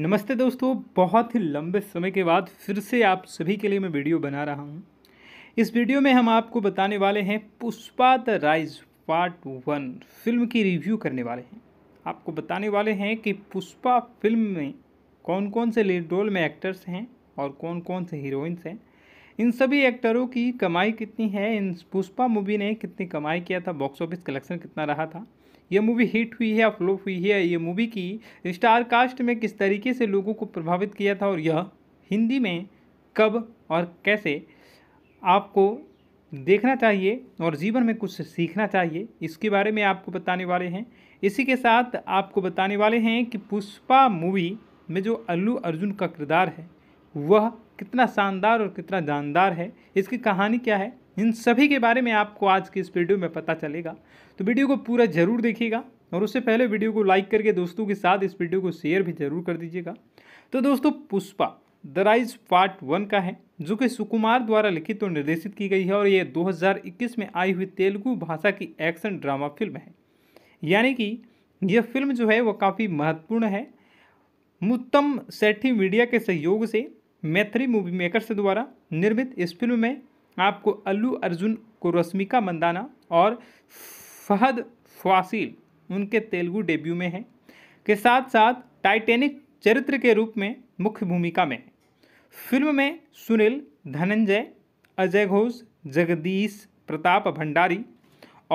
नमस्ते दोस्तों बहुत ही लंबे समय के बाद फिर से आप सभी के लिए मैं वीडियो बना रहा हूँ इस वीडियो में हम आपको बताने वाले हैं Pushpa the rise part one film की रिव्यू करने वाले हैं आपको बताने वाले हैं कि पुष्पा फिल्म में कौन कौन से लीड रोल में एक्टर्स हैं और कौन कौन से हीरोइंस हैं इन सभी एक्टरों की कमाई कितनी है इन पुष्पा मूवी ने कितनी कमाई किया था बॉक्स ऑफिस कलेक्शन कितना रहा था यह मूवी हिट हुई है या फ्लोप हुई है ये मूवी की स्टार कास्ट में किस तरीके से लोगों को प्रभावित किया था और यह हिंदी में कब और कैसे आपको देखना चाहिए और जीवन में कुछ सीखना चाहिए इसके बारे में आपको बताने वाले हैं इसी के साथ आपको बताने वाले हैं कि पुष्पा मूवी में जो अल्लू अर्जुन का किरदार है वह कितना शानदार और कितना जानदार है इसकी कहानी क्या है इन सभी के बारे में आपको आज की इस वीडियो में पता चलेगा तो वीडियो को पूरा ज़रूर देखिएगा और उससे पहले वीडियो को लाइक करके दोस्तों के साथ इस वीडियो को शेयर भी ज़रूर कर दीजिएगा तो दोस्तों Pushpa the rise part one का है जो कि सुकुमार द्वारा लिखित और निर्देशित की गई है और ये 2021 में आई हुई तेलुगु भाषा की एक्शन ड्रामा फिल्म है यानी कि यह फिल्म जो है वह काफ़ी महत्वपूर्ण है मुत्तम सेठी मीडिया के सहयोग से मैथ्री मूवी मेकर्स द्वारा निर्मित इस फिल्म में आपको अल्लू अर्जुन को रश्मिका मंदाना और फहद फासिल उनके तेलुगु डेब्यू में हैं के साथ साथ टाइटेनिक चरित्र के रूप में मुख्य भूमिका में है फिल्म में सुनील धनंजय अजय घोष जगदीश प्रताप भंडारी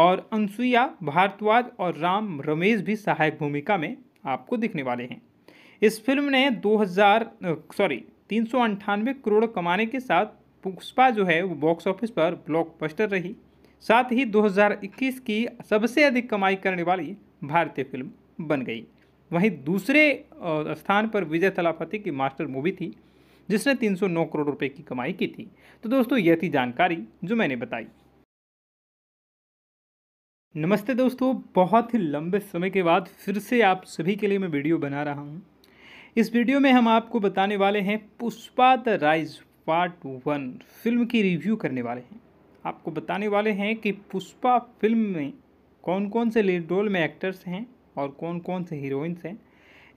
और अनसुईया भारद्वाज और राम रमेश भी सहायक भूमिका में आपको दिखने वाले हैं इस फिल्म ने 2000 सॉरी तीन करोड़ कमाने के साथ पुष्पा जो है वो बॉक्स ऑफिस पर ब्लॉकबस्टर रही साथ ही 2021 की सबसे अधिक कमाई करने वाली भारतीय फिल्म बन गई वहीं दूसरे स्थान पर विजय थलापति की मास्टर मूवी थी जिसने 309 करोड़ रुपए की कमाई की थी तो दोस्तों यह थी जानकारी जो मैंने बताई नमस्ते दोस्तों बहुत ही लंबे समय के बाद फिर से आप सभी के लिए मैं वीडियो बना रहा हूँ इस वीडियो में हम आपको बताने वाले हैं Pushpa the rise part one film की रिव्यू करने वाले हैं आपको बताने वाले हैं कि पुष्पा फिल्म में कौन कौन से लीड रोल में एक्टर्स हैं और कौन कौन से हीरोइंस हैं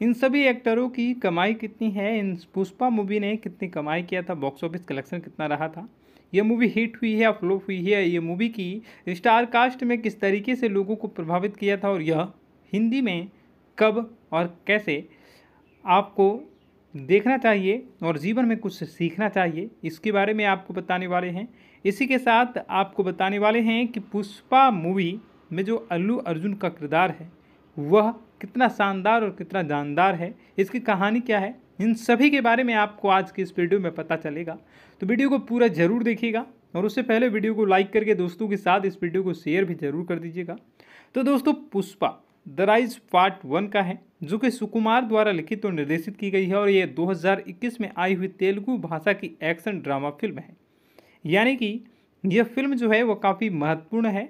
इन सभी एक्टरों की कमाई कितनी है इन पुष्पा मूवी ने कितनी कमाई किया था बॉक्स ऑफिस कलेक्शन कितना रहा था यह मूवी हिट हुई है या फ्लोप हुई है ये मूवी की स्टार कास्ट में किस तरीके से लोगों को प्रभावित किया था और यह हिंदी में कब और कैसे आपको देखना चाहिए और जीवन में कुछ सीखना चाहिए इसके बारे में आपको बताने वाले हैं इसी के साथ आपको बताने वाले हैं कि पुष्पा मूवी में जो अल्लू अर्जुन का किरदार है वह कितना शानदार और कितना जानदार है इसकी कहानी क्या है इन सभी के बारे में आपको आज की इस वीडियो में पता चलेगा तो वीडियो को पूरा ज़रूर देखिएगा और उससे पहले वीडियो को लाइक करके दोस्तों के साथ इस वीडियो को शेयर भी ज़रूर कर दीजिएगा तो दोस्तों Pushpa the rise part one का है जो कि सुकुमार द्वारा लिखित और निर्देशित की गई है और ये 2021 में आई हुई तेलुगु भाषा की एक्शन ड्रामा फिल्म है यानी कि यह फिल्म जो है वह काफ़ी महत्वपूर्ण है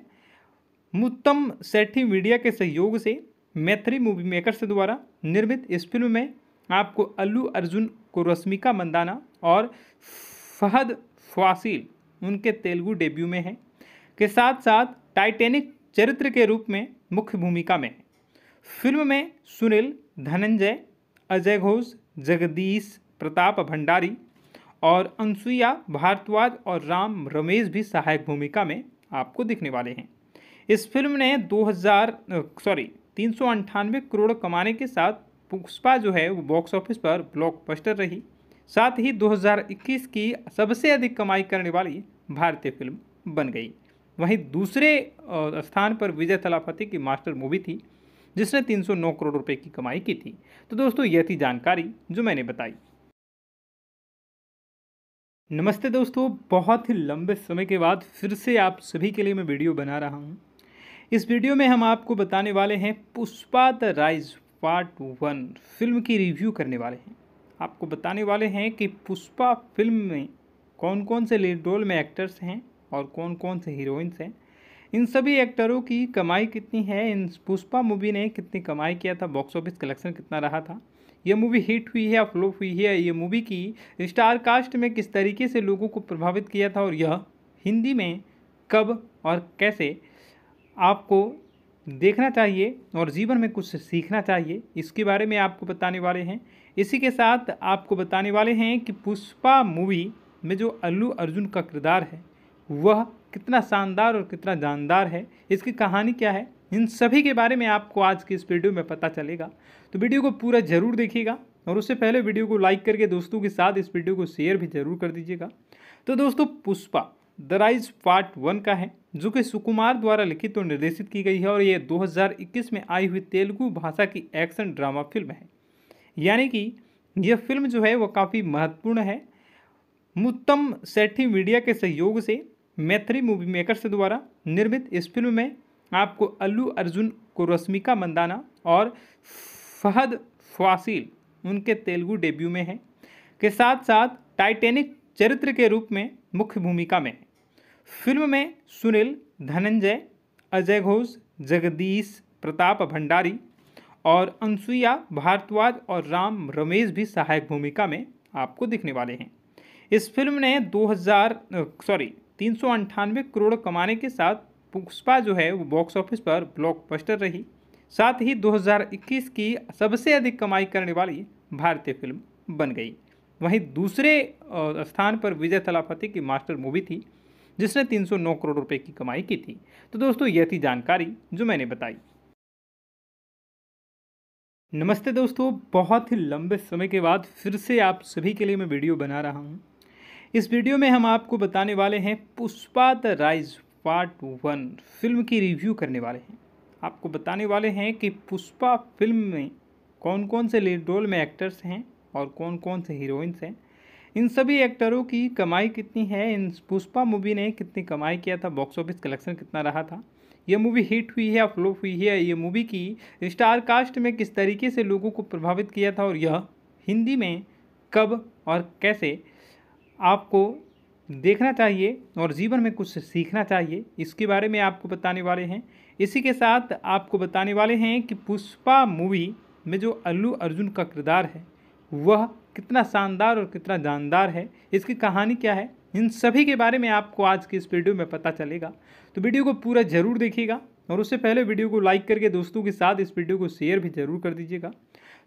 मुत्तम सेठी मीडिया के सहयोग से मैथ्री मूवी मेकर्स द्वारा निर्मित इस फिल्म में आपको अल्लू अर्जुन को रश्मिका मंदाना और फहद फासिल उनके तेलुगु डेब्यू में है के साथ साथ टाइटेनिक चरित्र के रूप में मुख्य भूमिका में है फिल्म में सुनील धनंजय अजय घोष जगदीश प्रताप भंडारी और अनुसुईया भारद्वाज और राम रमेश भी सहायक भूमिका में आपको दिखने वाले हैं इस फिल्म ने 2000 सॉरी तीन करोड़ कमाने के साथ पुष्पा जो है वो बॉक्स ऑफिस पर ब्लॉकबस्टर रही साथ ही 2021 की सबसे अधिक कमाई करने वाली भारतीय फिल्म बन गई वहीं दूसरे स्थान पर विजय तलापति की मास्टर मूवी थी जिसने 309 करोड़ रुपए की कमाई की थी तो दोस्तों यह थी जानकारी जो मैंने बताई नमस्ते दोस्तों बहुत ही लंबे समय के बाद फिर से आप सभी के लिए मैं वीडियो बना रहा हूँ इस वीडियो में हम आपको बताने वाले हैं Pushpa the rise part one film की रिव्यू करने वाले हैं आपको बताने वाले हैं कि पुष्पा फिल्म में कौन कौन से लीड रोल में एक्टर्स हैं और कौन कौन से हीरोइंस हैं इन सभी एक्टरों की कमाई कितनी है इन पुष्पा मूवी ने कितनी कमाई किया था बॉक्स ऑफिस कलेक्शन कितना रहा था यह मूवी हिट हुई है या फ्लोप हुई है ये मूवी की स्टार कास्ट में किस तरीके से लोगों को प्रभावित किया था और यह हिंदी में कब और कैसे आपको देखना चाहिए और जीवन में कुछ सीखना चाहिए इसके बारे में आपको बताने वाले हैं इसी के साथ आपको बताने वाले हैं कि पुष्पा मूवी में जो अल्लू अर्जुन का किरदार है वह कितना शानदार और कितना जानदार है इसकी कहानी क्या है इन सभी के बारे में आपको आज की इस वीडियो में पता चलेगा तो वीडियो को पूरा ज़रूर देखिएगा और उससे पहले वीडियो को लाइक करके दोस्तों के साथ इस वीडियो को शेयर भी ज़रूर कर दीजिएगा तो दोस्तों Pushpa the rise part one का है जो कि सुकुमार द्वारा लिखित और निर्देशित की गई है और ये 2021 में आई हुई तेलुगु भाषा की एक्शन ड्रामा फिल्म है यानी कि यह फिल्म जो है वह काफ़ी महत्वपूर्ण है मुत्तम सेठी मीडिया के सहयोग से मैथ्री मूवी मेकर्स द्वारा निर्मित इस फिल्म में आपको अल्लू अर्जुन को रश्मिका मंदाना और फहद फासिल उनके तेलुगु डेब्यू में हैं के साथ साथ टाइटेनिक चरित्र के रूप में मुख्य भूमिका में फिल्म में सुनील धनंजय अजय घोष जगदीश प्रताप भंडारी और अनसुईया भारद्वाज और राम रमेश भी सहायक भूमिका में आपको दिखने वाले हैं इस फिल्म ने 2000 सॉरी तीन करोड़ कमाने के साथ पुष्पा जो है वो बॉक्स ऑफिस पर ब्लॉकबस्टर रही साथ ही 2021 की सबसे अधिक कमाई करने वाली भारतीय फिल्म बन गई वहीं दूसरे स्थान पर विजय थलापति की मास्टर मूवी थी जिसने 309 करोड़ रुपए की कमाई की थी तो दोस्तों यह थी जानकारी जो मैंने बताई नमस्ते दोस्तों बहुत ही लंबे समय के बाद फिर से आप सभी के लिए मैं वीडियो बना रहा हूँ इस वीडियो में हम आपको बताने वाले हैं Pushpa the rise part one film की रिव्यू करने वाले हैं आपको बताने वाले हैं कि पुष्पा फिल्म में कौन कौन से लीड रोल में एक्टर्स हैं और कौन कौन से हीरोइंस हैं इन सभी एक्टरों की कमाई कितनी है इन पुष्पा मूवी ने कितनी कमाई किया था बॉक्स ऑफिस कलेक्शन कितना रहा था यह मूवी हिट हुई है या फ्लोप हुई है ये मूवी की स्टार कास्ट में किस तरीके से लोगों को प्रभावित किया था और यह हिंदी में कब और कैसे आपको देखना चाहिए और जीवन में कुछ सीखना चाहिए इसके बारे में आपको बताने वाले हैं इसी के साथ आपको बताने वाले हैं कि पुष्पा मूवी में जो अल्लू अर्जुन का किरदार है वह कितना शानदार और कितना जानदार है इसकी कहानी क्या है इन सभी के बारे में आपको आज की इस वीडियो में पता चलेगा तो वीडियो को पूरा ज़रूर देखिएगा और उससे पहले वीडियो को लाइक करके दोस्तों के साथ इस वीडियो को शेयर भी ज़रूर कर दीजिएगा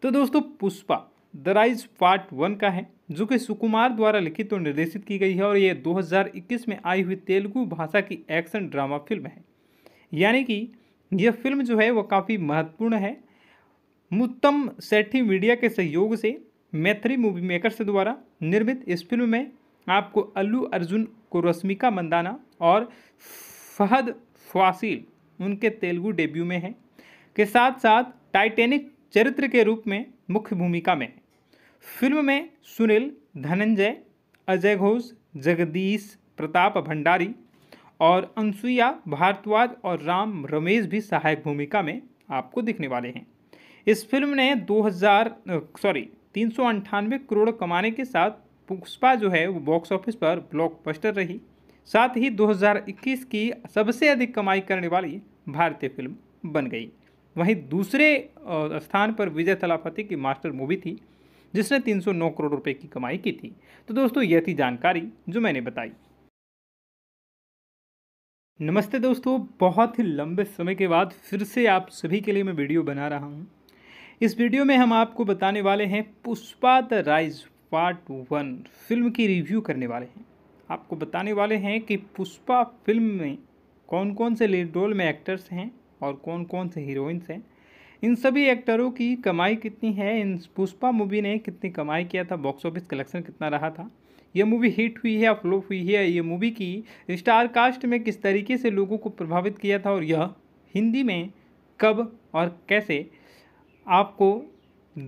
तो दोस्तों Pushpa the rise part one का है जो कि सुकुमार द्वारा लिखित और निर्देशित की गई है और ये 2021 में आई हुई तेलुगु भाषा की एक्शन ड्रामा फिल्म है यानी कि यह फिल्म जो है वह काफ़ी महत्वपूर्ण है मुत्तम सेठी मीडिया के सहयोग से मैथ्री मूवी मेकर्स द्वारा निर्मित इस फिल्म में आपको अल्लू अर्जुन को रश्मिका मंदाना और फहद फासिल उनके तेलुगु डेब्यू में है के साथ साथ टाइटेनिक चरित्र के रूप में मुख्य भूमिका में फिल्म में सुनील धनंजय अजय घोष जगदीश प्रताप भंडारी और अनसुईया भारद्वाज और राम रमेश भी सहायक भूमिका में आपको दिखने वाले हैं इस फिल्म ने 2000 सॉरी तीन करोड़ कमाने के साथ पुष्पा जो है वो बॉक्स ऑफिस पर ब्लॉकबस्टर रही साथ ही 2021 की सबसे अधिक कमाई करने वाली भारतीय फिल्म बन गई वहीं दूसरे स्थान पर विजय थलापति की मास्टर मूवी थी जिसने 309 करोड़ रुपए की कमाई की थी तो दोस्तों यह थी जानकारी जो मैंने बताई नमस्ते दोस्तों बहुत ही लंबे समय के बाद फिर से आप सभी के लिए मैं वीडियो बना रहा हूँ इस वीडियो में हम आपको बताने वाले हैं Pushpa the rise part one film की रिव्यू करने वाले हैं आपको बताने वाले हैं कि पुष्पा फिल्म में कौन कौन से लीड रोल में एक्टर्स हैं और कौन कौन से हीरोइंस हैं इन सभी एक्टरों की कमाई कितनी है इन पुष्पा मूवी ने कितनी कमाई किया था बॉक्स ऑफिस कलेक्शन कितना रहा था यह मूवी हिट हुई है या फ्लोप हुई है ये मूवी की स्टार कास्ट में किस तरीके से लोगों को प्रभावित किया था और यह हिंदी में कब और कैसे आपको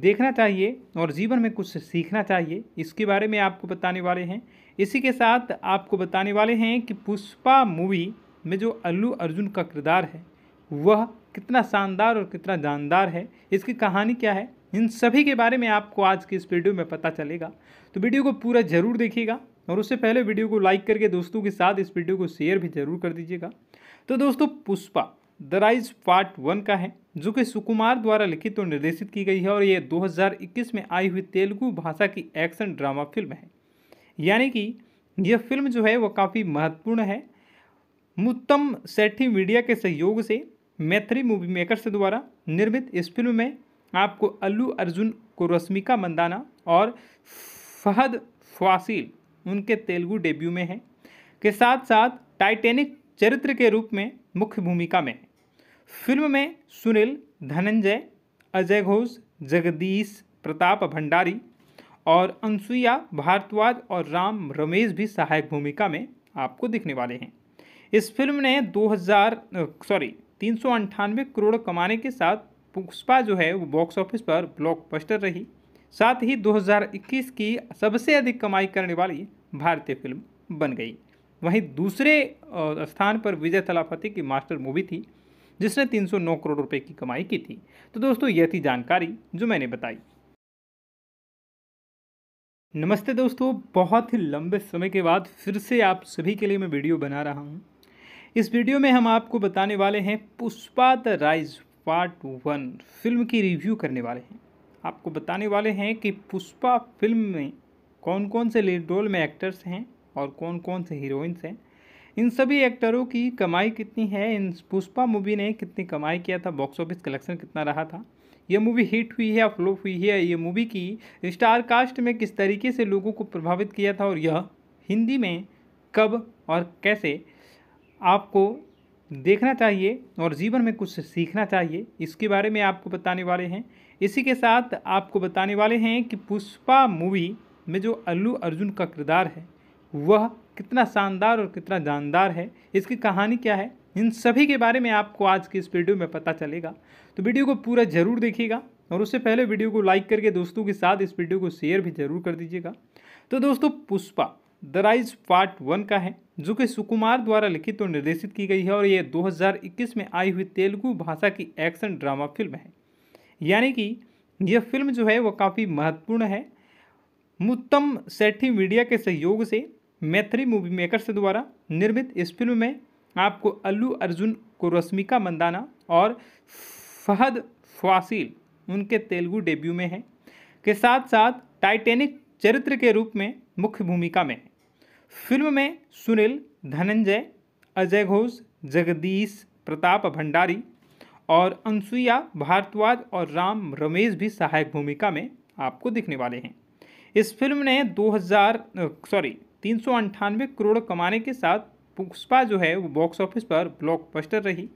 देखना चाहिए और जीवन में कुछ सीखना चाहिए इसके बारे में आपको बताने वाले हैं इसी के साथ आपको बताने वाले हैं कि पुष्पा मूवी में जो अल्लू अर्जुन का किरदार है वह कितना शानदार और कितना जानदार है इसकी कहानी क्या है इन सभी के बारे में आपको आज की इस वीडियो में पता चलेगा तो वीडियो को पूरा ज़रूर देखिएगा और उससे पहले वीडियो को लाइक करके दोस्तों के साथ इस वीडियो को शेयर भी ज़रूर कर दीजिएगा तो दोस्तों Pushpa the rise part one का है जो कि सुकुमार द्वारा लिखित और निर्देशित की गई है और ये 2021 में आई हुई तेलुगु भाषा की एक्शन ड्रामा फिल्म है यानी कि यह फिल्म जो है वो काफ़ी महत्वपूर्ण है मुत्तम सेठी मीडिया के सहयोग से मैथिली मूवी मेकर द्वारा निर्मित इस फिल्म में आपको अल्लू अर्जुन को रश्मिका मंदाना और फहद फासिल उनके तेलुगु डेब्यू में हैं के साथ साथ टाइटेनिक चरित्र के रूप में मुख्य भूमिका में है फिल्म में सुनील धनंजय अजय घोष जगदीश प्रताप भंडारी और अनसुईया भारद्वाज और राम रमेश भी सहायक भूमिका में आपको दिखने वाले हैं इस फिल्म ने 2000 सॉरी तीन करोड़ कमाने के साथ पुष्पा जो है वो बॉक्स ऑफिस पर ब्लॉकबस्टर रही साथ ही 2021 की सबसे अधिक कमाई करने वाली भारतीय फिल्म बन गई वहीं दूसरे स्थान पर विजय थलापति की मास्टर मूवी थी जिसने 309 करोड़ रुपए की कमाई की थी तो दोस्तों यह थी जानकारी जो मैंने बताई नमस्ते दोस्तों बहुत ही लंबे समय के बाद फिर से आप सभी के लिए मैं वीडियो बना रहा हूँ इस वीडियो में हम आपको बताने वाले हैं Pushpa the rise part one film की रिव्यू करने वाले हैं आपको बताने वाले हैं कि पुष्पा फिल्म में कौन कौन से लीड रोल में एक्टर्स हैं और कौन कौन से हीरोइंस हैं इन सभी एक्टरों की कमाई कितनी है इन पुष्पा मूवी ने कितनी कमाई किया था बॉक्स ऑफिस कलेक्शन कितना रहा था यह मूवी हिट हुई है या फ्लोप हुई है ये मूवी की स्टार कास्ट में किस तरीके से लोगों को प्रभावित किया था और यह हिंदी में कब और कैसे आपको देखना चाहिए और जीवन में कुछ सीखना चाहिए इसके बारे में आपको बताने वाले हैं इसी के साथ आपको बताने वाले हैं कि पुष्पा मूवी में जो अल्लू अर्जुन का किरदार है वह कितना शानदार और कितना जानदार है इसकी कहानी क्या है इन सभी के बारे में आपको आज के इस वीडियो में पता चलेगा तो वीडियो को पूरा ज़रूर देखिएगा और उससे पहले वीडियो को लाइक करके दोस्तों के साथ इस वीडियो को शेयर भी ज़रूर कर दीजिएगा तो दोस्तों Pushpa the rise part one का है जो कि सुकुमार द्वारा लिखित और निर्देशित की गई है और ये 2021 में आई हुई तेलुगु भाषा की एक्शन ड्रामा फिल्म है यानी कि यह फिल्म जो है वह काफ़ी महत्वपूर्ण है मुत्तम सेठी मीडिया के सहयोग से मैथिली मूवी मेकर्स द्वारा निर्मित इस फिल्म में आपको अल्लू अर्जुन को रश्मिका मंदाना और फहद फासिल उनके तेलुगु डेब्यू में हैं के साथ साथ टाइटेनिक चरित्र के रूप में मुख्य भूमिका में फिल्म में सुनील धनंजय अजय घोष जगदीश प्रताप भंडारी और अनसुईया भारद्वाज और राम रमेश भी सहायक भूमिका में आपको दिखने वाले हैं इस फिल्म ने 2000 सॉरी तीन करोड़ कमाने के साथ पुष्पा जो है वो बॉक्स ऑफिस पर ब्लॉकबस्टर रही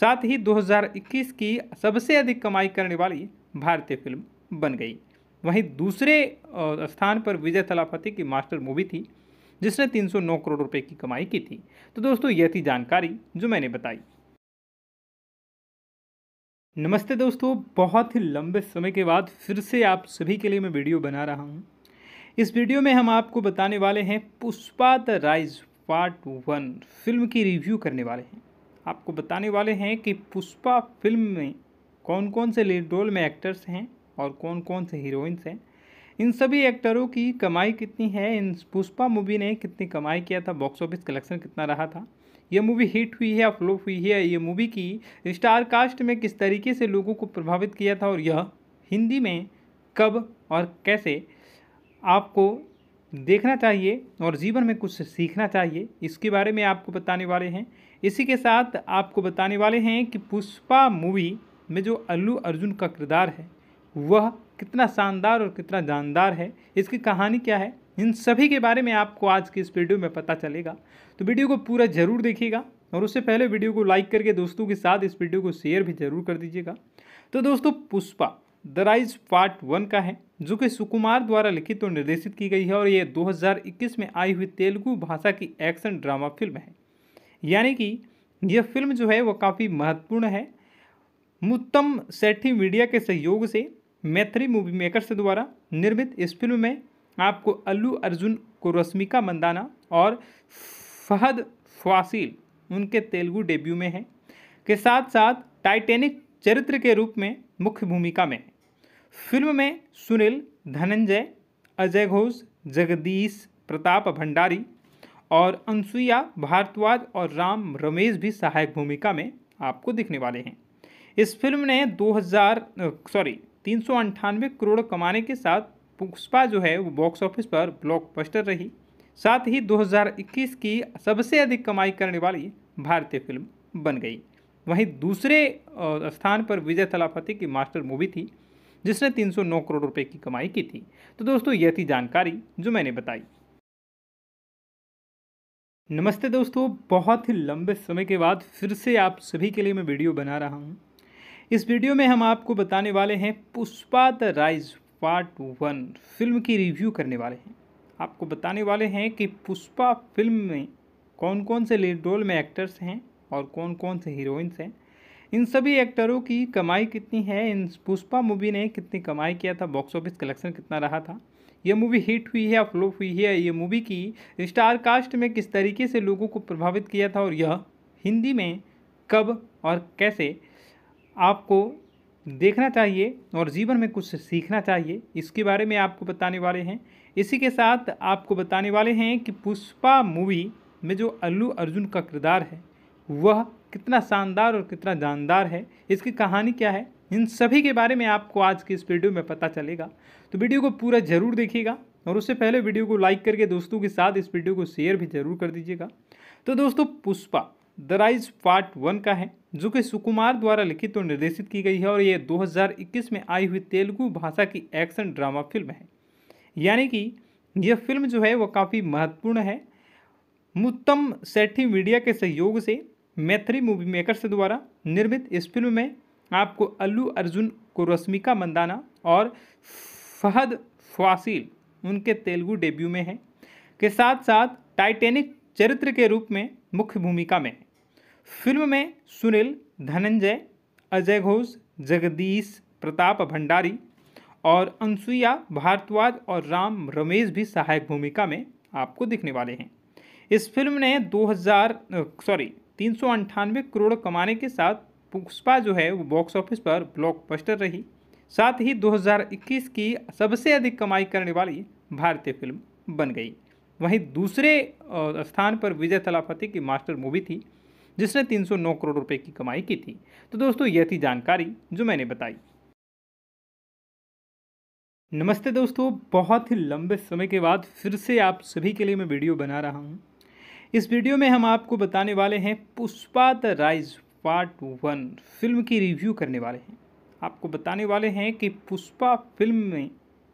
साथ ही 2021 की सबसे अधिक कमाई करने वाली भारतीय फिल्म बन गई वहीं दूसरे स्थान पर विजय तलापति की मास्टर मूवी थी जिसने 309 करोड़ रुपए की कमाई की थी तो दोस्तों यह थी जानकारी जो मैंने बताई नमस्ते दोस्तों बहुत ही लंबे समय के बाद फिर से आप सभी के लिए मैं वीडियो बना रहा हूँ इस वीडियो में हम आपको बताने वाले हैं Pushpa the rise part one film की रिव्यू करने वाले हैं आपको बताने वाले हैं कि पुष्पा फिल्म में कौन कौन से लीड रोल में एक्टर्स हैं और कौन कौन से हीरोइंस हैं इन सभी एक्टरों की कमाई कितनी है इन पुष्पा मूवी ने कितनी कमाई किया था बॉक्स ऑफिस कलेक्शन कितना रहा था यह मूवी हिट हुई है या फ्लोप हुई है ये मूवी की स्टार कास्ट में किस तरीके से लोगों को प्रभावित किया था और यह हिंदी में कब और कैसे आपको देखना चाहिए और जीवन में कुछ सीखना चाहिए इसके बारे में आपको बताने वाले हैं इसी के साथ आपको बताने वाले हैं कि पुष्पा मूवी में जो अल्लू अर्जुन का किरदार है वह कितना शानदार और कितना जानदार है इसकी कहानी क्या है इन सभी के बारे में आपको आज की इस वीडियो में पता चलेगा तो वीडियो को पूरा ज़रूर देखिएगा और उससे पहले वीडियो को लाइक करके दोस्तों के साथ इस वीडियो को शेयर भी ज़रूर कर दीजिएगा तो दोस्तों Pushpa the rise part one का है जो कि सुकुमार द्वारा लिखित और निर्देशित की गई है और यह 2021 में आई हुई तेलुगु भाषा की एक्शन ड्रामा फिल्म है यानी कि यह फिल्म जो है वह काफ़ी महत्वपूर्ण है मुत्तम सेठी मीडिया के सहयोग से मैथ्री मूवी मेकर्स द्वारा निर्मित इस फिल्म में आपको अल्लू अर्जुन को रश्मिका मंदाना और फहद फासिल उनके तेलुगु डेब्यू में हैं के साथ साथ टाइटेनिक चरित्र के रूप में मुख्य भूमिका में फिल्म में सुनील धनंजय अजय घोष जगदीश प्रताप भंडारी और अनसुईया भारद्वाज और राम रमेश भी सहायक भूमिका में आपको दिखने वाले हैं इस फिल्म ने 2000 सॉरी तीन करोड़ कमाने के साथ पुष्पा जो है वो बॉक्स ऑफिस पर ब्लॉकबस्टर रही साथ ही 2021 की सबसे अधिक कमाई करने वाली भारतीय फिल्म बन गई वहीं दूसरे स्थान पर विजय थलापति की मास्टर मूवी थी जिसने 309 करोड़ रुपए की कमाई की थी तो दोस्तों यह थी जानकारी जो मैंने बताई नमस्ते दोस्तों बहुत ही लंबे समय के बाद फिर से आप सभी के लिए मैं वीडियो बना रहा हूँ इस वीडियो में हम आपको बताने वाले हैं Pushpa the rise part one film की रिव्यू करने वाले हैं आपको बताने वाले हैं कि पुष्पा फिल्म में कौन कौन से लीड रोल में एक्टर्स हैं और कौन कौन से हीरोइंस हैं इन सभी एक्टरों की कमाई कितनी है इन पुष्पा मूवी ने कितनी कमाई किया था बॉक्स ऑफिस कलेक्शन कितना रहा था यह मूवी हिट हुई है या फ्लोप हुई है ये मूवी की स्टार कास्ट में किस तरीके से लोगों को प्रभावित किया था और यह हिंदी में कब और कैसे आपको देखना चाहिए और जीवन में कुछ सीखना चाहिए इसके बारे में आपको बताने वाले हैं इसी के साथ आपको बताने वाले हैं कि पुष्पा मूवी में जो अल्लू अर्जुन का किरदार है वह कितना शानदार और कितना जानदार है इसकी कहानी क्या है इन सभी के बारे में आपको आज के इस वीडियो में पता चलेगा तो वीडियो को पूरा ज़रूर देखिएगा और उससे पहले वीडियो को लाइक करके दोस्तों के साथ इस वीडियो को शेयर भी ज़रूर कर दीजिएगा तो दोस्तों Pushpa the rise part one का है जो कि सुकुमार द्वारा लिखित और निर्देशित की गई है और ये 2021 में आई हुई तेलुगु भाषा की एक्शन ड्रामा फिल्म है यानी कि यह फिल्म जो है वो काफ़ी महत्वपूर्ण है मुत्तम सेठी मीडिया के सहयोग से मैथ्री मूवी मेकर्स द्वारा निर्मित इस फिल्म में आपको अल्लू अर्जुन को रश्मिका मंदाना और फहद फासिल उनके तेलुगु डेब्यू में है के साथ साथ टाइटेनिक चरित्र के रूप में मुख्य भूमिका में फिल्म में सुनील धनंजय अजय घोष जगदीश प्रताप भंडारी और अनसुईया भारद्वाज और राम रमेश भी सहायक भूमिका में आपको दिखने वाले हैं इस फिल्म ने 2000 सॉरी तीन करोड़ कमाने के साथ पुष्पा जो है वो बॉक्स ऑफिस पर ब्लॉकबस्टर रही साथ ही 2021 की सबसे अधिक कमाई करने वाली भारतीय फिल्म बन गई वहीं दूसरे स्थान पर विजय तलापति की मास्टर मूवी थी जिसने 309 करोड़ रुपए की कमाई की थी तो दोस्तों यह थी जानकारी जो मैंने बताई नमस्ते दोस्तों बहुत ही लंबे समय के बाद फिर से आप सभी के लिए मैं वीडियो बना रहा हूँ इस वीडियो में हम आपको बताने वाले हैं Pushpa the rise part one film की रिव्यू करने वाले हैं आपको बताने वाले हैं कि पुष्पा फिल्म में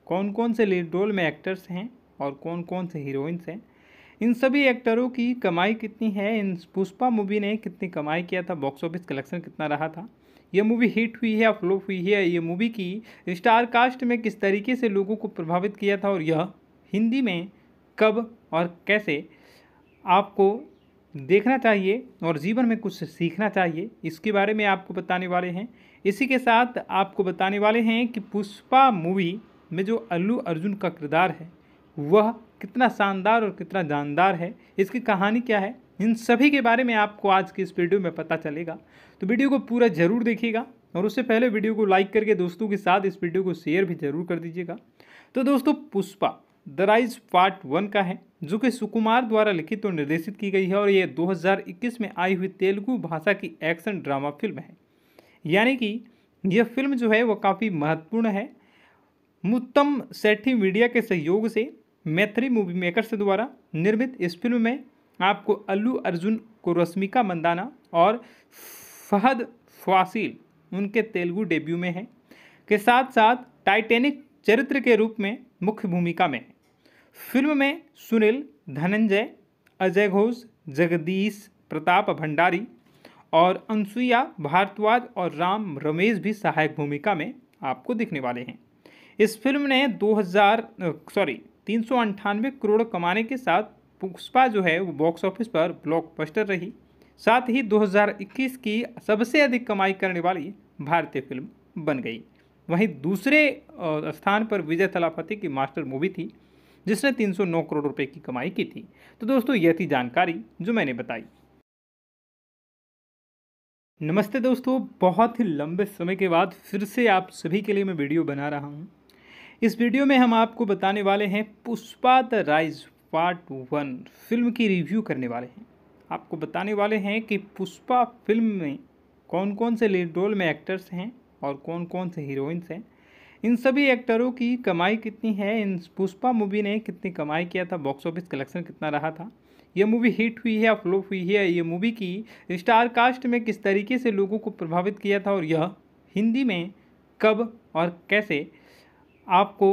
कौन कौन से लीड रोल में एक्टर्स हैं और कौन कौन से हीरोइंस हैं इन सभी एक्टरों की कमाई कितनी है इन पुष्पा मूवी ने कितनी कमाई किया था बॉक्स ऑफिस कलेक्शन कितना रहा था यह मूवी हिट हुई है या फ्लोप हुई है ये मूवी की स्टार कास्ट में किस तरीके से लोगों को प्रभावित किया था और यह हिंदी में कब और कैसे आपको देखना चाहिए और जीवन में कुछ सीखना चाहिए इसके बारे में आपको बताने वाले हैं इसी के साथ आपको बताने वाले हैं कि पुष्पा मूवी में जो अल्लू अर्जुन का किरदार है वह कितना शानदार और कितना जानदार है इसकी कहानी क्या है इन सभी के बारे में आपको आज की इस वीडियो में पता चलेगा तो वीडियो को पूरा ज़रूर देखिएगा और उससे पहले वीडियो को लाइक करके दोस्तों के साथ इस वीडियो को शेयर भी ज़रूर कर दीजिएगा तो दोस्तों Pushpa the rise part one का है जो कि सुकुमार द्वारा लिखित और निर्देशित की गई है और ये 2021 में आई हुई तेलुगु भाषा की एक्शन ड्रामा फिल्म है यानी कि यह फिल्म जो है वह काफ़ी महत्वपूर्ण है मुत्तम सेठी मीडिया के सहयोग से मैथ्री मूवी मेकर्स द्वारा निर्मित इस फिल्म में आपको अल्लू अर्जुन को रश्मिका मंदाना और फहद फासिल उनके तेलुगु डेब्यू में हैं के साथ साथ टाइटेनिक चरित्र के रूप में मुख्य भूमिका में है फिल्म में सुनील धनंजय अजय घोष जगदीश प्रताप भंडारी और अनसुईया भारद्वाज और राम रमेश भी सहायक भूमिका में आपको दिखने वाले हैं इस फिल्म ने 2000 सॉरी तीन करोड़ कमाने के साथ पुष्पा जो है वो बॉक्स ऑफिस पर ब्लॉकबस्टर रही साथ ही 2021 की सबसे अधिक कमाई करने वाली भारतीय फिल्म बन गई वहीं दूसरे स्थान पर विजय थलापति की मास्टर मूवी थी जिसने 309 करोड़ रुपए की कमाई की थी तो दोस्तों यह थी जानकारी जो मैंने बताई नमस्ते दोस्तों बहुत ही लंबे समय के बाद फिर से आप सभी के लिए मैं वीडियो बना रहा हूँ इस वीडियो में हम आपको बताने वाले हैं Pushpa the rise part one film की रिव्यू करने वाले हैं आपको बताने वाले हैं कि पुष्पा फिल्म में कौन कौन से लीड रोल में एक्टर्स हैं और कौन कौन से हीरोइंस हैं इन सभी एक्टरों की कमाई कितनी है इन पुष्पा मूवी ने कितनी कमाई किया था बॉक्स ऑफिस कलेक्शन कितना रहा था ये मूवी हिट हुई है या फ्लोप हुई है ये मूवी की स्टार कास्ट में किस तरीके से लोगों को प्रभावित किया था और यह हिंदी में कब और कैसे आपको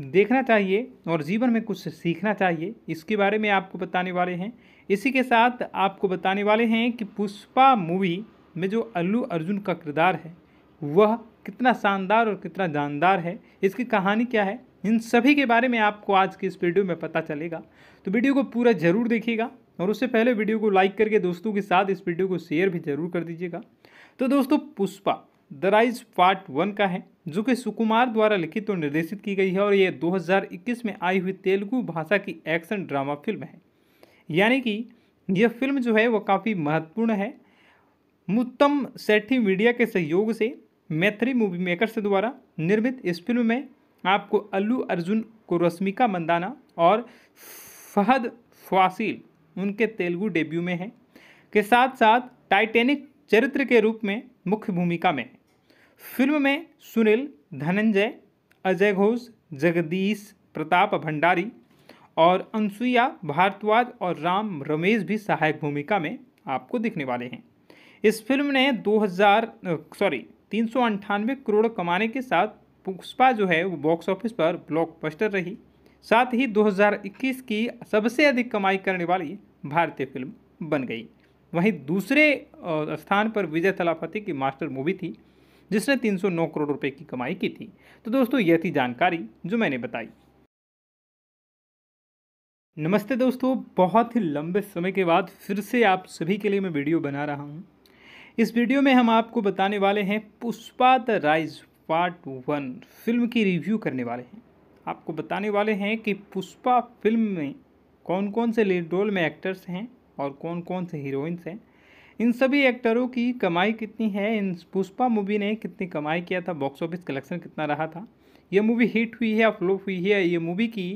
देखना चाहिए और जीवन में कुछ सीखना चाहिए इसके बारे में आपको बताने वाले हैं इसी के साथ आपको बताने वाले हैं कि पुष्पा मूवी में जो अल्लू अर्जुन का किरदार है वह कितना शानदार और कितना जानदार है इसकी कहानी क्या है इन सभी के बारे में आपको आज की इस वीडियो में पता चलेगा तो वीडियो को पूरा ज़रूर देखिएगा और उससे पहले वीडियो को लाइक करके दोस्तों के साथ इस वीडियो को शेयर भी ज़रूर कर दीजिएगा तो दोस्तों Pushpa the rise part one का है जो कि सुकुमार द्वारा लिखित और निर्देशित की गई है और यह 2021 में आई हुई तेलुगु भाषा की एक्शन ड्रामा फिल्म है यानी कि यह फिल्म जो है वह काफ़ी महत्वपूर्ण है मुत्तम सेठी मीडिया के सहयोग से मैथिली मूवी मेकर्स द्वारा निर्मित इस फिल्म में आपको अल्लू अर्जुन को रश्मिका मंदाना और फहद फासिल उनके तेलुगु डेब्यू में है के साथ साथ टाइटेनिक चरित्र के रूप में मुख्य भूमिका में फिल्म में सुनील धनंजय अजय घोष जगदीश प्रताप भंडारी और अनसुईया भारद्वाज और राम रमेश भी सहायक भूमिका में आपको दिखने वाले हैं इस फिल्म ने 2000 सॉरी तीन करोड़ कमाने के साथ पुष्पा जो है वो बॉक्स ऑफिस पर ब्लॉकबस्टर रही साथ ही 2021 की सबसे अधिक कमाई करने वाली भारतीय फिल्म बन गई वहीं दूसरे स्थान पर विजय तलापति की मास्टर मूवी थी जिसने 309 करोड़ रुपए की कमाई की थी तो दोस्तों यह थी जानकारी जो मैंने बताई नमस्ते दोस्तों बहुत ही लंबे समय के बाद फिर से आप सभी के लिए मैं वीडियो बना रहा हूँ इस वीडियो में हम आपको बताने वाले हैं Pushpa the rise part one film की रिव्यू करने वाले हैं आपको बताने वाले हैं कि पुष्पा फिल्म में कौन कौन से लीड रोल में एक्टर्स हैं और कौन कौन से हीरोइंस हैं इन सभी एक्टरों की कमाई कितनी है इन पुष्पा मूवी ने कितनी कमाई किया था बॉक्स ऑफिस कलेक्शन कितना रहा था यह मूवी हिट हुई है या फ्लोप हुई है ये मूवी की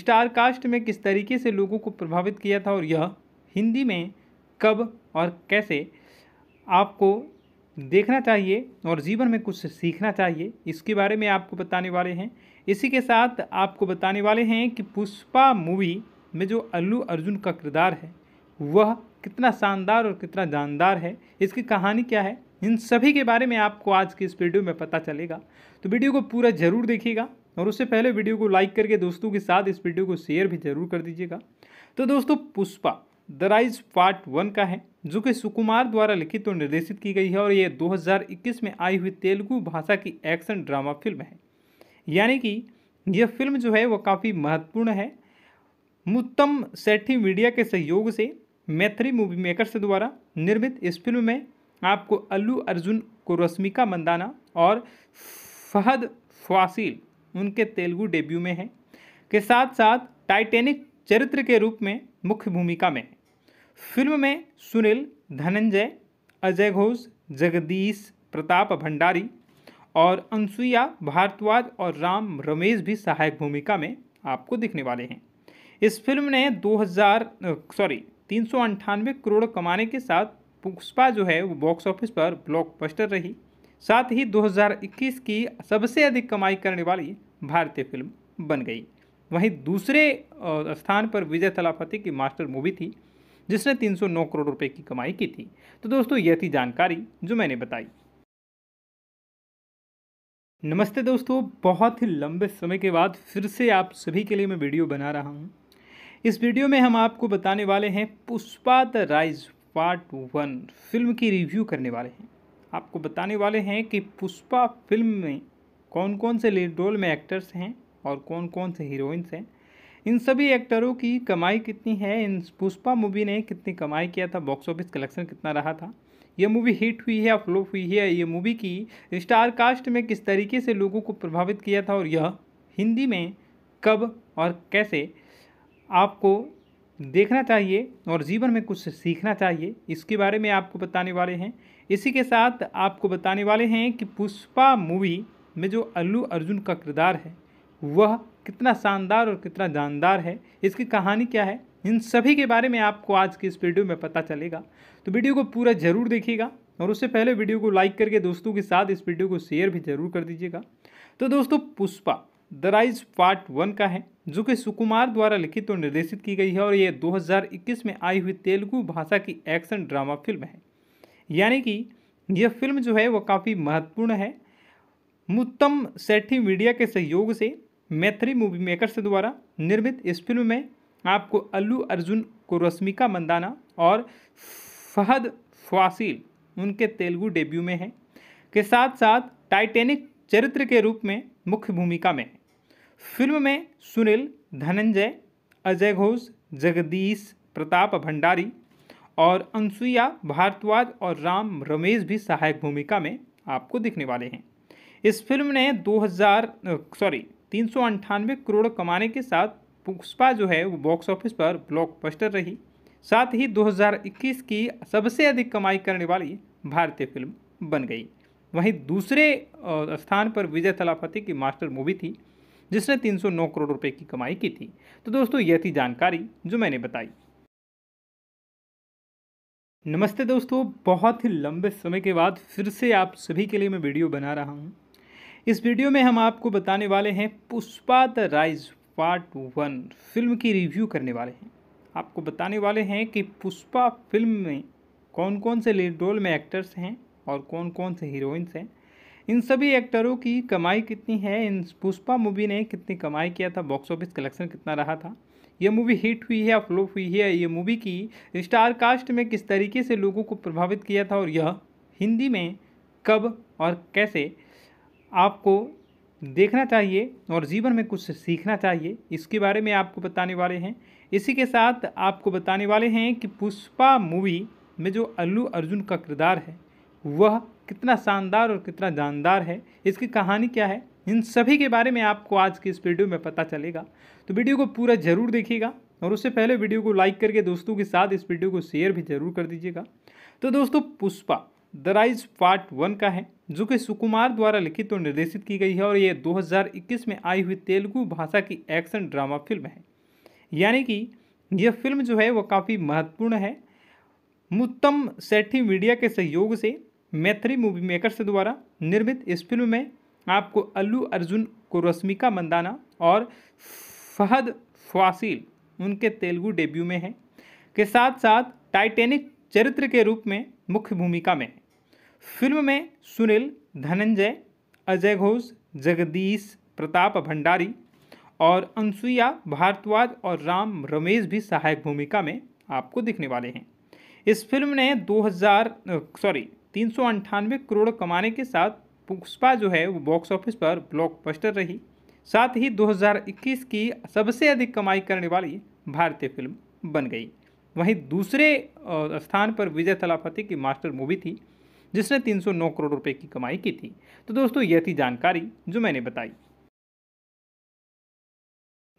स्टार कास्ट में किस तरीके से लोगों को प्रभावित किया था और यह हिंदी में कब और कैसे आपको देखना चाहिए और जीवन में कुछ सीखना चाहिए इसके बारे में आपको बताने वाले हैं इसी के साथ आपको बताने वाले हैं कि पुष्पा मूवी में जो अल्लू अर्जुन का किरदार है वह कितना शानदार और कितना जानदार है इसकी कहानी क्या है इन सभी के बारे में आपको आज की इस वीडियो में पता चलेगा तो वीडियो को पूरा ज़रूर देखिएगा और उससे पहले वीडियो को लाइक करके दोस्तों के साथ इस वीडियो को शेयर भी ज़रूर कर दीजिएगा तो दोस्तों Pushpa the rise part one का है जो कि सुकुमार द्वारा लिखित और निर्देशित की गई है और ये 2021 में आई हुई तेलुगु भाषा की एक्शन ड्रामा फिल्म है यानी कि यह फिल्म जो है वो काफ़ी महत्वपूर्ण है मुत्तम सेठी मीडिया के सहयोग से मैथ्री मूवी मेकर्स द्वारा निर्मित इस फिल्म में आपको अल्लू अर्जुन को रश्मिका मंदाना और फहद फासिल उनके तेलुगु डेब्यू में हैं के साथ साथ टाइटेनिक चरित्र के रूप में मुख्य भूमिका में फिल्म में सुनील धनंजय अजय घोष जगदीश प्रताप भंडारी और अनसुईया भारद्वाज और राम रमेश भी सहायक भूमिका में आपको दिखने वाले हैं इस फिल्म ने 2000 सॉरी तीन करोड़ कमाने के साथ पुष्पा जो है वो बॉक्स ऑफिस पर ब्लॉकबस्टर रही साथ ही 2021 की सबसे अधिक कमाई करने वाली भारतीय फिल्म बन गई वहीं दूसरे स्थान पर विजय थलापति की मास्टर मूवी थी जिसने 309 करोड़ रुपए की कमाई की थी तो दोस्तों यह थी जानकारी जो मैंने बताई नमस्ते दोस्तों बहुत ही लंबे समय के बाद फिर से आप सभी के लिए मैं वीडियो बना रहा हूँ इस वीडियो में हम आपको बताने वाले हैं Pushpa the rise part one film की रिव्यू करने वाले हैं आपको बताने वाले हैं कि पुष्पा फिल्म में कौन कौन से लीड रोल में एक्टर्स हैं और कौन कौन से हीरोइंस हैं इन सभी एक्टरों की कमाई कितनी है इन पुष्पा मूवी ने कितनी कमाई किया था बॉक्स ऑफिस कलेक्शन कितना रहा था यह मूवी हिट हुई है या फ्लोप हुई है ये मूवी की स्टार कास्ट में किस तरीके से लोगों को प्रभावित किया था और यह हिंदी में कब और कैसे आपको देखना चाहिए और जीवन में कुछ सीखना चाहिए इसके बारे में आपको बताने वाले हैं इसी के साथ आपको बताने वाले हैं कि पुष्पा मूवी में जो अल्लू अर्जुन का किरदार है वह कितना शानदार और कितना जानदार है इसकी कहानी क्या है इन सभी के बारे में आपको आज की इस वीडियो में पता चलेगा तो वीडियो को पूरा ज़रूर देखिएगा और उससे पहले वीडियो को लाइक करके दोस्तों के साथ इस वीडियो को शेयर भी ज़रूर कर दीजिएगा तो दोस्तों Pushpa the rise part one का है जो कि सुकुमार द्वारा लिखित और निर्देशित की गई है और ये 2021 में आई हुई तेलुगु भाषा की एक्शन ड्रामा फिल्म है यानी कि यह फिल्म जो है वह काफ़ी महत्वपूर्ण है मुत्तम सेठी मीडिया के सहयोग से मैथ्री मूवी मेकर्स द्वारा निर्मित इस फिल्म में आपको अल्लू अर्जुन को रश्मिका मंदाना और फहद फासिल उनके तेलुगु डेब्यू में है के साथ साथ टाइटेनिक चरित्र के रूप में मुख्य भूमिका में है फिल्म में सुनील धनंजय अजय घोष जगदीश प्रताप भंडारी और अनसुईया भारद्वाज और राम रमेश भी सहायक भूमिका में आपको दिखने वाले हैं इस फिल्म ने 2000 सॉरी तीन करोड़ कमाने के साथ पुष्पा जो है वो बॉक्स ऑफिस पर ब्लॉकबस्टर रही साथ ही 2021 की सबसे अधिक कमाई करने वाली भारतीय फिल्म बन गई वहीं दूसरे स्थान पर विजय तलापति की मास्टर मूवी थी जिसने 309 करोड़ रुपए की कमाई की थी तो दोस्तों यह थी जानकारी जो मैंने बताई नमस्ते दोस्तों बहुत ही लंबे समय के बाद फिर से आप सभी के लिए मैं वीडियो बना रहा हूँ इस वीडियो में हम आपको बताने वाले हैं Pushpa the rise part one film की रिव्यू करने वाले हैं आपको बताने वाले हैं कि पुष्पा फिल्म में कौन कौन से लीड रोल में एक्टर्स हैं और कौन कौन से हीरोइंस हैं इन सभी एक्टरों की कमाई कितनी है इन पुष्पा मूवी ने कितनी कमाई किया था बॉक्स ऑफिस कलेक्शन कितना रहा था ये मूवी हिट हुई है या फ्लोप हुई है ये मूवी की स्टार कास्ट में किस तरीके से लोगों को प्रभावित किया था और यह हिंदी में कब और कैसे आपको देखना चाहिए और जीवन में कुछ सीखना चाहिए इसके बारे में आपको बताने वाले हैं इसी के साथ आपको बताने वाले हैं कि पुष्पा मूवी में जो अल्लू अर्जुन का किरदार है वह कितना शानदार और कितना जानदार है इसकी कहानी क्या है इन सभी के बारे में आपको आज की इस वीडियो में पता चलेगा तो वीडियो को पूरा ज़रूर देखिएगा और उससे पहले वीडियो को लाइक करके दोस्तों के साथ इस वीडियो को शेयर भी ज़रूर कर दीजिएगा तो दोस्तों Pushpa the rise part one का है जो कि सुकुमार द्वारा लिखित और निर्देशित की गई है और ये 2021 में आई हुई तेलुगु भाषा की एक्शन ड्रामा फिल्म है यानी कि यह फिल्म जो है वह काफ़ी महत्वपूर्ण है मुत्तम सेठी मीडिया के सहयोग से मैथ्री मूवी मेकर्स द्वारा निर्मित इस फिल्म में आपको अल्लू अर्जुन को रश्मिका मंदाना और फहद फासिल उनके तेलुगु डेब्यू में हैं के साथ साथ टाइटेनिक चरित्र के रूप में मुख्य भूमिका में फिल्म में सुनील धनंजय अजय घोष जगदीश प्रताप भंडारी और अनसुईया भारद्वाज और राम रमेश भी सहायक भूमिका में आपको दिखने वाले हैं इस फिल्म ने 2000 सॉरी तीन करोड़ कमाने के साथ पुष्पा जो है वो बॉक्स ऑफिस पर ब्लॉकबस्टर रही साथ ही 2021 की सबसे अधिक कमाई करने वाली भारतीय फिल्म बन गई वहीं दूसरे स्थान पर विजय तलापति की मास्टर मूवी थी जिसने 309 करोड़ रुपए की कमाई की थी तो दोस्तों यह थी जानकारी जो मैंने बताई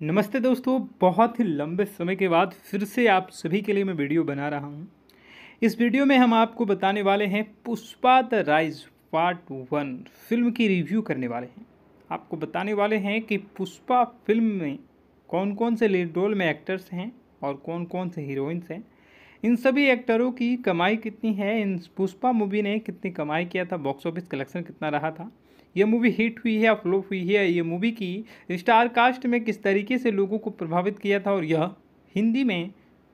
नमस्ते दोस्तों बहुत ही लंबे समय के बाद फिर से आप सभी के लिए मैं वीडियो बना रहा हूँ इस वीडियो में हम आपको बताने वाले हैं Pushpa the rise part one film की रिव्यू करने वाले हैं आपको बताने वाले हैं कि पुष्पा फिल्म में कौन कौन से लीड रोल में एक्टर्स हैं और कौन कौन से हीरोइंस हैं इन सभी एक्टरों की कमाई कितनी है इन पुष्पा मूवी ने कितनी कमाई किया था बॉक्स ऑफिस कलेक्शन कितना रहा था यह मूवी हिट हुई है या फ्लोप हुई है ये मूवी की स्टार कास्ट में किस तरीके से लोगों को प्रभावित किया था और यह हिंदी में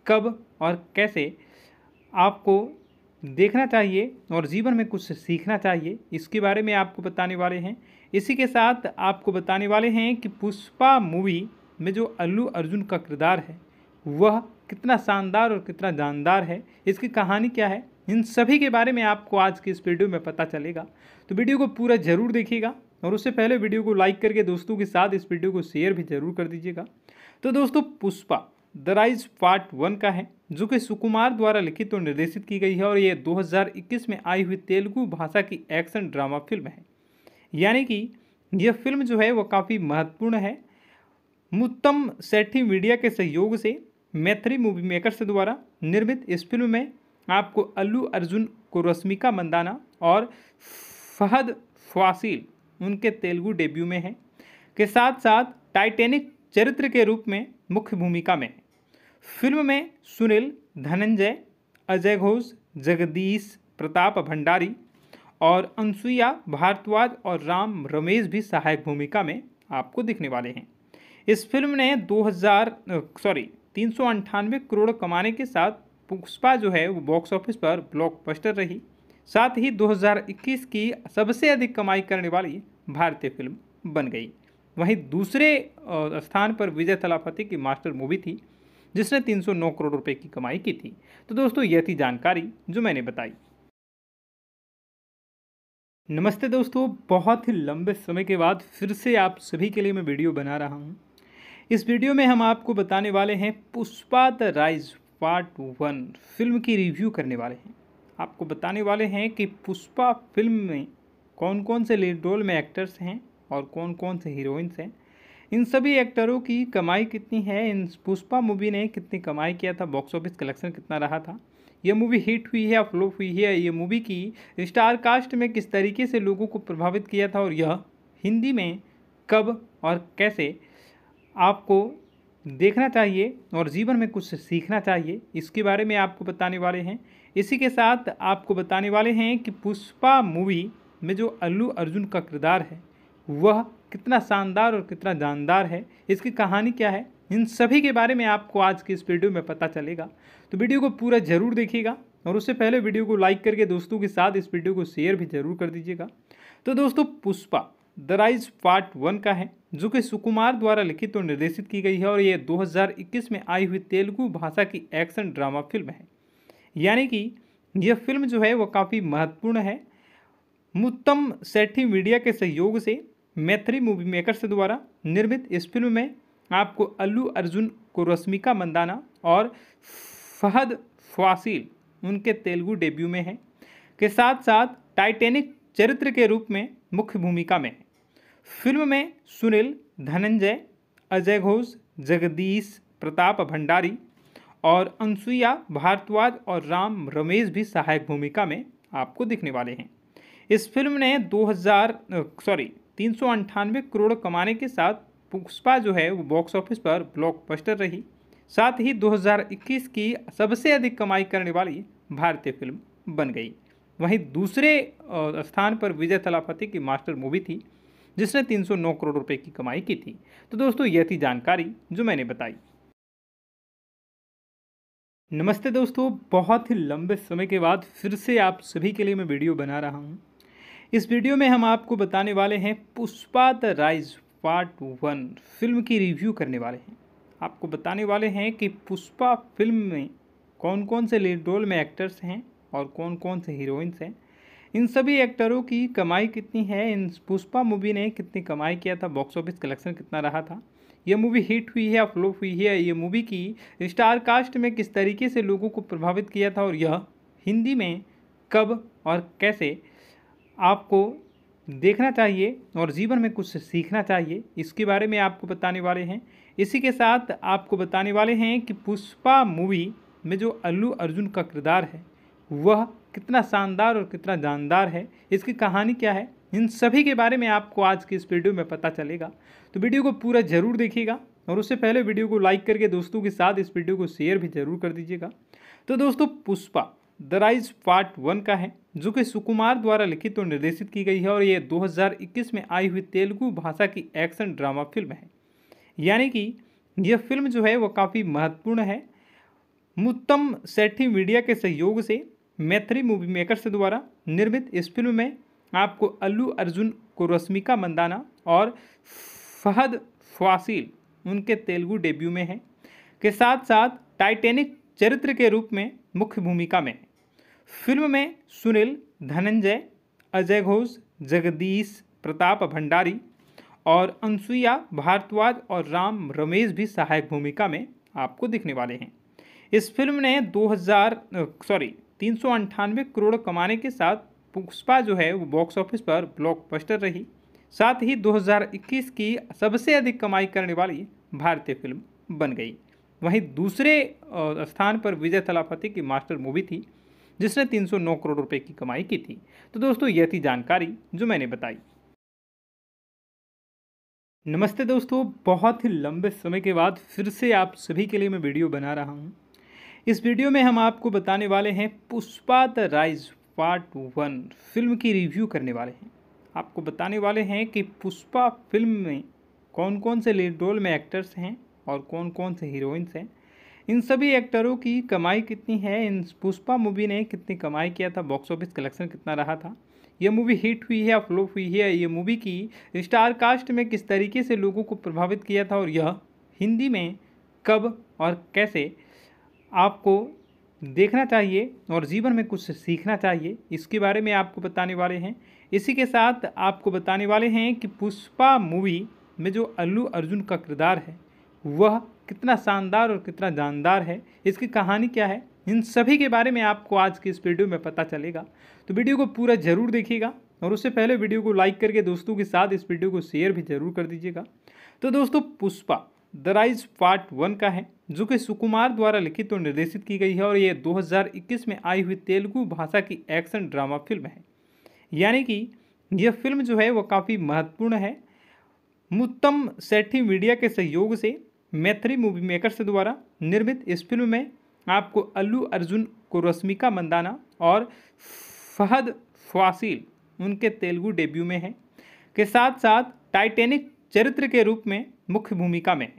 कब और कैसे आपको देखना चाहिए और जीवन में कुछ सीखना चाहिए इसके बारे में आपको बताने वाले हैं इसी के साथ आपको बताने वाले हैं कि पुष्पा मूवी में जो अल्लू अर्जुन का किरदार है वह कितना शानदार और कितना जानदार है इसकी कहानी क्या है इन सभी के बारे में आपको आज की इस वीडियो में पता चलेगा तो वीडियो को पूरा ज़रूर देखिएगा और उससे पहले वीडियो को लाइक करके दोस्तों के साथ इस वीडियो को शेयर भी ज़रूर कर दीजिएगा तो दोस्तों Pushpa the rise part one का है जो कि सुकुमार द्वारा लिखित और निर्देशित की गई है और ये 2021 में आई हुई तेलुगु भाषा की एक्शन ड्रामा फिल्म है यानी कि यह फिल्म जो है वह काफ़ी महत्वपूर्ण है मुत्तम सेठी मीडिया के सहयोग से मैथ्री मूवी मेकर्स द्वारा निर्मित इस फिल्म में आपको अल्लू अर्जुन को रश्मिका मंदाना और फहद फासिल उनके तेलुगु डेब्यू में है के साथ साथ टाइटेनिक चरित्र के रूप में मुख्य भूमिका में फिल्म में सुनील धनंजय अजय घोष जगदीश प्रताप भंडारी और अनसुईया भारद्वाज और राम रमेश भी सहायक भूमिका में आपको दिखने वाले हैं इस फिल्म ने 2000 सॉरी तीन करोड़ कमाने के साथ पुष्पा जो है वो बॉक्स ऑफिस पर ब्लॉकबस्टर रही साथ ही 2021 की सबसे अधिक कमाई करने वाली भारतीय फिल्म बन गई वहीं दूसरे स्थान पर विजय तलाफती की मास्टर मूवी थी जिसने 309 करोड़ रुपए की कमाई की थी तो दोस्तों यह थी जानकारी जो मैंने बताई नमस्ते दोस्तों बहुत ही लंबे समय के बाद फिर से आप सभी के लिए मैं वीडियो बना रहा हूँ इस वीडियो में हम आपको बताने वाले हैं Pushpa the rise part one film की रिव्यू करने वाले हैं आपको बताने वाले हैं कि पुष्पा फिल्म में कौन कौन से लीड रोल में एक्टर्स हैं और कौन कौन से हीरोइंस हैं इन सभी एक्टरों की कमाई कितनी है इन पुष्पा मूवी ने कितनी कमाई किया था बॉक्स ऑफिस कलेक्शन कितना रहा था यह मूवी हिट हुई है या फ्लोप हुई है ये मूवी की स्टार कास्ट में किस तरीके से लोगों को प्रभावित किया था और यह हिंदी में कब और कैसे आपको देखना चाहिए और जीवन में कुछ सीखना चाहिए इसके बारे में आपको बताने वाले हैं इसी के साथ आपको बताने वाले हैं कि पुष्पा मूवी में जो अल्लू अर्जुन का किरदार है वह कितना शानदार और कितना जानदार है इसकी कहानी क्या है इन सभी के बारे में आपको आज की इस वीडियो में पता चलेगा तो वीडियो को पूरा ज़रूर देखिएगा और उससे पहले वीडियो को लाइक करके दोस्तों के साथ इस वीडियो को शेयर भी ज़रूर कर दीजिएगा तो दोस्तों Pushpa the rise part one का है जो कि सुकुमार द्वारा लिखित और निर्देशित की गई है और ये 2021 में आई हुई तेलुगु भाषा की एक्शन ड्रामा फिल्म है यानी कि यह फिल्म जो है वो काफ़ी महत्वपूर्ण है मुत्तम सेठी मीडिया के सहयोग से मैथ्री मूवी मेकर से द्वारा निर्मित इस फिल्म में आपको अल्लू अर्जुन को रश्मिका मंदाना और फहद फासिल उनके तेलुगु डेब्यू में है के साथ साथ टाइटेनिक चरित्र के रूप में मुख्य भूमिका में है फिल्म में सुनील धनंजय अजय घोष जगदीश प्रताप भंडारी और अनसुईया भारद्वाज और राम रमेश भी सहायक भूमिका में आपको दिखने वाले हैं इस फिल्म ने 2000 सॉरी तीन करोड़ कमाने के साथ पुष्पा जो है वो बॉक्स ऑफिस पर ब्लॉकबस्टर रही साथ ही 2021 की सबसे अधिक कमाई करने वाली भारतीय फिल्म बन गई वहीं दूसरे स्थान पर विजय थलापति की मास्टर मूवी थी जिसने 309 करोड़ रुपए की कमाई की थी तो दोस्तों यह थी जानकारी जो मैंने बताई नमस्ते दोस्तों बहुत ही लंबे समय के बाद फिर से आप सभी के लिए मैं वीडियो बना रहा हूँ इस वीडियो में हम आपको बताने वाले हैं Pushpa the rise part one film की रिव्यू करने वाले हैं आपको बताने वाले हैं कि पुष्पा फिल्म में कौन कौन से रोल में एक्टर्स हैं और कौन कौन से हीरोइंस हैं इन सभी एक्टरों की कमाई कितनी है इन पुष्पा मूवी ने कितनी कमाई किया था बॉक्स ऑफिस कलेक्शन कितना रहा था यह मूवी हिट हुई है या फ्लोप हुई है ये मूवी की स्टार कास्ट में किस तरीके से लोगों को प्रभावित किया था और यह हिंदी में कब और कैसे आपको देखना चाहिए और जीवन में कुछ सीखना चाहिए इसके बारे में आपको बताने वाले हैं इसी के साथ आपको बताने वाले हैं कि पुष्पा मूवी में जो अल्लू अर्जुन का किरदार है वह कितना शानदार और कितना जानदार है इसकी कहानी क्या है इन सभी के बारे में आपको आज की इस वीडियो में पता चलेगा तो वीडियो को पूरा ज़रूर देखिएगा और उससे पहले वीडियो को लाइक करके दोस्तों के साथ इस वीडियो को शेयर भी ज़रूर कर दीजिएगा तो दोस्तों Pushpa the rise part one का है जो कि सुकुमार द्वारा लिखित और निर्देशित की गई है और ये 2021 में आई हुई तेलुगु भाषा की एक्शन ड्रामा फिल्म है यानी कि यह फिल्म जो है वह काफ़ी महत्वपूर्ण है मुत्तम सेठी मीडिया के सहयोग से मैथ्री मूवी मेकर्स द्वारा निर्मित इस फिल्म में आपको अल्लू अर्जुन को रश्मिका मंदाना और फहद फासिल उनके तेलुगु डेब्यू में है के साथ साथ टाइटेनिक चरित्र के रूप में मुख्य भूमिका में है फिल्म में सुनील धनंजय अजय घोष जगदीश प्रताप भंडारी और अनसुईया भारद्वाज और राम रमेश भी सहायक भूमिका में आपको दिखने वाले हैं इस फिल्म ने 2000 सॉरी तीन करोड़ कमाने के साथ पुष्पा जो है वो बॉक्स ऑफिस पर ब्लॉकबस्टर रही साथ ही 2021 की सबसे अधिक कमाई करने वाली भारतीय फिल्म बन गई वहीं दूसरे स्थान पर विजय तलापति की मास्टर मूवी थी जिसने 309 करोड़ रुपए की कमाई की थी तो दोस्तों यह थी जानकारी जो मैंने बताई नमस्ते दोस्तों बहुत ही लंबे समय के बाद फिर से आप सभी के लिए मैं वीडियो बना रहा हूँ इस वीडियो में हम आपको बताने वाले हैं Pushpa the rise part one film की रिव्यू करने वाले हैं आपको बताने वाले हैं कि पुष्पा फिल्म में कौन कौन से लीड रोल में एक्टर्स हैं और कौन कौन से हीरोइंस हैं इन सभी एक्टरों की कमाई कितनी है इन पुष्पा मूवी ने कितनी कमाई किया था बॉक्स ऑफिस कलेक्शन कितना रहा था यह मूवी हिट हुई है या फ्लोप हुई है ये मूवी की स्टार कास्ट में किस तरीके से लोगों को प्रभावित किया था और यह हिंदी में कब और कैसे आपको देखना चाहिए और जीवन में कुछ सीखना चाहिए इसके बारे में आपको बताने वाले हैं इसी के साथ आपको बताने वाले हैं कि पुष्पा मूवी में जो अल्लू अर्जुन का किरदार है वह कितना शानदार और कितना जानदार है इसकी कहानी क्या है इन सभी के बारे में आपको आज की इस वीडियो में पता चलेगा तो वीडियो को पूरा ज़रूर देखिएगा और उससे पहले वीडियो को लाइक करके दोस्तों के साथ इस वीडियो को शेयर भी ज़रूर कर दीजिएगा तो दोस्तों Pushpa the rise part one का है जो कि सुकुमार द्वारा लिखित और निर्देशित की गई है और ये 2021 में आई हुई तेलुगु भाषा की एक्शन ड्रामा फिल्म है यानी कि यह फिल्म जो है वह काफ़ी महत्वपूर्ण है मुत्तम सेठी मीडिया के सहयोग से मैथ्री मूवी मेकर्स द्वारा निर्मित इस फिल्म में आपको अल्लू अर्जुन को रश्मिका मंदाना और फहद फासिल उनके तेलुगु डेब्यू में हैं के साथ साथ टाइटेनिक चरित्र के रूप में मुख्य भूमिका में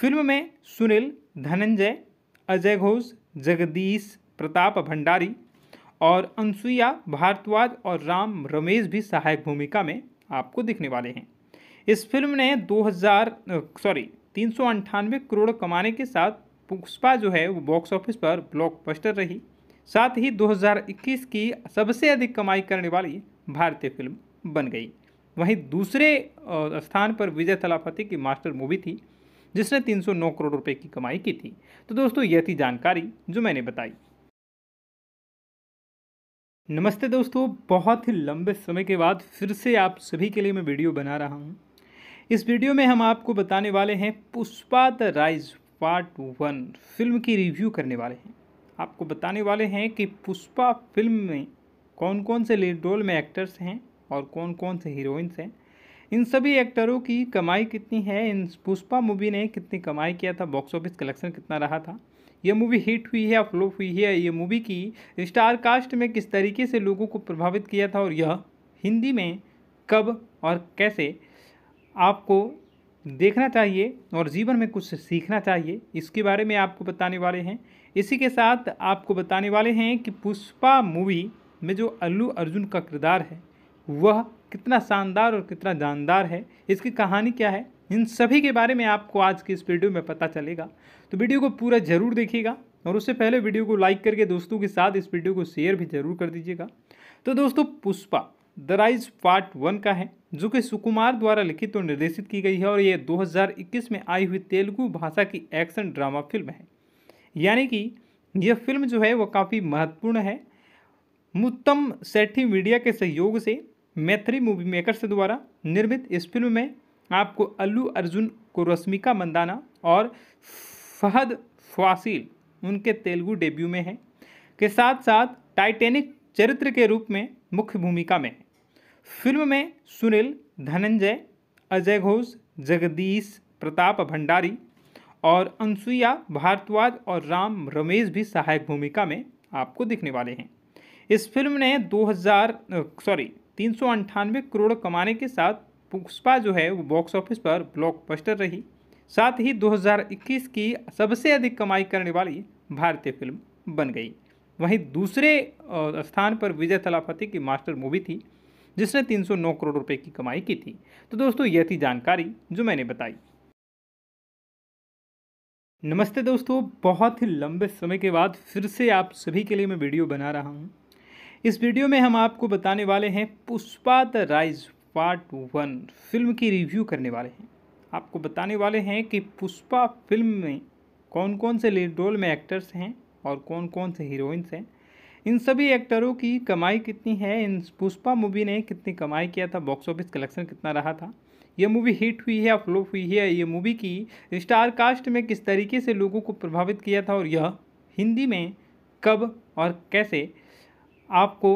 फिल्म में सुनील धनंजय अजय घोष जगदीश प्रताप भंडारी और अनसुईया भारद्वाज और राम रमेश भी सहायक भूमिका में आपको दिखने वाले हैं इस फिल्म ने 2000 सॉरी तीन करोड़ कमाने के साथ पुष्पा जो है वो बॉक्स ऑफिस पर ब्लॉकबस्टर रही साथ ही 2021 की सबसे अधिक कमाई करने वाली भारतीय फिल्म बन गई वहीं दूसरे स्थान पर विजय थलापति की मास्टर मूवी थी जिसने 309 करोड़ रुपए की कमाई की थी तो दोस्तों यह थी जानकारी जो मैंने बताई नमस्ते दोस्तों बहुत ही लंबे समय के बाद फिर से आप सभी के लिए मैं वीडियो बना रहा हूँ इस वीडियो में हम आपको बताने वाले हैं Pushpa the rise part one film की रिव्यू करने वाले हैं आपको बताने वाले हैं कि पुष्पा फिल्म में कौन कौन से लीड रोल में एक्टर्स हैं और कौन कौन से हीरोइंस हैं इन सभी एक्टरों की कमाई कितनी है इन पुष्पा मूवी ने कितनी कमाई किया था बॉक्स ऑफिस कलेक्शन कितना रहा था यह मूवी हिट हुई है या फ्लोप हुई है ये मूवी की स्टार कास्ट में किस तरीके से लोगों को प्रभावित किया था और यह हिंदी में कब और कैसे आपको देखना चाहिए और जीवन में कुछ सीखना चाहिए इसके बारे में आपको बताने वाले हैं इसी के साथ आपको बताने वाले हैं कि पुष्पा मूवी में जो अल्लू अर्जुन का किरदार है वह कितना शानदार और कितना जानदार है इसकी कहानी क्या है इन सभी के बारे में आपको आज की इस वीडियो में पता चलेगा तो वीडियो को पूरा ज़रूर देखिएगा और उससे पहले वीडियो को लाइक करके दोस्तों के साथ इस वीडियो को शेयर भी ज़रूर कर दीजिएगा तो दोस्तों Pushpa the rise part one का है जो कि सुकुमार द्वारा लिखित और निर्देशित की गई है और ये 2021 में आई हुई तेलुगु भाषा की एक्शन ड्रामा फिल्म है यानी कि यह फिल्म जो है वो काफ़ी महत्वपूर्ण है मुत्तम सेठी मीडिया के सहयोग से मैथ्री मूवी मेकर्स द्वारा निर्मित इस फिल्म में आपको अल्लू अर्जुन को रश्मिका मंदाना और फहद फासिल उनके तेलुगु डेब्यू में है के साथ साथ टाइटेनिक चरित्र के रूप में मुख्य भूमिका में है फिल्म में सुनील धनंजय अजय घोष जगदीश प्रताप भंडारी और अनसुईया भारद्वाज और राम रमेश भी सहायक भूमिका में आपको दिखने वाले हैं इस फिल्म ने 2000 सॉरी तीन करोड़ कमाने के साथ पुष्पा जो है वो बॉक्स ऑफिस पर ब्लॉकबस्टर रही साथ ही 2021 की सबसे अधिक कमाई करने वाली भारतीय फिल्म बन गई वहीं दूसरे स्थान पर विजय थलापति की मास्टर मूवी थी जिसने 309 करोड़ रुपए की कमाई की थी तो दोस्तों यह थी जानकारी जो मैंने बताई नमस्ते दोस्तों बहुत ही लंबे समय के बाद फिर से आप सभी के लिए मैं वीडियो बना रहा हूँ इस वीडियो में हम आपको बताने वाले हैं Pushpa the rise part one film की रिव्यू करने वाले हैं आपको बताने वाले हैं कि पुष्पा फिल्म में कौन कौन से लीड रोल में एक्टर्स हैं और कौन कौन से हीरोइंस हैं इन सभी एक्टरों की कमाई कितनी है इन पुष्पा मूवी ने कितनी कमाई किया था बॉक्स ऑफिस कलेक्शन कितना रहा था यह मूवी हिट हुई है या फ्लोप हुई है ये मूवी की स्टार कास्ट में किस तरीके से लोगों को प्रभावित किया था और यह हिंदी में कब और कैसे आपको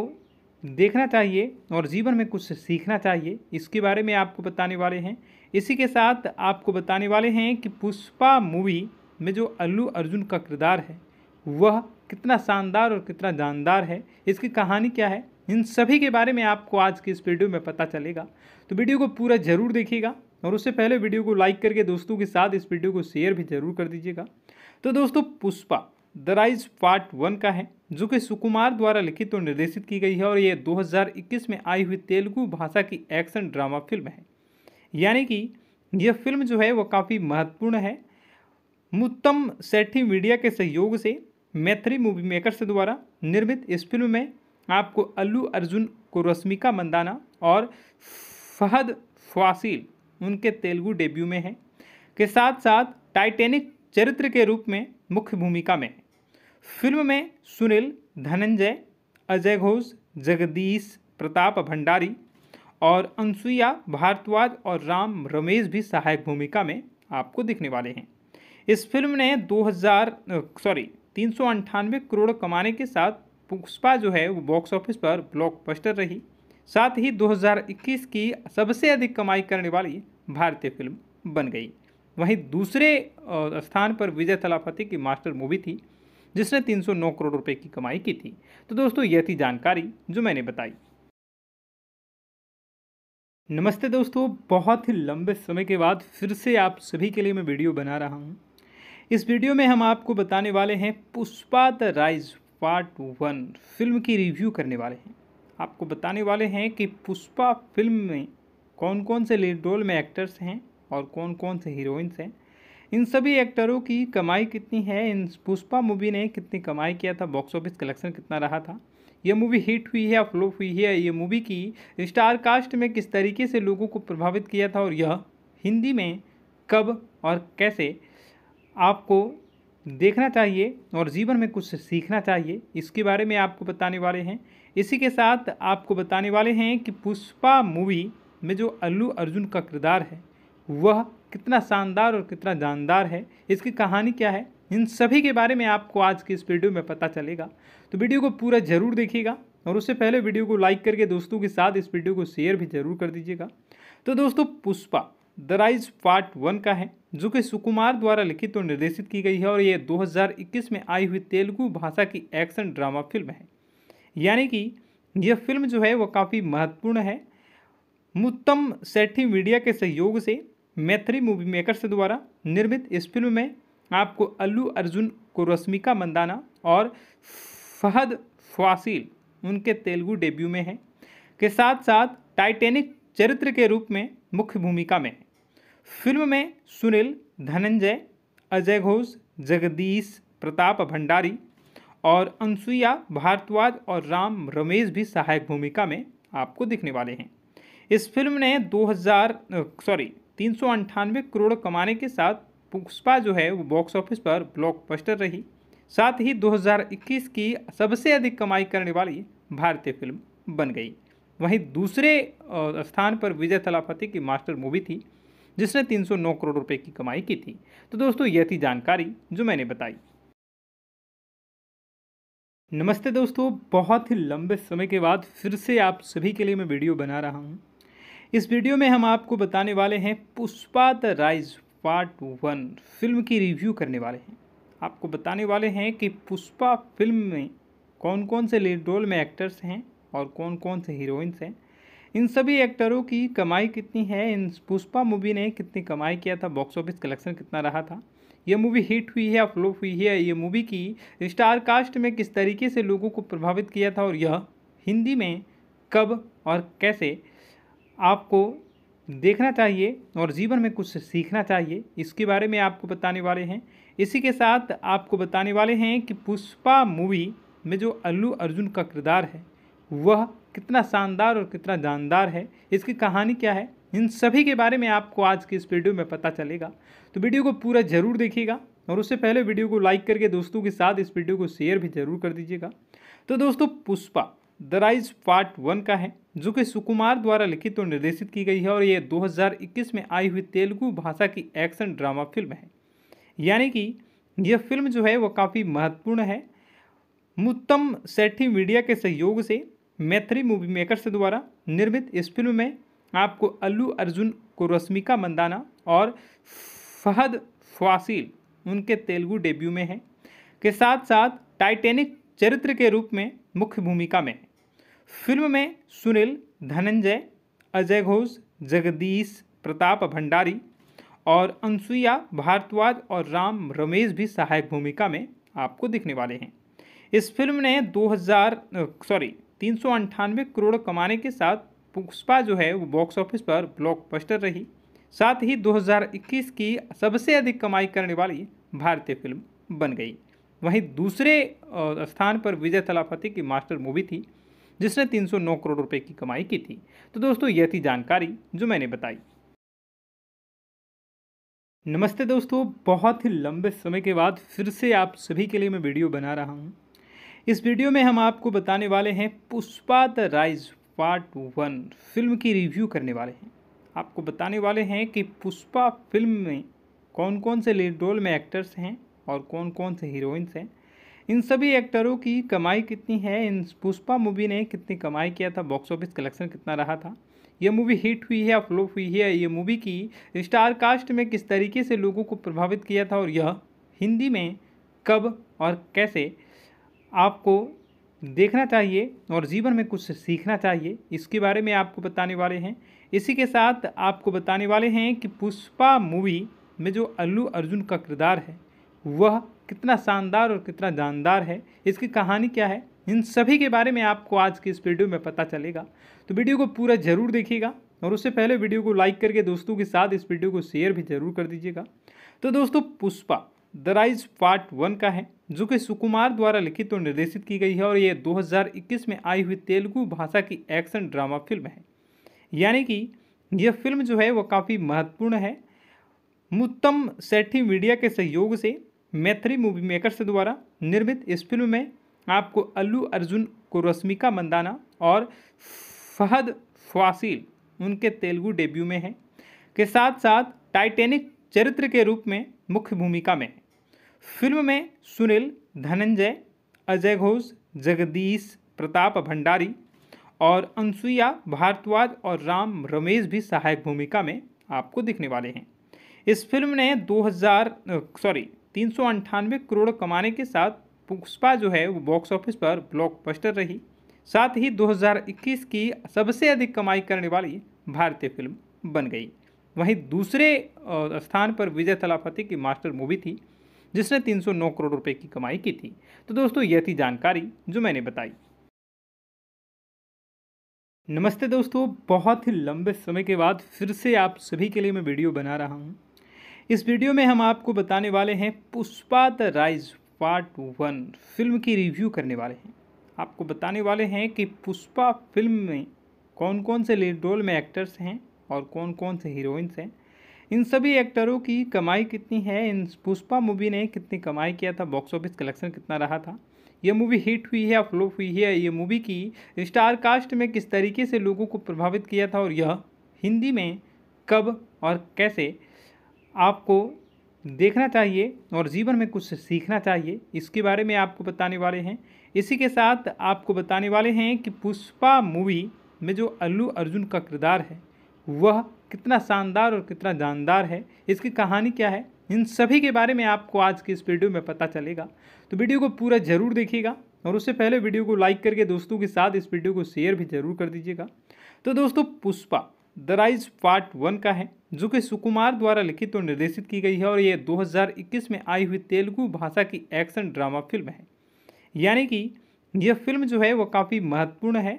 देखना चाहिए और जीवन में कुछ सीखना चाहिए इसके बारे में आपको बताने वाले हैं इसी के साथ आपको बताने वाले हैं कि पुष्पा मूवी में जो अल्लू अर्जुन का किरदार है वह कितना शानदार और कितना जानदार है इसकी कहानी क्या है इन सभी के बारे में आपको आज की इस वीडियो में पता चलेगा तो वीडियो को पूरा ज़रूर देखिएगा और उससे पहले वीडियो को लाइक करके दोस्तों के साथ इस वीडियो को शेयर भी ज़रूर कर दीजिएगा तो दोस्तों Pushpa the rise part one का है जो कि सुकुमार द्वारा लिखित और निर्देशित की गई है और ये 2021 में आई हुई तेलुगु भाषा की एक्शन ड्रामा फिल्म है यानी कि यह फिल्म जो है वह काफ़ी महत्वपूर्ण है मुत्तम सेठी मीडिया के सहयोग से मैथ्री मूवी मेकर्स द्वारा निर्मित इस फिल्म में आपको अल्लू अर्जुन को रश्मिका मंदाना और फहद फासिल उनके तेलुगु डेब्यू में है के साथ साथ टाइटेनिक चरित्र के रूप में मुख्य भूमिका में है फिल्म में सुनील धनंजय अजय घोष जगदीश प्रताप भंडारी और अनुसुईया भारद्वाज और राम रमेश भी सहायक भूमिका में आपको दिखने वाले हैं इस फिल्म ने 2000 सॉरी तीन सौ अंठानवे करोड़ कमाने के साथ पुष्पा जो है वो बॉक्स ऑफिस पर ब्लॉकबस्टर रही साथ ही 2021 की सबसे अधिक कमाई करने वाली भारतीय फिल्म बन गई वहीं दूसरे स्थान पर विजय थलापति की मास्टर मूवी थी जिसने 309 करोड़ रुपए की कमाई की थी तो दोस्तों यह थी जानकारी जो मैंने बताई नमस्ते दोस्तों बहुत ही लंबे समय के बाद फिर से आप सभी के लिए मैं वीडियो बना रहा हूँ इस वीडियो में हम आपको बताने वाले हैं Pushpa the rise part one film की रिव्यू करने वाले हैं आपको बताने वाले हैं कि पुष्पा फिल्म में कौन कौन से लीड रोल में एक्टर्स हैं और कौन कौन से हीरोइंस हैं इन सभी एक्टरों की कमाई कितनी है इन पुष्पा मूवी ने कितनी कमाई किया था बॉक्स ऑफिस कलेक्शन कितना रहा था यह मूवी हिट हुई है या फ्लोप हुई है ये मूवी की स्टार कास्ट में किस तरीके से लोगों को प्रभावित किया था और यह हिंदी में कब और कैसे आपको देखना चाहिए और जीवन में कुछ सीखना चाहिए इसके बारे में आपको बताने वाले हैं इसी के साथ आपको बताने वाले हैं कि पुष्पा मूवी में जो अल्लू अर्जुन का किरदार है वह कितना शानदार और कितना जानदार है इसकी कहानी क्या है इन सभी के बारे में आपको आज की इस वीडियो में पता चलेगा तो वीडियो को पूरा ज़रूर देखिएगा और उससे पहले वीडियो को लाइक करके दोस्तों के साथ इस वीडियो को शेयर भी ज़रूर कर दीजिएगा तो दोस्तों Pushpa the rise part one का है जो कि सुकुमार द्वारा लिखित और निर्देशित की गई है और यह 2021 में आई हुई तेलुगु भाषा की एक्शन ड्रामा फिल्म है यानी कि यह फिल्म जो है वह काफ़ी महत्वपूर्ण है मुत्तम सेठी मीडिया के सहयोग से मैथिली मूवी मेकर्स द्वारा निर्मित इस फिल्म में आपको अल्लू अर्जुन को रश्मिका मंदाना और फहद फासिल उनके तेलुगु डेब्यू में हैं के साथ साथ टाइटेनिक चरित्र के रूप में मुख्य भूमिका में फिल्म में सुनील धनंजय अजय घोष जगदीश प्रताप भंडारी और अनसुईया भारद्वाज और राम रमेश भी सहायक भूमिका में आपको दिखने वाले हैं इस फिल्म ने 2000 सॉरी तीन करोड़ कमाने के साथ पुष्पा जो है वो बॉक्स ऑफिस पर ब्लॉकबस्टर रही साथ ही 2021 की सबसे अधिक कमाई करने वाली भारतीय फिल्म बन गई वहीं दूसरे स्थान पर विजय थलापति की मास्टर मूवी थी जिसने 309 करोड़ रुपए की कमाई की थी तो दोस्तों यह थी जानकारी जो मैंने बताई नमस्ते दोस्तों बहुत ही लंबे समय के बाद फिर से आप सभी के लिए मैं वीडियो बना रहा हूँ इस वीडियो में हम आपको बताने वाले हैं Pushpa the rise part one film की रिव्यू करने वाले हैं आपको बताने वाले हैं कि पुष्पा फिल्म में कौन कौन से लीड रोल में एक्टर्स हैं और कौन कौन से हीरोइंस हैं इन सभी एक्टरों की कमाई कितनी है इन पुष्पा मूवी ने कितनी कमाई किया था बॉक्स ऑफिस कलेक्शन कितना रहा था यह मूवी हिट हुई है या फ्लोप हुई है ये मूवी की स्टार कास्ट में किस तरीके से लोगों को प्रभावित किया था और यह हिंदी में कब और कैसे आपको देखना चाहिए और जीवन में कुछ सीखना चाहिए इसके बारे में आपको बताने वाले हैं इसी के साथ आपको बताने वाले हैं कि पुष्पा मूवी में जो अल्लू अर्जुन का किरदार है वह कितना शानदार और कितना जानदार है इसकी कहानी क्या है इन सभी के बारे में आपको आज की इस वीडियो में पता चलेगा तो वीडियो को पूरा ज़रूर देखिएगा और उससे पहले वीडियो को लाइक करके दोस्तों के साथ इस वीडियो को शेयर भी ज़रूर कर दीजिएगा तो दोस्तों Pushpa the rise part one का है जो कि सुकुमार द्वारा लिखित और निर्देशित की गई है और ये 2021 में आई हुई तेलुगु भाषा की एक्शन ड्रामा फिल्म है यानी कि यह फिल्म जो है वो काफ़ी महत्वपूर्ण है मुत्तम सेठी मीडिया के सहयोग से मैथ्री मूवी मेकर्स द्वारा निर्मित इस फिल्म में आपको अल्लू अर्जुन को रश्मिका मंदाना और फहद फासिल उनके तेलुगु डेब्यू में हैं के साथ साथ टाइटेनिक चरित्र के रूप में मुख्य भूमिका में है फिल्म में सुनील धनंजय अजय घोष जगदीश प्रताप भंडारी और अनसुईया भारद्वाज और राम रमेश भी सहायक भूमिका में आपको दिखने वाले हैं इस फिल्म ने 2000 सॉरी तीन करोड़ कमाने के साथ पुष्पा जो है वो बॉक्स ऑफिस पर ब्लॉकबस्टर रही साथ ही 2021 की सबसे अधिक कमाई करने वाली भारतीय फिल्म बन गई वहीं दूसरे स्थान पर विजय तलापति की मास्टर मूवी थी जिसने 309 करोड़ रुपए की कमाई की थी तो दोस्तों यह थी जानकारी जो मैंने बताई नमस्ते दोस्तों बहुत ही लंबे समय के बाद फिर से आप सभी के लिए मैं वीडियो बना रहा हूँ इस वीडियो में हम आपको बताने वाले हैं Pushpa the rise part one film की रिव्यू करने वाले हैं आपको बताने वाले हैं कि पुष्पा फिल्म में कौन कौन से लीड रोल में एक्टर्स हैं और कौन कौन से हीरोइंस हैं इन सभी एक्टरों की कमाई कितनी है इन पुष्पा मूवी ने कितनी कमाई किया था बॉक्स ऑफिस कलेक्शन कितना रहा था यह मूवी हिट हुई है या फ्लोप हुई है ये मूवी की स्टार कास्ट में किस तरीके से लोगों को प्रभावित किया था और यह हिंदी में कब और कैसे आपको देखना चाहिए और जीवन में कुछ सीखना चाहिए इसके बारे में आपको बताने वाले हैं इसी के साथ आपको बताने वाले हैं कि पुष्पा मूवी में जो अल्लू अर्जुन का किरदार है वह कितना शानदार और कितना जानदार है इसकी कहानी क्या है इन सभी के बारे में आपको आज की इस वीडियो में पता चलेगा तो वीडियो को पूरा ज़रूर देखिएगा और उससे पहले वीडियो को लाइक करके दोस्तों के साथ इस वीडियो को शेयर भी ज़रूर कर दीजिएगा तो दोस्तों Pushpa the rise part one का है जो कि सुकुमार द्वारा लिखित और निर्देशित की गई है और ये 2021 में आई हुई तेलुगु भाषा की एक्शन ड्रामा फिल्म है यानी कि यह फिल्म जो है वह काफ़ी महत्वपूर्ण है मुत्तम सेठी मीडिया के सहयोग से मैथ्री मूवी मेकर्स द्वारा निर्मित इस फिल्म में आपको अल्लू अर्जुन को रश्मिका मंदाना और फहद फासिल उनके तेलुगु डेब्यू में है के साथ साथ टाइटेनिक चरित्र के रूप में मुख्य भूमिका में है फिल्म में सुनील धनंजय अजय घोष जगदीश प्रताप भंडारी और अनुसुईया भारद्वाज और राम रमेश भी सहायक भूमिका में आपको दिखने वाले हैं इस फिल्म ने 2000 सॉरी तीन करोड़ कमाने के साथ पुष्पा जो है वो बॉक्स ऑफिस पर ब्लॉकबस्टर रही साथ ही 2021 की सबसे अधिक कमाई करने वाली भारतीय फिल्म बन गई वहीं दूसरे स्थान पर विजय तलापति की मास्टर मूवी थी जिसने 309 करोड़ रुपए की कमाई की थी तो दोस्तों यह थी जानकारी जो मैंने बताई नमस्ते दोस्तों बहुत ही लंबे समय के बाद फिर से आप सभी के लिए मैं वीडियो बना रहा हूँ इस वीडियो में हम आपको बताने वाले हैं Pushpa the rise part one film की रिव्यू करने वाले हैं आपको बताने वाले हैं कि पुष्पा फिल्म में कौन कौन से लीड रोल में एक्टर्स हैं और कौन कौन से हीरोइंस हैं इन सभी एक्टरों की कमाई कितनी है इन पुष्पा मूवी ने कितनी कमाई किया था बॉक्स ऑफिस कलेक्शन कितना रहा था यह मूवी हिट हुई है या फ्लोप हुई है ये मूवी की स्टार कास्ट में किस तरीके से लोगों को प्रभावित किया था और यह हिंदी में कब और कैसे आपको देखना चाहिए और जीवन में कुछ सीखना चाहिए इसके बारे में आपको बताने वाले हैं इसी के साथ आपको बताने वाले हैं कि पुष्पा मूवी में जो अल्लू अर्जुन का किरदार है वह कितना शानदार और कितना जानदार है इसकी कहानी क्या है इन सभी के बारे में आपको आज की इस वीडियो में पता चलेगा तो वीडियो को पूरा ज़रूर देखिएगा और उससे पहले वीडियो को लाइक करके दोस्तों के साथ इस वीडियो को शेयर भी ज़रूर कर दीजिएगा तो दोस्तों Pushpa the rise part one का है जो कि सुकुमार द्वारा लिखित और निर्देशित की गई है और ये 2021 में आई हुई तेलुगु भाषा की एक्शन ड्रामा फिल्म है यानी कि यह फिल्म जो है वह काफ़ी महत्वपूर्ण है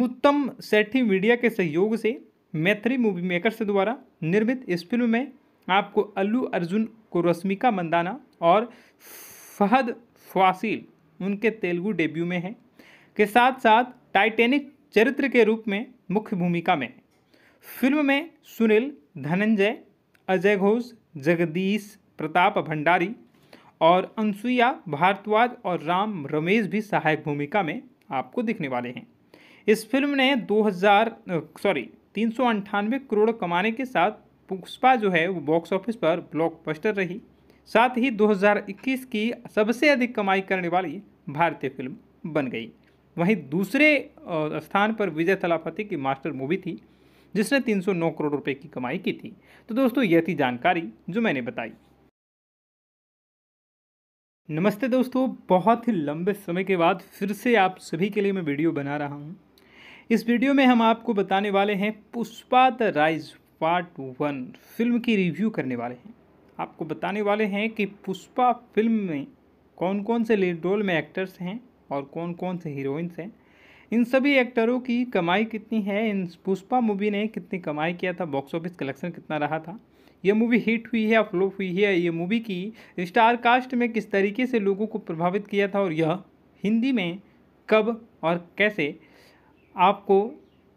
मुत्तम सेठी मीडिया के सहयोग से मैथ्री मूवी मेकर्स द्वारा निर्मित इस फिल्म में आपको अल्लू अर्जुन को रश्मिका मंदाना और फहद फासिल उनके तेलुगु डेब्यू में हैं के साथ साथ टाइटेनिक चरित्र के रूप में मुख्य भूमिका में फिल्म में सुनील धनंजय अजय घोष जगदीश प्रताप भंडारी और अनसुईया भारद्वाज और राम रमेश भी सहायक भूमिका में आपको दिखने वाले हैं इस फिल्म ने 2000 सॉरी तीन करोड़ कमाने के साथ पुष्पा जो है वो बॉक्स ऑफिस पर ब्लॉकबस्टर रही साथ ही 2021 की सबसे अधिक कमाई करने वाली भारतीय फिल्म बन गई वहीं दूसरे स्थान पर विजय तलापति की मास्टर मूवी थी जिसने 309 करोड़ रुपए की कमाई की थी तो दोस्तों यह थी जानकारी जो मैंने बताई नमस्ते दोस्तों बहुत ही लंबे समय के बाद फिर से आप सभी के लिए मैं वीडियो बना रहा हूँ इस वीडियो में हम आपको बताने वाले हैं Pushpa the rise part one film की रिव्यू करने वाले हैं आपको बताने वाले हैं कि पुष्पा फिल्म में कौन कौन से लीड रोल में एक्टर्स हैं और कौन कौन से हीरोइंस हैं इन सभी एक्टरों की कमाई कितनी है इन पुष्पा मूवी ने कितनी कमाई किया था बॉक्स ऑफिस कलेक्शन कितना रहा था यह मूवी हिट हुई है फ्लोप हुई है ये मूवी की स्टार कास्ट में किस तरीके से लोगों को प्रभावित किया था और यह हिंदी में कब और कैसे आपको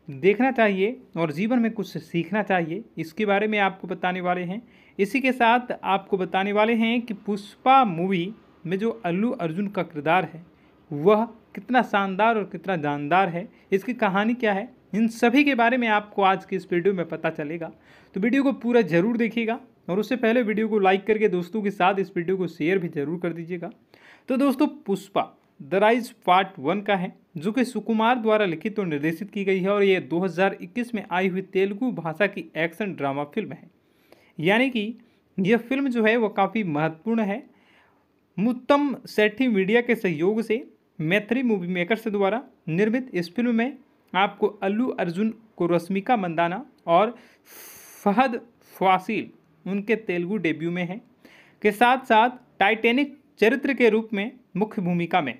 देखना चाहिए और जीवन में कुछ सीखना चाहिए इसके बारे में आपको बताने वाले हैं इसी के साथ आपको बताने वाले हैं कि पुष्पा मूवी में जो अल्लू अर्जुन का किरदार है वह कितना शानदार और कितना जानदार है इसकी कहानी क्या है इन सभी के बारे में आपको आज की इस वीडियो में पता चलेगा तो वीडियो को पूरा ज़रूर देखिएगा और उससे पहले वीडियो को लाइक करके दोस्तों के साथ इस वीडियो को शेयर भी ज़रूर कर दीजिएगा तो दोस्तों Pushpa the rise part one का है जो कि सुकुमार द्वारा लिखित और निर्देशित की गई है और ये 2021 में आई हुई तेलुगु भाषा की एक्शन ड्रामा फिल्म है यानी कि यह फिल्म जो है वह काफ़ी महत्वपूर्ण है मुत्तम सेठी मीडिया के सहयोग से मैथ्री मूवी मेकर्स द्वारा निर्मित इस फिल्म में आपको अल्लू अर्जुन को रश्मिका मंदाना और फहद फासिल उनके तेलुगु डेब्यू में है के साथ साथ टाइटेनिक चरित्र के रूप में मुख्य भूमिका में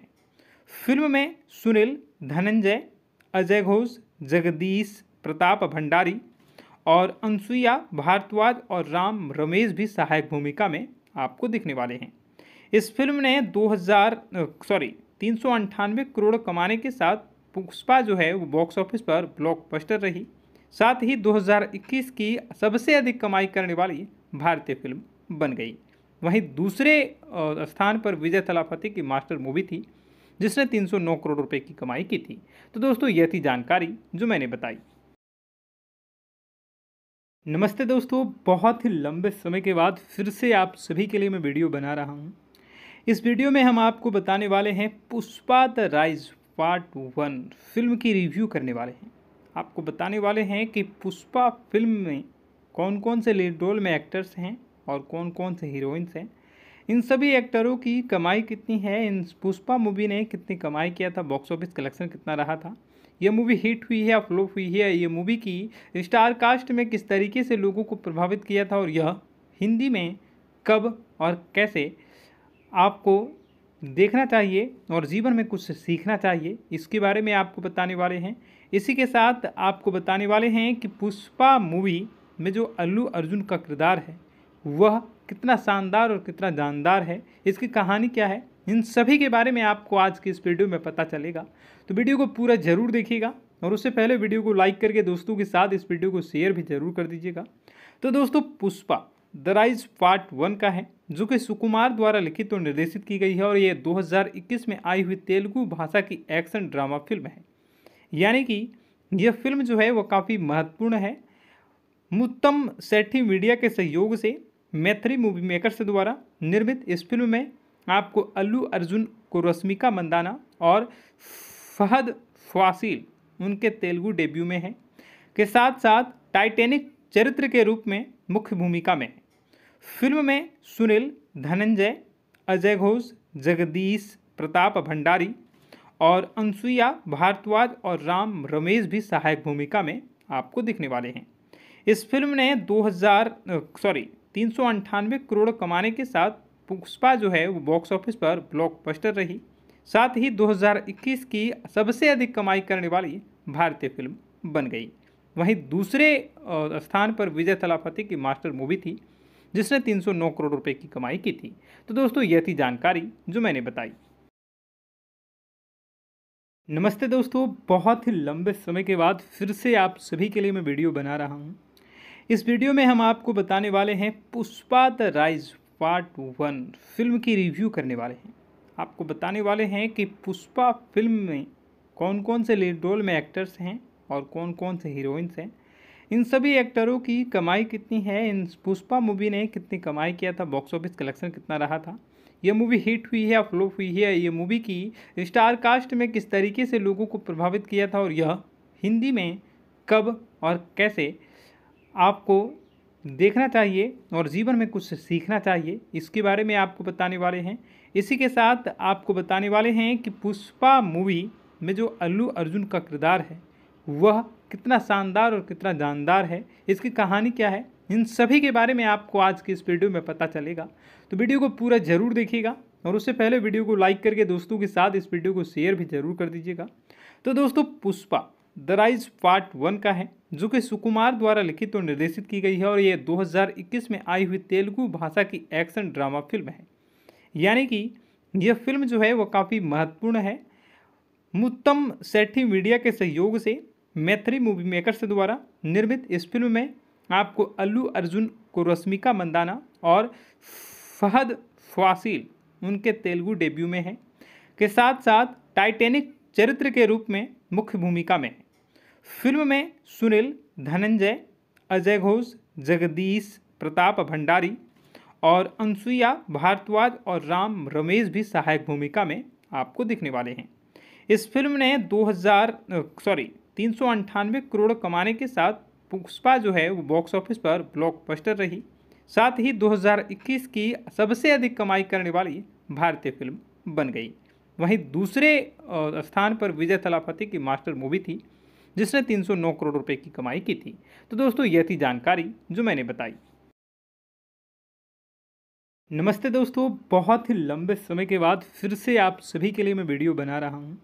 फिल्म में सुनील धनंजय अजय घोष जगदीश प्रताप भंडारी और अनसुईया भारद्वाज और राम रमेश भी सहायक भूमिका में आपको दिखने वाले हैं इस फिल्म ने 2000 सॉरी तीन करोड़ कमाने के साथ पुष्पा जो है वो बॉक्स ऑफिस पर ब्लॉकबस्टर रही साथ ही 2021 की सबसे अधिक कमाई करने वाली भारतीय फिल्म बन गई वहीं दूसरे स्थान पर विजय थलापति की मास्टर मूवी थी जिसने 309 करोड़ रुपए की कमाई की थी तो दोस्तों यह थी जानकारी जो मैंने बताई नमस्ते दोस्तों बहुत ही लंबे समय के बाद फिर से आप सभी के लिए मैं वीडियो बना रहा हूँ इस वीडियो में हम आपको बताने वाले हैं Pushpa the rise part one film की रिव्यू करने वाले हैं आपको बताने वाले हैं कि पुष्पा फिल्म में कौन कौन से लीड रोल में एक्टर्स हैं और कौन कौन से हीरोइंस हैं इन सभी एक्टरों की कमाई कितनी है इन पुष्पा मूवी ने कितनी कमाई किया था बॉक्स ऑफिस कलेक्शन कितना रहा था यह मूवी हिट हुई है या फ्लोप हुई है ये मूवी की स्टार कास्ट में किस तरीके से लोगों को प्रभावित किया था और यह हिंदी में कब और कैसे आपको देखना चाहिए और जीवन में कुछ सीखना चाहिए इसके बारे में आपको बताने वाले हैं इसी के साथ आपको बताने वाले हैं कि पुष्पा मूवी में जो अल्लू अर्जुन का किरदार है वह कितना शानदार और कितना जानदार है इसकी कहानी क्या है इन सभी के बारे में आपको आज की इस वीडियो में पता चलेगा तो वीडियो को पूरा ज़रूर देखिएगा और उससे पहले वीडियो को लाइक करके दोस्तों के साथ इस वीडियो को शेयर भी ज़रूर कर दीजिएगा तो दोस्तों Pushpa the rise part one का है जो कि सुकुमार द्वारा लिखित और निर्देशित की गई है और ये 2021 में आई हुई तेलुगु भाषा की एक्शन ड्रामा फिल्म है यानी कि यह फिल्म जो है वो काफ़ी महत्वपूर्ण है मुत्तम सेठी मीडिया के सहयोग से मैथिली मूवी मेकर द्वारा निर्मित इस फिल्म में आपको अल्लू अर्जुन को रश्मिका मंदाना और फहद फासिल उनके तेलुगु डेब्यू में हैं के साथ साथ टाइटेनिक चरित्र के रूप में मुख्य भूमिका में है फिल्म में सुनील धनंजय अजय घोष जगदीश प्रताप भंडारी और अनुसुईया भारद्वाज और राम रमेश भी सहायक भूमिका में आपको दिखने वाले हैं इस फिल्म ने 2000 सॉरी तीन करोड़ कमाने के साथ पुष्पा जो है वो बॉक्स ऑफिस पर ब्लॉकबस्टर रही साथ ही 2021 की सबसे अधिक कमाई करने वाली भारतीय फिल्म बन गई वहीं दूसरे स्थान पर विजय थलापति की मास्टर मूवी थी जिसने 309 करोड़ रुपए की कमाई की थी तो दोस्तों यह थी जानकारी जो मैंने बताई नमस्ते दोस्तों बहुत ही लंबे समय के बाद फिर से आप सभी के लिए मैं वीडियो बना रहा हूँ इस वीडियो में हम आपको बताने वाले हैं Pushpa the rise part one film की रिव्यू करने वाले हैं आपको बताने वाले हैं कि पुष्पा फिल्म में कौन कौन से लीड रोल में एक्टर्स हैं और कौन कौन से हीरोइंस हैं इन सभी एक्टरों की कमाई कितनी है इन पुष्पा मूवी ने कितनी कमाई किया था बॉक्स ऑफिस कलेक्शन कितना रहा था यह मूवी हिट हुई है या फ्लोप हुई है ये मूवी की स्टार कास्ट में किस तरीके से लोगों को प्रभावित किया था और यह हिंदी में कब और कैसे आपको देखना चाहिए और जीवन में कुछ सीखना चाहिए इसके बारे में आपको बताने वाले हैं इसी के साथ आपको बताने वाले हैं कि पुष्पा मूवी में जो अल्लू अर्जुन का किरदार है वह कितना शानदार और कितना जानदार है इसकी कहानी क्या है इन सभी के बारे में आपको आज के इस वीडियो में पता चलेगा तो वीडियो को पूरा ज़रूर देखिएगा और उससे पहले वीडियो को लाइक करके दोस्तों के साथ इस वीडियो को शेयर भी ज़रूर कर दीजिएगा तो दोस्तों Pushpa the rise part one का है जो कि सुकुमार द्वारा लिखित और निर्देशित की गई है और ये 2021 में आई हुई तेलुगु भाषा की एक्शन ड्रामा फिल्म है यानी कि यह फिल्म जो है वह काफ़ी महत्वपूर्ण है मुत्तम सेठी मीडिया के सहयोग से मैथ्री मूवी मेकर्स द्वारा निर्मित इस फिल्म में आपको अल्लू अर्जुन को रश्मिका मंदाना और फहद फासिल उनके तेलुगु डेब्यू में हैं के साथ साथ टाइटेनिक चरित्र के रूप में मुख्य भूमिका में है फिल्म में सुनील धनंजय अजय घोष जगदीश प्रताप भंडारी और अनसुईया भारद्वाज और राम रमेश भी सहायक भूमिका में आपको दिखने वाले हैं इस फिल्म ने 2000 सॉरी तीन करोड़ कमाने के साथ पुष्पा जो है वो बॉक्स ऑफिस पर ब्लॉकबस्टर रही साथ ही 2021 की सबसे अधिक कमाई करने वाली भारतीय फिल्म बन गई वहीं दूसरे स्थान पर विजय तलापति की मास्टर मूवी थी जिसने 309 करोड़ रुपए की कमाई की थी तो दोस्तों यह थी जानकारी जो मैंने बताई नमस्ते दोस्तों बहुत ही लंबे समय के बाद फिर से आप सभी के लिए मैं वीडियो बना रहा हूँ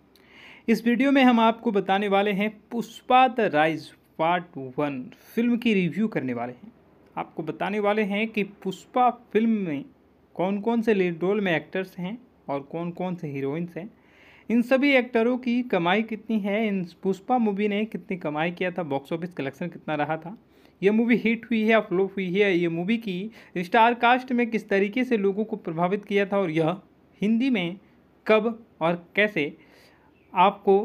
इस वीडियो में हम आपको बताने वाले हैं Pushpa the rise part one film की रिव्यू करने वाले हैं आपको बताने वाले हैं कि पुष्पा फिल्म में कौन कौन से लीड रोल में एक्टर्स हैं और कौन कौन से हीरोइंस हैं इन सभी एक्टरों की कमाई कितनी है इन पुष्पा मूवी ने कितनी कमाई किया था बॉक्स ऑफिस कलेक्शन कितना रहा था यह मूवी हिट हुई है या फ्लोप हुई है ये मूवी की स्टार कास्ट में किस तरीके से लोगों को प्रभावित किया था और यह हिंदी में कब और कैसे आपको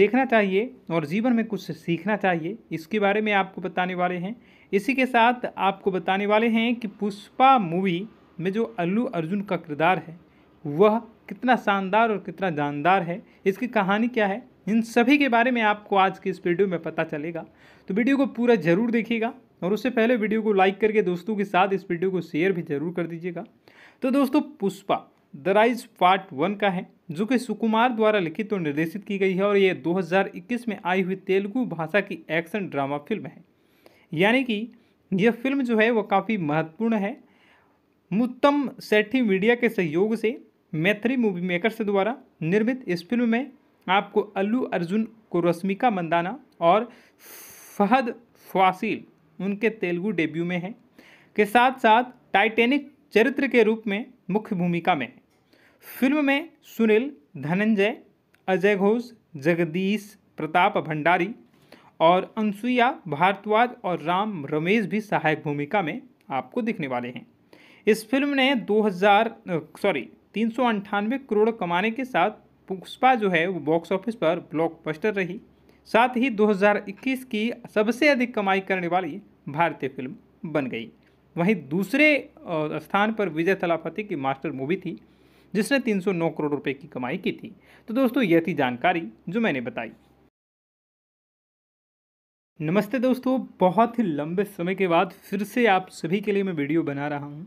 देखना चाहिए और जीवन में कुछ सीखना चाहिए इसके बारे में आपको बताने वाले हैं इसी के साथ आपको बताने वाले हैं कि पुष्पा मूवी में जो अल्लू अर्जुन का किरदार है वह कितना शानदार और कितना जानदार है इसकी कहानी क्या है इन सभी के बारे में आपको आज की इस वीडियो में पता चलेगा तो वीडियो को पूरा ज़रूर देखिएगा और उससे पहले वीडियो को लाइक करके दोस्तों के साथ इस वीडियो को शेयर भी ज़रूर कर दीजिएगा तो दोस्तों Pushpa the rise part one का है जो कि सुकुमार द्वारा लिखित और निर्देशित की गई है और यह 2021 में आई हुई तेलुगु भाषा की एक्शन ड्रामा फिल्म है यानी कि यह फिल्म जो है वह काफ़ी महत्वपूर्ण है मुत्तम सेठी मीडिया के सहयोग से मैथ्री मूवी मेकर से द्वारा निर्मित इस फिल्म में आपको अल्लू अर्जुन को रश्मिका मंदाना और फहद फासिल उनके तेलुगु डेब्यू में है के साथ साथ टाइटेनिक चरित्र के रूप में मुख्य भूमिका में फिल्म में सुनील धनंजय अजय घोष जगदीश प्रताप भंडारी और अनसुईया भारद्वाज और राम रमेश भी सहायक भूमिका में आपको दिखने वाले हैं इस फिल्म ने 2000 सॉरी तीन करोड़ कमाने के साथ पुष्पा जो है वो बॉक्स ऑफिस पर ब्लॉकबस्टर रही साथ ही 2021 की सबसे अधिक कमाई करने वाली भारतीय फिल्म बन गई वहीं दूसरे स्थान पर विजय थलापति की मास्टर मूवी थी जिसने 309 करोड़ रुपए की कमाई की थी तो दोस्तों यह थी जानकारी जो मैंने बताई नमस्ते दोस्तों बहुत ही लंबे समय के बाद फिर से आप सभी के लिए मैं वीडियो बना रहा हूँ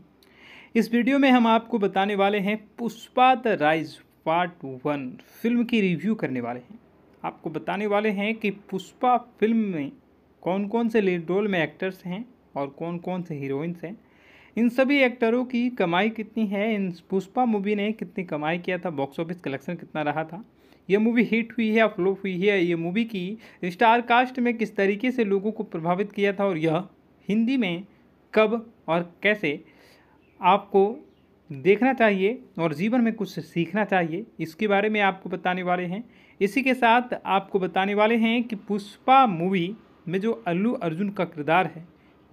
इस वीडियो में हम आपको बताने वाले हैं Pushpa the rise part one film की रिव्यू करने वाले हैं आपको बताने वाले हैं कि पुष्पा फिल्म में कौन कौन से लीड रोल में एक्टर्स हैं और कौन कौन से हीरोइंस हैं इन सभी एक्टरों की कमाई कितनी है इन पुष्पा मूवी ने कितनी कमाई किया था बॉक्स ऑफिस कलेक्शन कितना रहा था यह मूवी हिट हुई है या फ्लोप हुई है ये मूवी की स्टार कास्ट में किस तरीके से लोगों को प्रभावित किया था और यह हिंदी में कब और कैसे आपको देखना चाहिए और जीवन में कुछ सीखना चाहिए इसके बारे में आपको बताने वाले हैं इसी के साथ आपको बताने वाले हैं कि पुष्पा मूवी में जो अल्लू अर्जुन का किरदार है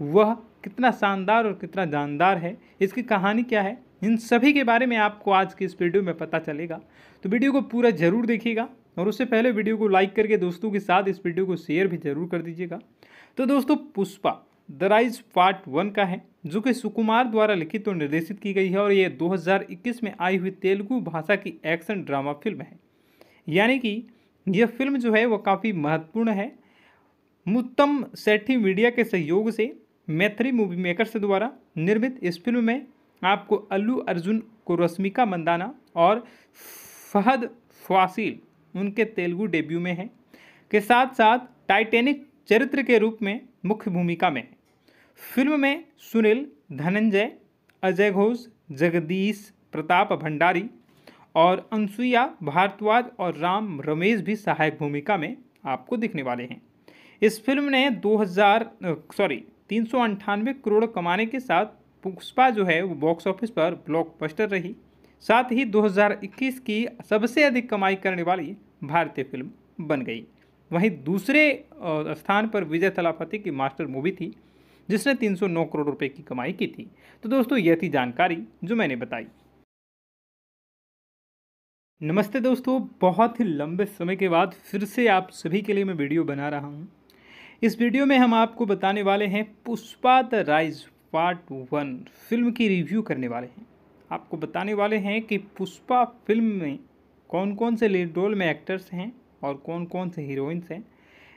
वह कितना शानदार और कितना जानदार है इसकी कहानी क्या है इन सभी के बारे में आपको आज के इस वीडियो में पता चलेगा तो वीडियो को पूरा ज़रूर देखिएगा और उससे पहले वीडियो को लाइक करके दोस्तों के साथ इस वीडियो को शेयर भी ज़रूर कर दीजिएगा तो दोस्तों Pushpa the rise part one का है जो कि सुकुमार द्वारा लिखित और निर्देशित की गई है और ये 2021 में आई हुई तेलुगु भाषा की एक्शन ड्रामा फिल्म है यानी कि यह फिल्म जो है वो काफ़ी महत्वपूर्ण है मुत्तम सेठी मीडिया के सहयोग से मैथ्री मूवी मेकर्स द्वारा निर्मित इस फिल्म में आपको अल्लू अर्जुन को रश्मिका मंदाना और फहद फासिल उनके तेलुगु डेब्यू में है के साथ साथ टाइटेनिक चरित्र के रूप में मुख्य भूमिका में है फिल्म में सुनील धनंजय अजय घोष जगदीश प्रताप भंडारी और अनसुईया भारद्वाज और राम रमेश भी सहायक भूमिका में आपको दिखने वाले हैं इस फिल्म ने 2000 सॉरी तीन करोड़ कमाने के साथ पुष्पा जो है वो बॉक्स ऑफिस पर ब्लॉकबस्टर रही साथ ही 2021 की सबसे अधिक कमाई करने वाली भारतीय फिल्म बन गई वहीं दूसरे स्थान पर विजय थलापति की मास्टर मूवी थी जिसने 309 करोड़ रुपए की कमाई की थी तो दोस्तों यह थी जानकारी जो मैंने बताई नमस्ते दोस्तों बहुत ही लंबे समय के बाद फिर से आप सभी के लिए मैं वीडियो बना रहा हूँ इस वीडियो में हम आपको बताने वाले हैं Pushpa the rise part one film की रिव्यू करने वाले हैं आपको बताने वाले हैं कि पुष्पा फिल्म में कौन कौन से लीड रोल में एक्टर्स हैं और कौन कौन से हीरोइंस हैं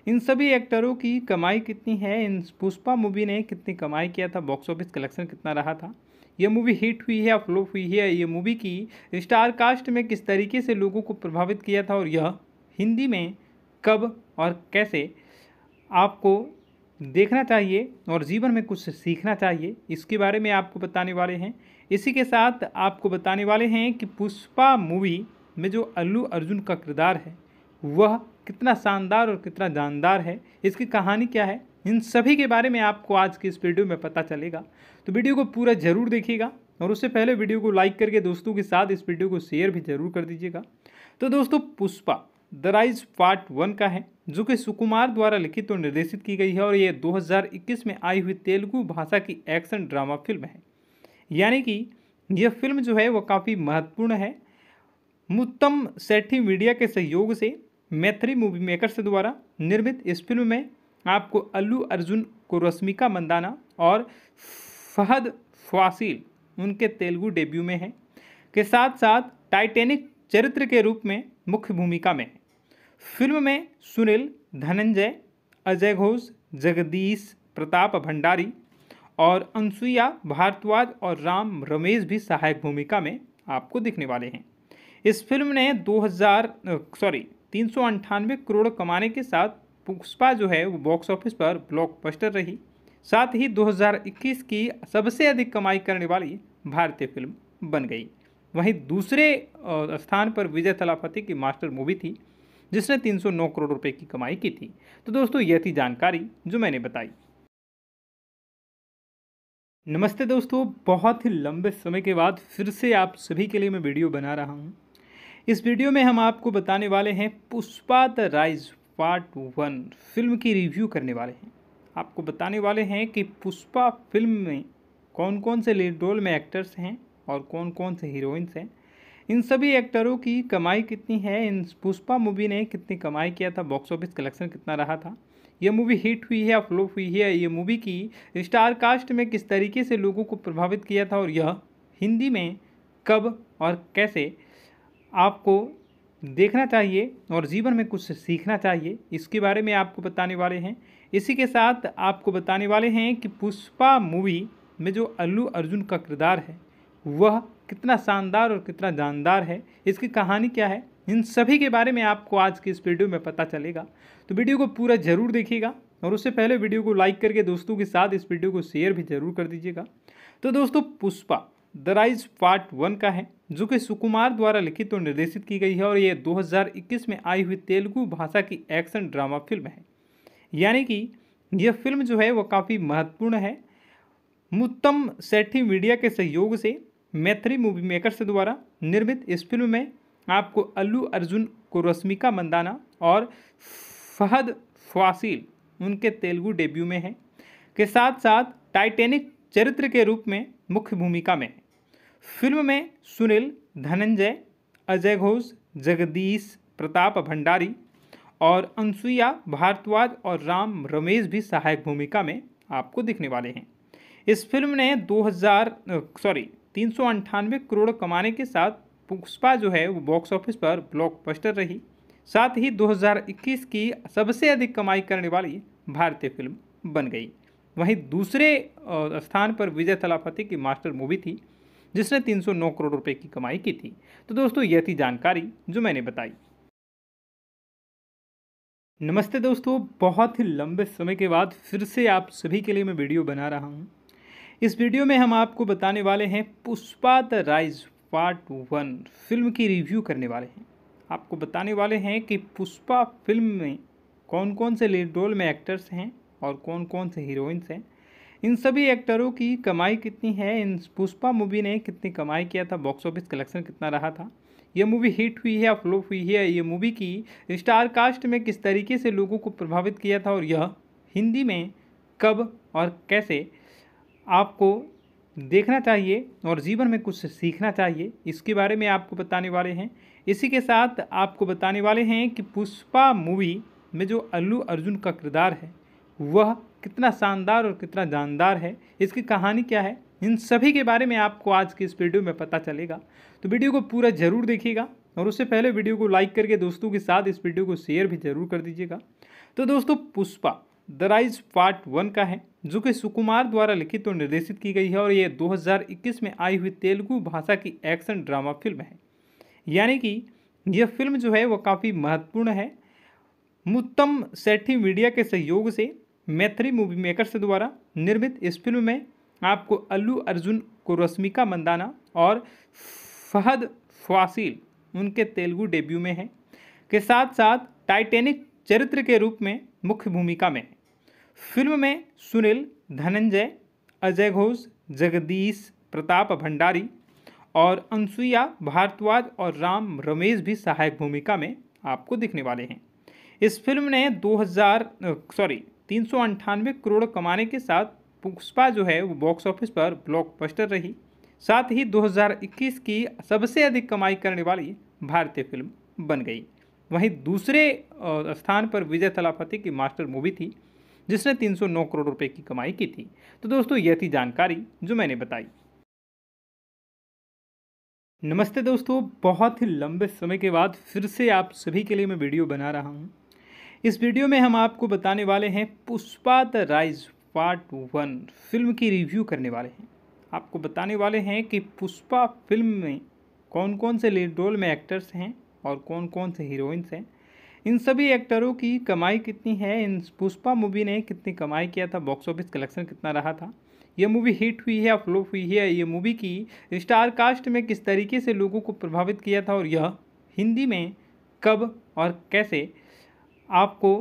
इन सभी एक्टरों की कमाई कितनी है इन पुष्पा मूवी ने कितनी कमाई किया था बॉक्स ऑफिस कलेक्शन कितना रहा था यह मूवी हिट हुई है या फ्लोप हुई है ये मूवी की स्टार कास्ट में किस तरीके से लोगों को प्रभावित किया था और यह हिंदी में कब और कैसे आपको देखना चाहिए और जीवन में कुछ सीखना चाहिए इसके बारे में आपको बताने वाले हैं इसी के साथ आपको बताने वाले हैं कि पुष्पा मूवी में जो अल्लू अर्जुन का किरदार है वह कितना शानदार और कितना जानदार है इसकी कहानी क्या है इन सभी के बारे में आपको आज की इस वीडियो में पता चलेगा तो वीडियो को पूरा ज़रूर देखिएगा और उससे पहले वीडियो को लाइक करके दोस्तों के साथ इस वीडियो को शेयर भी ज़रूर कर दीजिएगा तो दोस्तों Pushpa the rise part one का है जो कि सुकुमार द्वारा लिखित और निर्देशित की गई है और ये 2021 में आई हुई तेलुगु भाषा की एक्शन ड्रामा फिल्म है यानी कि यह फिल्म जो है वो काफ़ी महत्वपूर्ण है मुत्तम सेठी मीडिया के सहयोग से मैथ्री मूवी मेकर से द्वारा निर्मित इस फिल्म में आपको अल्लू अर्जुन को रश्मिका मंदाना और फहद फासिल उनके तेलुगु डेब्यू में है के साथ साथ टाइटेनिक चरित्र के रूप में मुख्य भूमिका में है फिल्म में सुनील धनंजय अजय घोष जगदीश प्रताप भंडारी और अनसुईया भारद्वाज और राम रमेश भी सहायक भूमिका में आपको दिखने वाले हैं इस फिल्म ने 2000 सॉरी तीन करोड़ कमाने के साथ पुष्पा जो है वो बॉक्स ऑफिस पर ब्लॉकबस्टर रही साथ ही 2021 की सबसे अधिक कमाई करने वाली भारतीय फिल्म बन गई वहीं दूसरे स्थान पर विजय थलापति की मास्टर मूवी थी जिसने 309 करोड़ रुपए की कमाई की थी तो दोस्तों यह थी जानकारी जो मैंने बताई नमस्ते दोस्तों बहुत ही लंबे समय के बाद फिर से आप सभी के लिए मैं वीडियो बना रहा हूँ इस वीडियो में हम आपको बताने वाले हैं Pushpa the rise part one film की रिव्यू करने वाले हैं आपको बताने वाले हैं कि पुष्पा फिल्म में कौन कौन से लीड रोल में एक्टर्स हैं और कौन कौन से हीरोइंस हैं इन सभी एक्टरों की कमाई कितनी है इन पुष्पा मूवी ने कितनी कमाई किया था बॉक्स ऑफिस कलेक्शन कितना रहा था यह मूवी हिट हुई है या फ्लोप हुई है ये मूवी की स्टार कास्ट में किस तरीके से लोगों को प्रभावित किया था और यह हिंदी में कब और कैसे आपको देखना चाहिए और जीवन में कुछ सीखना चाहिए इसके बारे में आपको बताने वाले हैं इसी के साथ आपको बताने वाले हैं कि पुष्पा मूवी में जो अल्लू अर्जुन का किरदार है वह कितना शानदार और कितना जानदार है इसकी कहानी क्या है इन सभी के बारे में आपको आज की इस वीडियो में पता चलेगा तो वीडियो को पूरा ज़रूर देखिएगा और उससे पहले वीडियो को लाइक करके दोस्तों के साथ इस वीडियो को शेयर भी ज़रूर कर दीजिएगा तो दोस्तों Pushpa the rise part one का है जो कि सुकुमार द्वारा लिखित और निर्देशित की गई है और ये 2021 में आई हुई तेलुगु भाषा की एक्शन ड्रामा फिल्म है यानी कि यह फिल्म जो है वह काफ़ी महत्वपूर्ण है मुत्तम सेठी मीडिया के सहयोग से मैथ्री मूवी मेकर्स द्वारा निर्मित इस फिल्म में आपको अल्लू अर्जुन को रश्मिका मंदाना और फहद फासिल उनके तेलुगु डेब्यू में है के साथ साथ टाइटेनिक चरित्र के रूप में मुख्य भूमिका में है फिल्म में सुनील धनंजय अजय घोष जगदीश प्रताप भंडारी और अनसुईया भारद्वाज और राम रमेश भी सहायक भूमिका में आपको दिखने वाले हैं इस फिल्म ने 2000 सॉरी तीन करोड़ कमाने के साथ पुष्पा जो है वो बॉक्स ऑफिस पर ब्लॉकबस्टर रही साथ ही 2021 की सबसे अधिक कमाई करने वाली भारतीय फिल्म बन गई वहीं दूसरे स्थान पर विजय तलापति की मास्टर मूवी थी जिसने 309 करोड़ रुपए की कमाई की थी तो दोस्तों यह थी जानकारी जो मैंने बताई नमस्ते दोस्तों बहुत ही लंबे समय के बाद फिर से आप सभी के लिए मैं वीडियो बना रहा हूँ इस वीडियो में हम आपको बताने वाले हैं Pushpa the rise part one film की रिव्यू करने वाले हैं आपको बताने वाले हैं कि पुष्पा फिल्म में कौन कौन से लीड रोल में एक्टर्स हैं और कौन कौन से हीरोइंस हैं इन सभी एक्टरों की कमाई कितनी है इन पुष्पा मूवी ने कितनी कमाई किया था बॉक्स ऑफिस कलेक्शन कितना रहा था यह मूवी हिट हुई है या फ्लोप हुई है ये मूवी की स्टार कास्ट में किस तरीके से लोगों को प्रभावित किया था और यह हिंदी में कब और कैसे आपको देखना चाहिए और जीवन में कुछ सीखना चाहिए इसके बारे में आपको बताने वाले हैं इसी के साथ आपको बताने वाले हैं कि पुष्पा मूवी में जो अल्लू अर्जुन का किरदार है वह कितना शानदार और कितना जानदार है इसकी कहानी क्या है इन सभी के बारे में आपको आज की इस वीडियो में पता चलेगा तो वीडियो को पूरा ज़रूर देखिएगा और उससे पहले वीडियो को लाइक करके दोस्तों के साथ इस वीडियो को शेयर भी ज़रूर कर दीजिएगा तो दोस्तों Pushpa the rise part one का है जो कि सुकुमार द्वारा लिखित और निर्देशित की गई है और यह 2021 में आई हुई तेलुगु भाषा की एक्शन ड्रामा फिल्म है यानी कि यह फिल्म जो है वह काफ़ी महत्वपूर्ण है मुत्तम सेठी मीडिया के सहयोग से मैथ्री मूवी मेकर्स द्वारा निर्मित इस फिल्म में आपको अल्लू अर्जुन को रश्मिका मंदाना और फहद फासिल उनके तेलुगु डेब्यू में हैं के साथ साथ टाइटेनिक चरित्र के रूप में मुख्य भूमिका में फिल्म में सुनील धनंजय अजय घोष जगदीश प्रताप भंडारी और अनसुईया भारद्वाज और राम रमेश भी सहायक भूमिका में आपको दिखने वाले हैं इस फिल्म ने 2000 सॉरी तीन करोड़ कमाने के साथ पुष्पा जो है वो बॉक्स ऑफिस पर ब्लॉकबस्टर रही साथ ही 2021 की सबसे अधिक कमाई करने वाली भारतीय फिल्म बन गई वहीं दूसरे स्थान पर विजय थलापति की मास्टर मूवी थी जिसने 309 करोड़ रुपए की कमाई की थी तो दोस्तों यह थी जानकारी जो मैंने बताई नमस्ते दोस्तों बहुत ही लंबे समय के बाद फिर से आप सभी के लिए मैं वीडियो बना रहा हूँ इस वीडियो में हम आपको बताने वाले हैं Pushpa the rise part one film की रिव्यू करने वाले हैं आपको बताने वाले हैं कि पुष्पा फिल्म में कौन कौन से लीड रोल में एक्टर्स हैं और कौन कौन से हीरोइंस हैं इन सभी एक्टरों की कमाई कितनी है इन पुष्पा मूवी ने कितनी कमाई किया था बॉक्स ऑफिस कलेक्शन कितना रहा था यह मूवी हिट हुई है या फ्लोप हुई है ये मूवी की स्टार कास्ट में किस तरीके से लोगों को प्रभावित किया था और यह हिंदी में कब और कैसे आपको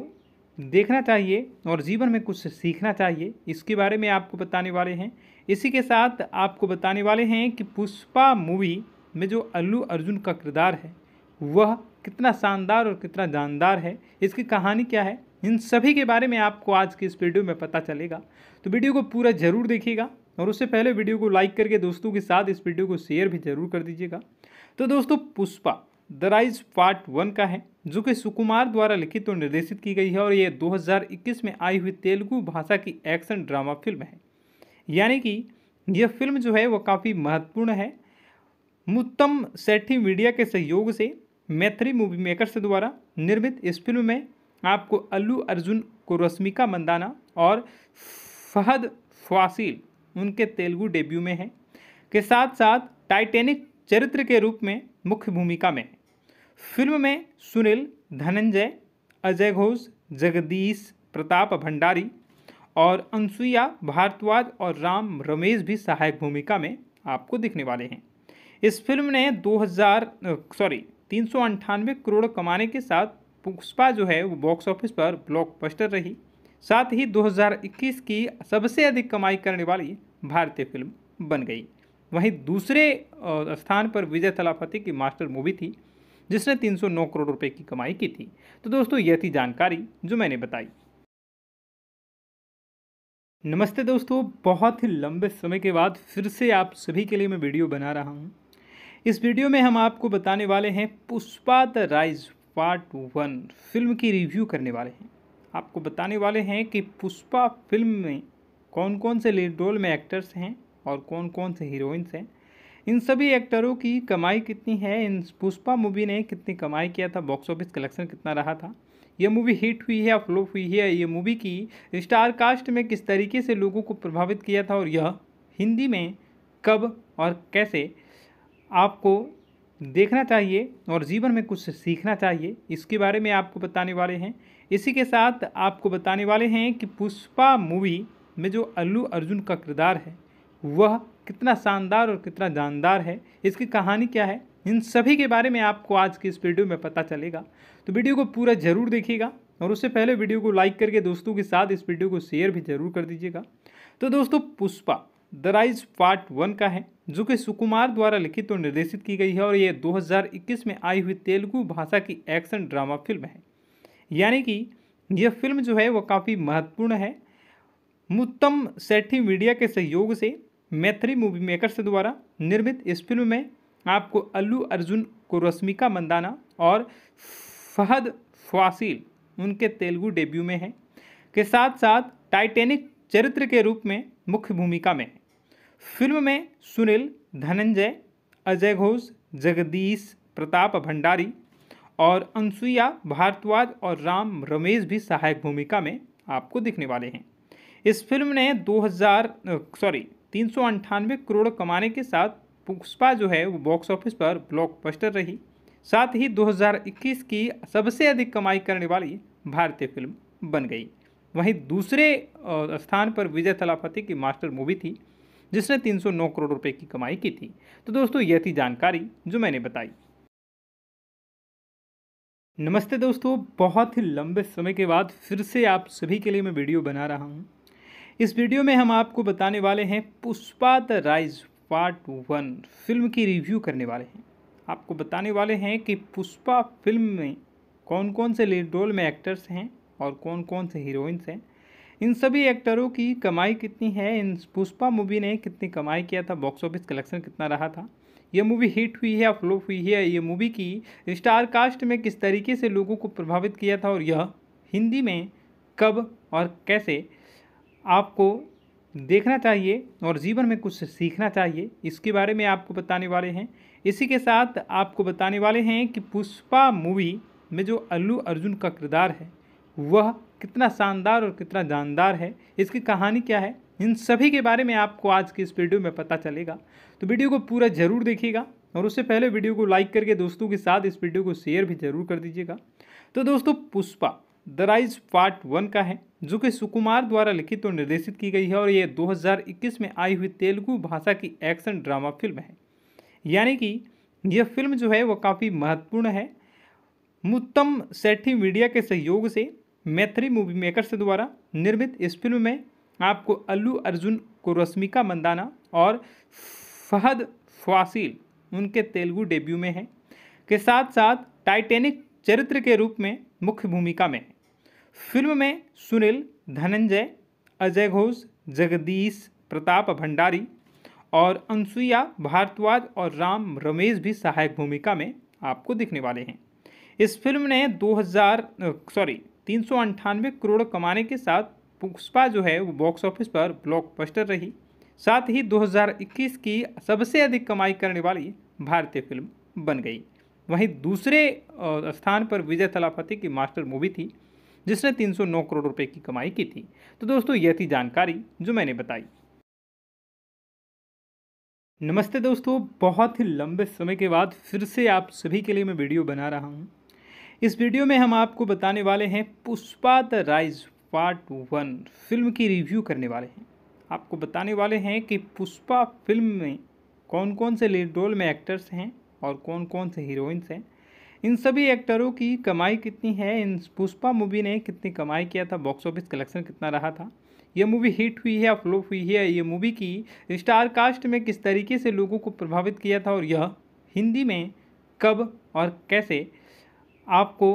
देखना चाहिए और जीवन में कुछ सीखना चाहिए इसके बारे में आपको बताने वाले हैं इसी के साथ आपको बताने वाले हैं कि पुष्पा मूवी में जो अल्लू अर्जुन का किरदार है वह कितना शानदार और कितना जानदार है इसकी कहानी क्या है इन सभी के बारे में आपको आज की इस वीडियो में पता चलेगा तो वीडियो को पूरा ज़रूर देखिएगा और उससे पहले वीडियो को लाइक करके दोस्तों के साथ इस वीडियो को शेयर भी ज़रूर कर दीजिएगा तो दोस्तों Pushpa the rise part one का है जो कि सुकुमार द्वारा लिखित और निर्देशित की गई है और ये 2021 में आई हुई तेलुगु भाषा की एक्शन ड्रामा फिल्म है यानी कि यह फिल्म जो है वो काफ़ी महत्वपूर्ण है मुत्तम सेठी मीडिया के सहयोग से मैथिली मूवी मेकर्स द्वारा निर्मित इस फिल्म में आपको अल्लू अर्जुन को रश्मिका मंदाना और फहद फासिल उनके तेलुगु डेब्यू में है के साथ साथ टाइटेनिक चरित्र के रूप में मुख्य भूमिका में है फिल्म में सुनील धनंजय अजय घोष जगदीश प्रताप भंडारी और अनसुईया भारद्वाज और राम रमेश भी सहायक भूमिका में आपको दिखने वाले हैं इस फिल्म ने 2000 सॉरी तीन करोड़ कमाने के साथ पुष्पा जो है वो बॉक्स ऑफिस पर ब्लॉकबस्टर रही साथ ही 2021 की सबसे अधिक कमाई करने वाली भारतीय फिल्म बन गई वहीं दूसरे स्थान पर विजय थलापति की मास्टर मूवी थी जिसने 309 करोड़ रुपए की कमाई की थी तो दोस्तों यह थी जानकारी जो मैंने बताई नमस्ते दोस्तों बहुत ही लंबे समय के बाद फिर से आप सभी के लिए मैं वीडियो बना रहा हूँ इस वीडियो में हम आपको बताने वाले हैं Pushpa the rise part one film की रिव्यू करने वाले हैं आपको बताने वाले हैं कि पुष्पा फिल्म में कौन कौन से लीड रोल में एक्टर्स हैं और कौन कौन से हीरोइंस हैं इन सभी एक्टरों की कमाई कितनी है इन पुष्पा मूवी ने कितनी कमाई किया था बॉक्स ऑफिस कलेक्शन कितना रहा था यह मूवी हिट हुई है या फ्लोप हुई है ये मूवी की स्टार कास्ट में किस तरीके से लोगों को प्रभावित किया था और यह हिंदी में कब और कैसे आपको देखना चाहिए और जीवन में कुछ सीखना चाहिए इसके बारे में आपको बताने वाले हैं इसी के साथ आपको बताने वाले हैं कि पुष्पा मूवी में जो अल्लू अर्जुन का किरदार है वह कितना शानदार और कितना जानदार है इसकी कहानी क्या है इन सभी के बारे में आपको आज की इस वीडियो में पता चलेगा तो वीडियो को पूरा ज़रूर देखिएगा और उससे पहले वीडियो को लाइक करके दोस्तों के साथ इस वीडियो को शेयर भी ज़रूर कर दीजिएगा तो दोस्तों Pushpa the rise part one का है जो कि सुकुमार द्वारा लिखित और निर्देशित की गई है और ये 2021 में आई हुई तेलुगु भाषा की एक्शन ड्रामा फिल्म है यानी कि यह फिल्म जो है वह काफ़ी महत्वपूर्ण है मुत्तम सेठी मीडिया के सहयोग से मैथिली मूवी मेकर द्वारा निर्मित इस फिल्म में आपको अल्लू अर्जुन को रश्मिका मंदाना और फहद फासिल उनके तेलुगु डेब्यू में हैं के साथ साथ टाइटेनिक चरित्र के रूप में मुख्य भूमिका में है फिल्म में सुनील धनंजय अजय घोष जगदीश प्रताप भंडारी और अनसुईया भारद्वाज और राम रमेश भी सहायक भूमिका में आपको दिखने वाले हैं इस फिल्म ने 2000 सॉरी तीन करोड़ कमाने के साथ पुष्पा जो है वो बॉक्स ऑफिस पर ब्लॉकबस्टर रही साथ ही 2021 की सबसे अधिक कमाई करने वाली भारतीय फिल्म बन गई वहीं दूसरे स्थान पर विजय थलापति की मास्टर मूवी थी जिसने 309 करोड़ रुपए की कमाई की थी तो दोस्तों यह थी जानकारी जो मैंने बताई नमस्ते दोस्तों बहुत ही लंबे समय के बाद फिर से आप सभी के लिए मैं वीडियो बना रहा हूँ इस वीडियो में हम आपको बताने वाले हैं Pushpa the rise part one film की रिव्यू करने वाले हैं आपको बताने वाले हैं कि पुष्पा फिल्म में कौन कौन से लीड रोल में एक्टर्स हैं और कौन कौन से हीरोइंस हैं इन सभी एक्टरों की कमाई कितनी है इन पुष्पा मूवी ने कितनी कमाई किया था बॉक्स ऑफिस कलेक्शन कितना रहा था यह मूवी हिट हुई है या फ्लोप हुई है ये मूवी की स्टार कास्ट में किस तरीके से लोगों को प्रभावित किया था और यह हिंदी में कब और कैसे आपको देखना चाहिए और जीवन में कुछ सीखना चाहिए इसके बारे में आपको बताने वाले हैं इसी के साथ आपको बताने वाले हैं कि पुष्पा मूवी में जो अल्लू अर्जुन का किरदार है वह कितना शानदार और कितना जानदार है इसकी कहानी क्या है इन सभी के बारे में आपको आज की इस वीडियो में पता चलेगा तो वीडियो को पूरा ज़रूर देखिएगा और उससे पहले वीडियो को लाइक करके दोस्तों के साथ इस वीडियो को शेयर भी ज़रूर कर दीजिएगा तो दोस्तों Pushpa the rise part one का है जो कि सुकुमार द्वारा लिखित और निर्देशित की गई है और ये 2021 में आई हुई तेलुगु भाषा की एक्शन ड्रामा फिल्म है यानी कि यह फिल्म जो है वह काफ़ी महत्वपूर्ण है मुत्तम सेठी मीडिया के सहयोग से मैथिली मूवी मेकर्स द्वारा निर्मित इस फिल्म में आपको अल्लू अर्जुन को रश्मिका मंदाना और फहद फासिल उनके तेलुगु डेब्यू में हैं के साथ साथ टाइटेनिक चरित्र के रूप में मुख्य भूमिका में फिल्म में सुनील धनंजय अजय घोष जगदीश प्रताप भंडारी और अनसुईया भारद्वाज और राम रमेश भी सहायक भूमिका में आपको दिखने वाले हैं इस फिल्म ने 2000 सॉरी तीन करोड़ कमाने के साथ पुष्पा जो है वो बॉक्स ऑफिस पर ब्लॉकबस्टर रही साथ ही 2021 की सबसे अधिक कमाई करने वाली भारतीय फिल्म बन गई वहीं दूसरे स्थान पर विजय थलापति की मास्टर मूवी थी जिसने 309 करोड़ रुपए की कमाई की थी तो दोस्तों यह थी जानकारी जो मैंने बताई नमस्ते दोस्तों बहुत ही लंबे समय के बाद फिर से आप सभी के लिए मैं वीडियो बना रहा हूँ इस वीडियो में हम आपको बताने वाले हैं Pushpa the rise part one film की रिव्यू करने वाले हैं आपको बताने वाले हैं कि पुष्पा फिल्म में कौन कौन से लीड रोल में एक्टर्स हैं और कौन कौन से हीरोइंस हैं इन सभी एक्टरों की कमाई कितनी है इन पुष्पा मूवी ने कितनी कमाई किया था बॉक्स ऑफिस कलेक्शन कितना रहा था यह मूवी हिट हुई है या फ्लोप हुई है ये मूवी की स्टार कास्ट में किस तरीके से लोगों को प्रभावित किया था और यह हिंदी में कब और कैसे आपको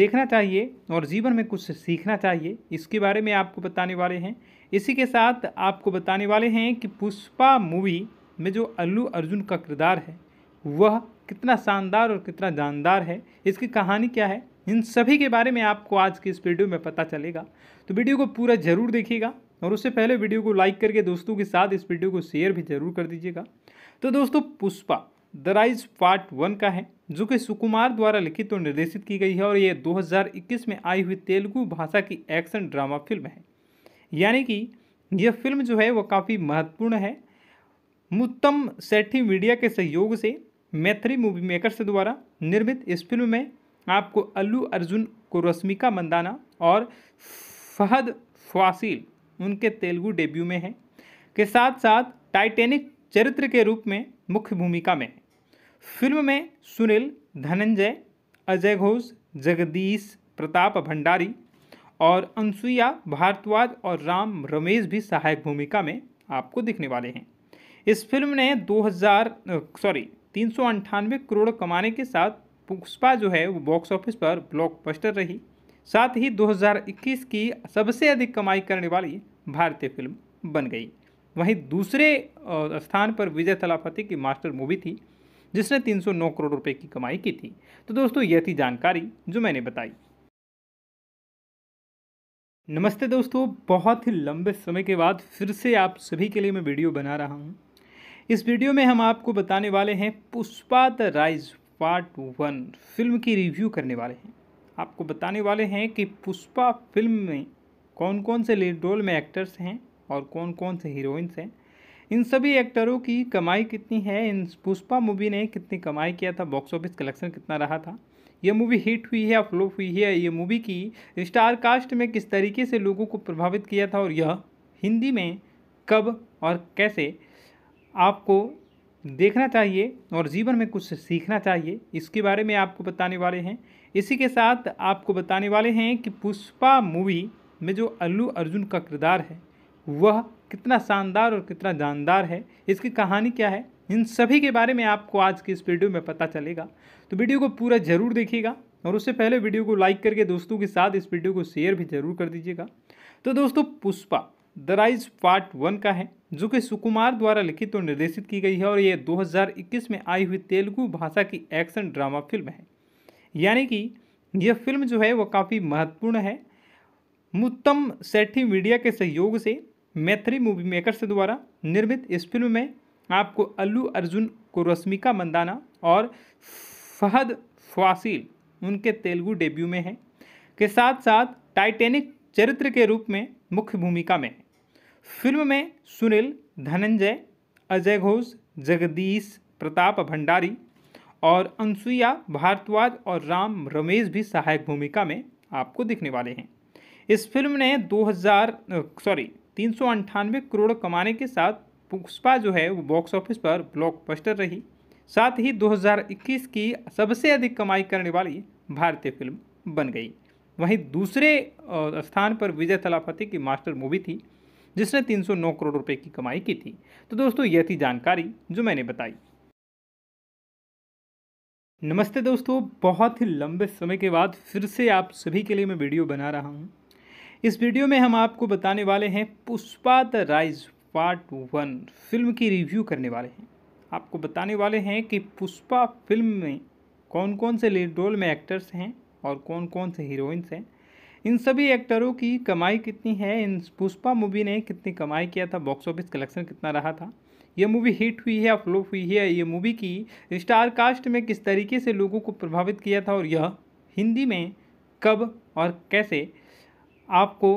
देखना चाहिए और जीवन में कुछ सीखना चाहिए इसके बारे में आपको बताने वाले हैं इसी के साथ आपको बताने वाले हैं कि पुष्पा मूवी में जो अल्लू अर्जुन का किरदार है वह कितना शानदार और कितना जानदार है इसकी कहानी क्या है इन सभी के बारे में आपको आज की इस वीडियो में पता चलेगा तो वीडियो को पूरा ज़रूर देखिएगा और उससे पहले वीडियो को लाइक करके दोस्तों के साथ इस वीडियो को शेयर भी ज़रूर कर दीजिएगा तो दोस्तों Pushpa the rise part one का है जो कि सुकुमार द्वारा लिखित और निर्देशित की गई है और ये 2021 में आई हुई तेलुगु भाषा की एक्शन ड्रामा फिल्म है यानी कि यह फिल्म जो है वह काफ़ी महत्वपूर्ण है मुत्तम सेठी मीडिया के सहयोग से मैथ्री मूवी मेकर्स द्वारा निर्मित इस फिल्म में आपको अल्लू अर्जुन को रश्मिका मंदाना और फहद फासिल उनके तेलुगु डेब्यू में हैं के साथ साथ टाइटेनिक चरित्र के रूप में मुख्य भूमिका में है फिल्म में सुनील धनंजय अजय घोष जगदीश प्रताप भंडारी और अनसुईया भारद्वाज और राम रमेश भी सहायक भूमिका में आपको दिखने वाले हैं इस फिल्म ने 2000 सॉरी तीन करोड़ कमाने के साथ पुष्पा जो है वो बॉक्स ऑफिस पर ब्लॉकबस्टर रही साथ ही 2021 की सबसे अधिक कमाई करने वाली भारतीय फिल्म बन गई वहीं दूसरे स्थान पर विजय तलापति की मास्टर मूवी थी जिसने 309 करोड़ रुपए की कमाई की थी तो दोस्तों यह थी जानकारी जो मैंने बताई नमस्ते दोस्तों बहुत ही लंबे समय के बाद फिर से आप सभी के लिए मैं वीडियो बना रहा हूँ इस वीडियो में हम आपको बताने वाले हैं Pushpa the rise part one film की रिव्यू करने वाले हैं आपको बताने वाले हैं कि पुष्पा फिल्म में कौन कौन से लीड रोल में एक्टर्स हैं और कौन कौन से हीरोइंस हैं इन सभी एक्टरों की कमाई कितनी है इन पुष्पा मूवी ने कितनी कमाई किया था बॉक्स ऑफिस कलेक्शन कितना रहा था यह मूवी हिट हुई है या फ्लोप हुई है ये मूवी की स्टार कास्ट में किस तरीके से लोगों को प्रभावित किया था और यह हिंदी में कब और कैसे आपको देखना चाहिए और जीवन में कुछ सीखना चाहिए इसके बारे में आपको बताने वाले हैं इसी के साथ आपको बताने वाले हैं कि पुष्पा मूवी में जो अल्लू अर्जुन का किरदार है वह कितना शानदार और कितना जानदार है इसकी कहानी क्या है इन सभी के बारे में आपको आज की इस वीडियो में पता चलेगा तो वीडियो को पूरा ज़रूर देखिएगा और उससे पहले वीडियो को लाइक करके दोस्तों के साथ इस वीडियो को शेयर भी ज़रूर कर दीजिएगा तो दोस्तों Pushpa the rise part one का है जो कि सुकुमार द्वारा लिखित और निर्देशित की गई है और ये 2021 में आई हुई तेलुगु भाषा की एक्शन ड्रामा फिल्म है यानी कि यह फिल्म जो है वो काफ़ी महत्वपूर्ण है मुत्तम सेठी मीडिया के सहयोग से मैथ्री मूवी मेकर्स द्वारा निर्मित इस फिल्म में आपको अल्लू अर्जुन को रश्मिका मंदाना और फहद फासिल उनके तेलुगु डेब्यू में है के साथ साथ टाइटेनिक चरित्र के रूप में मुख्य भूमिका में है फिल्म में सुनील धनंजय अजय घोष जगदीश प्रताप भंडारी और अनसुईया भारद्वाज और राम रमेश भी सहायक भूमिका में आपको दिखने वाले हैं इस फिल्म ने 2000 सॉरी तीन करोड़ कमाने के साथ पुष्पा जो है वो बॉक्स ऑफिस पर ब्लॉकबस्टर रही साथ ही 2021 की सबसे अधिक कमाई करने वाली भारतीय फिल्म बन गई वहीं दूसरे स्थान पर विजय तलापति की मास्टर मूवी थी जिसने 309 करोड़ रुपए की कमाई की थी तो दोस्तों यह थी जानकारी जो मैंने बताई नमस्ते दोस्तों बहुत ही लंबे समय के बाद फिर से आप सभी के लिए मैं वीडियो बना रहा हूँ इस वीडियो में हम आपको बताने वाले हैं Pushpa the rise part one film की रिव्यू करने वाले हैं आपको बताने वाले हैं कि पुष्पा फिल्म में कौन कौन से लीड रोल में एक्टर्स हैं और कौन कौन से हीरोइंस हैं इन सभी एक्टरों की कमाई कितनी है इन पुष्पा मूवी ने कितनी कमाई किया था बॉक्स ऑफिस कलेक्शन कितना रहा था यह मूवी हिट हुई है या फ्लोप हुई है ये मूवी की स्टार कास्ट में किस तरीके से लोगों को प्रभावित किया था और यह हिंदी में कब और कैसे आपको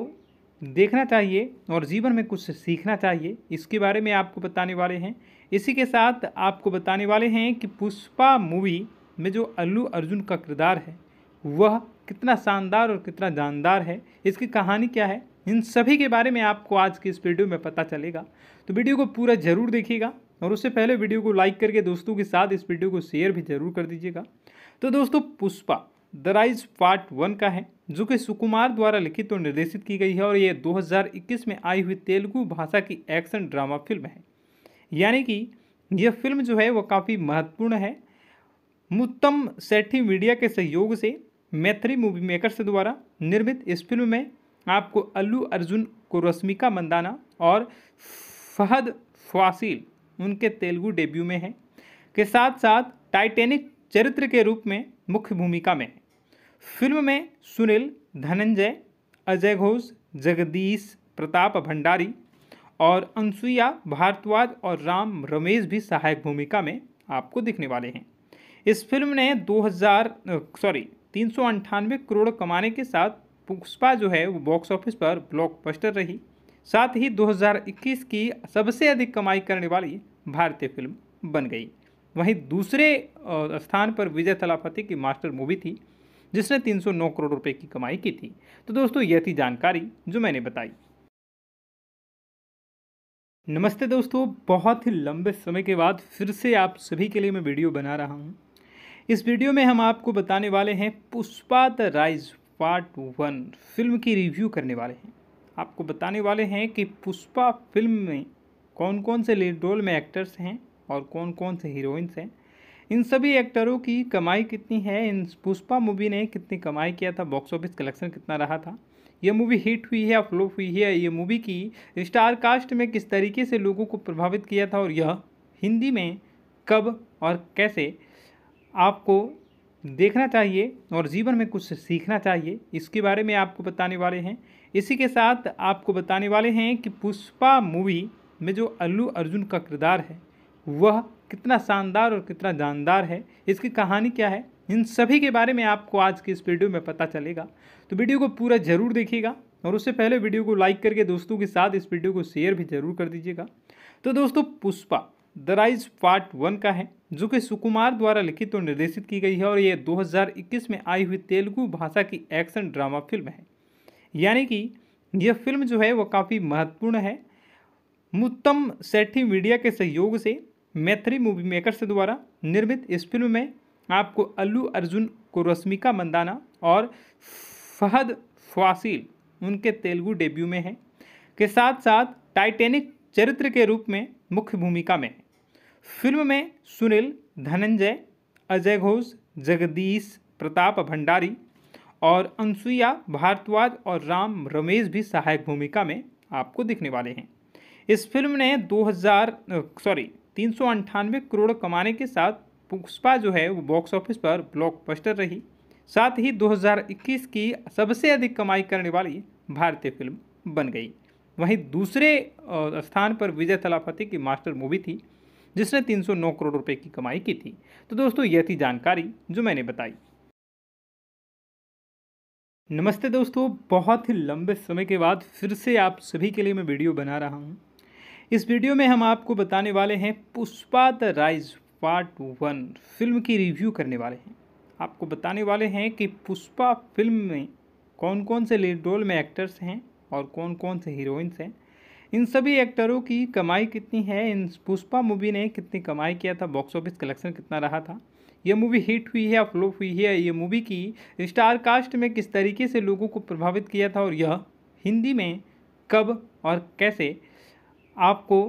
देखना चाहिए और जीवन में कुछ सीखना चाहिए इसके बारे में आपको बताने वाले हैं इसी के साथ आपको बताने वाले हैं कि पुष्पा मूवी में जो अल्लू अर्जुन का किरदार है वह कितना शानदार और कितना जानदार है इसकी कहानी क्या है इन सभी के बारे में आपको आज की इस वीडियो में पता चलेगा तो वीडियो को पूरा ज़रूर देखिएगा और उससे पहले वीडियो को लाइक करके दोस्तों के साथ इस वीडियो को शेयर भी ज़रूर कर दीजिएगा तो दोस्तों Pushpa the rise part one का है जो कि सुकुमार द्वारा लिखित और निर्देशित की गई है और ये 2021 में आई हुई तेलुगु भाषा की एक्शन ड्रामा फिल्म है यानी कि यह फिल्म जो है वह काफ़ी महत्वपूर्ण है मुत्तम सेठी मीडिया के सहयोग से मैथ्री मूवी मेकर्स द्वारा निर्मित इस फिल्म में आपको अल्लू अर्जुन को रश्मिका मंदाना और फहद फासिल उनके तेलुगु डेब्यू में है के साथ साथ टाइटेनिक चरित्र के रूप में मुख्य भूमिका में फिल्म में सुनील धनंजय अजय घोष जगदीश प्रताप भंडारी और अनसुईया भारद्वाज और राम रमेश भी सहायक भूमिका में आपको दिखने वाले हैं इस फिल्म ने 2000 सॉरी तीन सौ अंठानवे करोड़ कमाने के साथ पुष्पा जो है वो बॉक्स ऑफिस पर ब्लॉकबस्टर रही साथ ही 2021 की सबसे अधिक कमाई करने वाली भारतीय फिल्म बन गई वहीं दूसरे स्थान पर विजय तलापति की मास्टर मूवी थी जिसने 309 करोड़ रुपए की कमाई की थी तो दोस्तों यह थी जानकारी जो मैंने बताई नमस्ते दोस्तों बहुत ही लंबे समय के बाद फिर से आप सभी के लिए मैं वीडियो बना रहा हूँ इस वीडियो में हम आपको बताने वाले हैं Pushpa the rise part one film की रिव्यू करने वाले हैं आपको बताने वाले हैं कि पुष्पा फिल्म में कौन कौन से लीड रोल में एक्टर्स हैं और कौन कौन से हीरोइंस हैं इन सभी एक्टरों की कमाई कितनी है इन पुष्पा मूवी ने कितनी कमाई किया था बॉक्स ऑफिस कलेक्शन कितना रहा था यह मूवी हिट हुई है या फ्लोप हुई है ये मूवी की स्टार कास्ट में किस तरीके से लोगों को प्रभावित किया था और यह हिंदी में कब और कैसे आपको देखना चाहिए और जीवन में कुछ सीखना चाहिए इसके बारे में आपको बताने वाले हैं इसी के साथ आपको बताने वाले हैं कि पुष्पा मूवी में जो अल्लू अर्जुन का किरदार है वह कितना शानदार और कितना जानदार है इसकी कहानी क्या है इन सभी के बारे में आपको आज की इस वीडियो में पता चलेगा तो वीडियो को पूरा ज़रूर देखिएगा और उससे पहले वीडियो को लाइक करके दोस्तों के साथ इस वीडियो को शेयर भी ज़रूर कर दीजिएगा तो दोस्तों Pushpa the rise part one का है जो कि सुकुमार द्वारा लिखित और निर्देशित की गई है और यह 2021 में आई हुई तेलुगु भाषा की एक्शन ड्रामा फिल्म है यानी कि यह फिल्म जो है वह काफ़ी महत्वपूर्ण है मुत्तम सेठी मीडिया के सहयोग से मैथ्री मूवी मेकर्स द्वारा निर्मित इस फिल्म में आपको अल्लू अर्जुन को रश्मिका मंदाना और फहद फासिल उनके तेलुगु डेब्यू में हैं के साथ साथ टाइटेनिक चरित्र के रूप में मुख्य भूमिका में फिल्म में सुनील धनंजय अजय घोष जगदीश प्रताप भंडारी और अनसुईया भारद्वाज और राम रमेश भी सहायक भूमिका में आपको दिखने वाले हैं इस फिल्म ने 2000 सॉरी तीन करोड़ कमाने के साथ पुष्पा जो है वो बॉक्स ऑफिस पर ब्लॉकबस्टर रही साथ ही 2021 की सबसे अधिक कमाई करने वाली भारतीय फिल्म बन गई वहीं दूसरे स्थान पर विजय थलापति की मास्टर मूवी थी जिसने 309 करोड़ रुपए की कमाई की थी तो दोस्तों यह थी जानकारी जो मैंने बताई नमस्ते दोस्तों बहुत ही लंबे समय के बाद फिर से आप सभी के लिए मैं वीडियो बना रहा हूँ इस वीडियो में हम आपको बताने वाले हैं Pushpa the rise part one film की रिव्यू करने वाले हैं आपको बताने वाले हैं कि पुष्पा फिल्म में कौन कौन से लीड रोल में एक्टर्स हैं और कौन कौन से हीरोइंस हैं इन सभी एक्टरों की कमाई कितनी है इन पुष्पा मूवी ने कितनी कमाई किया था बॉक्स ऑफिस कलेक्शन कितना रहा था यह मूवी हिट हुई है या फ्लोप हुई है ये मूवी की स्टार कास्ट में किस तरीके से लोगों को प्रभावित किया था और यह हिंदी में कब और कैसे आपको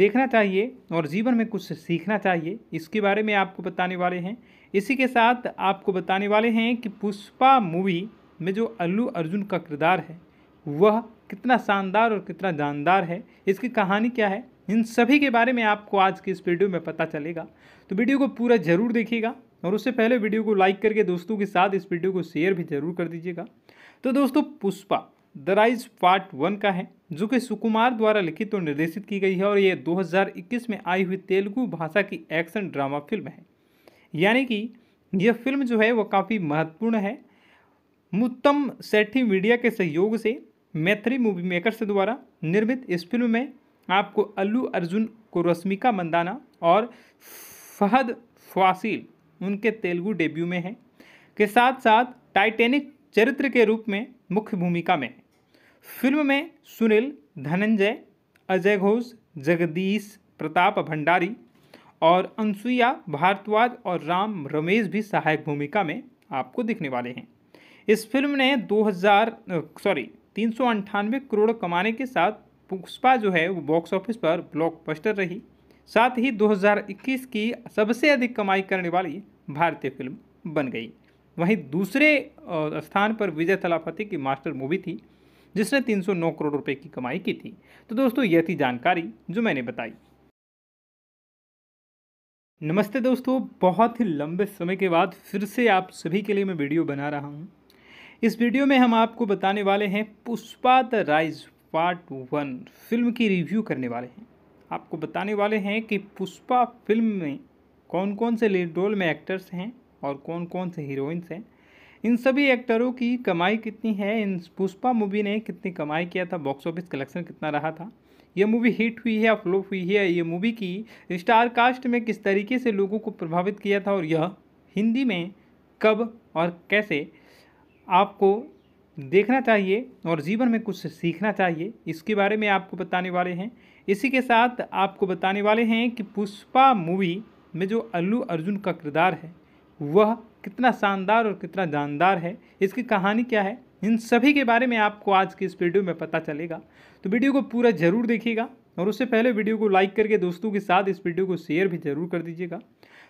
देखना चाहिए और जीवन में कुछ सीखना चाहिए इसके बारे में आपको बताने वाले हैं इसी के साथ आपको बताने वाले हैं कि पुष्पा मूवी में जो अल्लू अर्जुन का किरदार है वह कितना शानदार और कितना जानदार है इसकी कहानी क्या है इन सभी के बारे में आपको आज की इस वीडियो में पता चलेगा तो वीडियो को पूरा ज़रूर देखिएगा और उससे पहले वीडियो को लाइक करके दोस्तों के साथ इस वीडियो को शेयर भी जरूर कर दीजिएगा तो दोस्तों Pushpa the rise part one का है जो कि सुकुमार द्वारा लिखित और निर्देशित की गई है और ये 2021 में आई हुई तेलुगु भाषा की एक्शन ड्रामा फिल्म है यानी कि यह फिल्म जो है वो काफ़ी महत्वपूर्ण है मुत्तम सेठी मीडिया के सहयोग से मैथिली मूवी मेकर्स द्वारा निर्मित इस फिल्म में आपको अल्लू अर्जुन को रश्मिका मंदाना और फहद फासिल उनके तेलुगु डेब्यू में हैं के साथ साथ टाइटेनिक चरित्र के रूप में मुख्य भूमिका में है फिल्म में सुनील धनंजय अजय घोष जगदीश प्रताप भंडारी और अनसुईया भारद्वाज और राम रमेश भी सहायक भूमिका में आपको दिखने वाले हैं इस फिल्म ने 2000 सॉरी तीन करोड़ कमाने के साथ पुष्पा जो है वो बॉक्स ऑफिस पर ब्लॉकबस्टर रही साथ ही 2021 की सबसे अधिक कमाई करने वाली भारतीय फिल्म बन गई वहीं दूसरे स्थान पर विजय थलापति की मास्टर मूवी थी जिसने 309 करोड़ रुपए की कमाई की थी तो दोस्तों यह थी जानकारी जो मैंने बताई नमस्ते दोस्तों बहुत ही लंबे समय के बाद फिर से आप सभी के लिए मैं वीडियो बना रहा हूँ इस वीडियो में हम आपको बताने वाले हैं Pushpa the rise part one film की रिव्यू करने वाले हैं आपको बताने वाले हैं कि पुष्पा फिल्म में कौन कौन से लीड रोल में एक्टर्स हैं और कौन कौन से हीरोइंस हैं इन सभी एक्टरों की कमाई कितनी है इन पुष्पा मूवी ने कितनी कमाई किया था बॉक्स ऑफिस कलेक्शन कितना रहा था यह मूवी हिट हुई है या फ्लोप हुई है ये मूवी की स्टार कास्ट में किस तरीके से लोगों को प्रभावित किया था और यह हिंदी में कब और कैसे आपको देखना चाहिए और जीवन में कुछ सीखना चाहिए इसके बारे में आपको बताने वाले हैं इसी के साथ आपको बताने वाले हैं कि पुष्पा मूवी में जो अल्लू अर्जुन का किरदार है वह कितना शानदार और कितना जानदार है इसकी कहानी क्या है इन सभी के बारे में आपको आज की इस वीडियो में पता चलेगा तो वीडियो को पूरा ज़रूर देखिएगा और उससे पहले वीडियो को लाइक करके दोस्तों के साथ इस वीडियो को शेयर भी ज़रूर कर दीजिएगा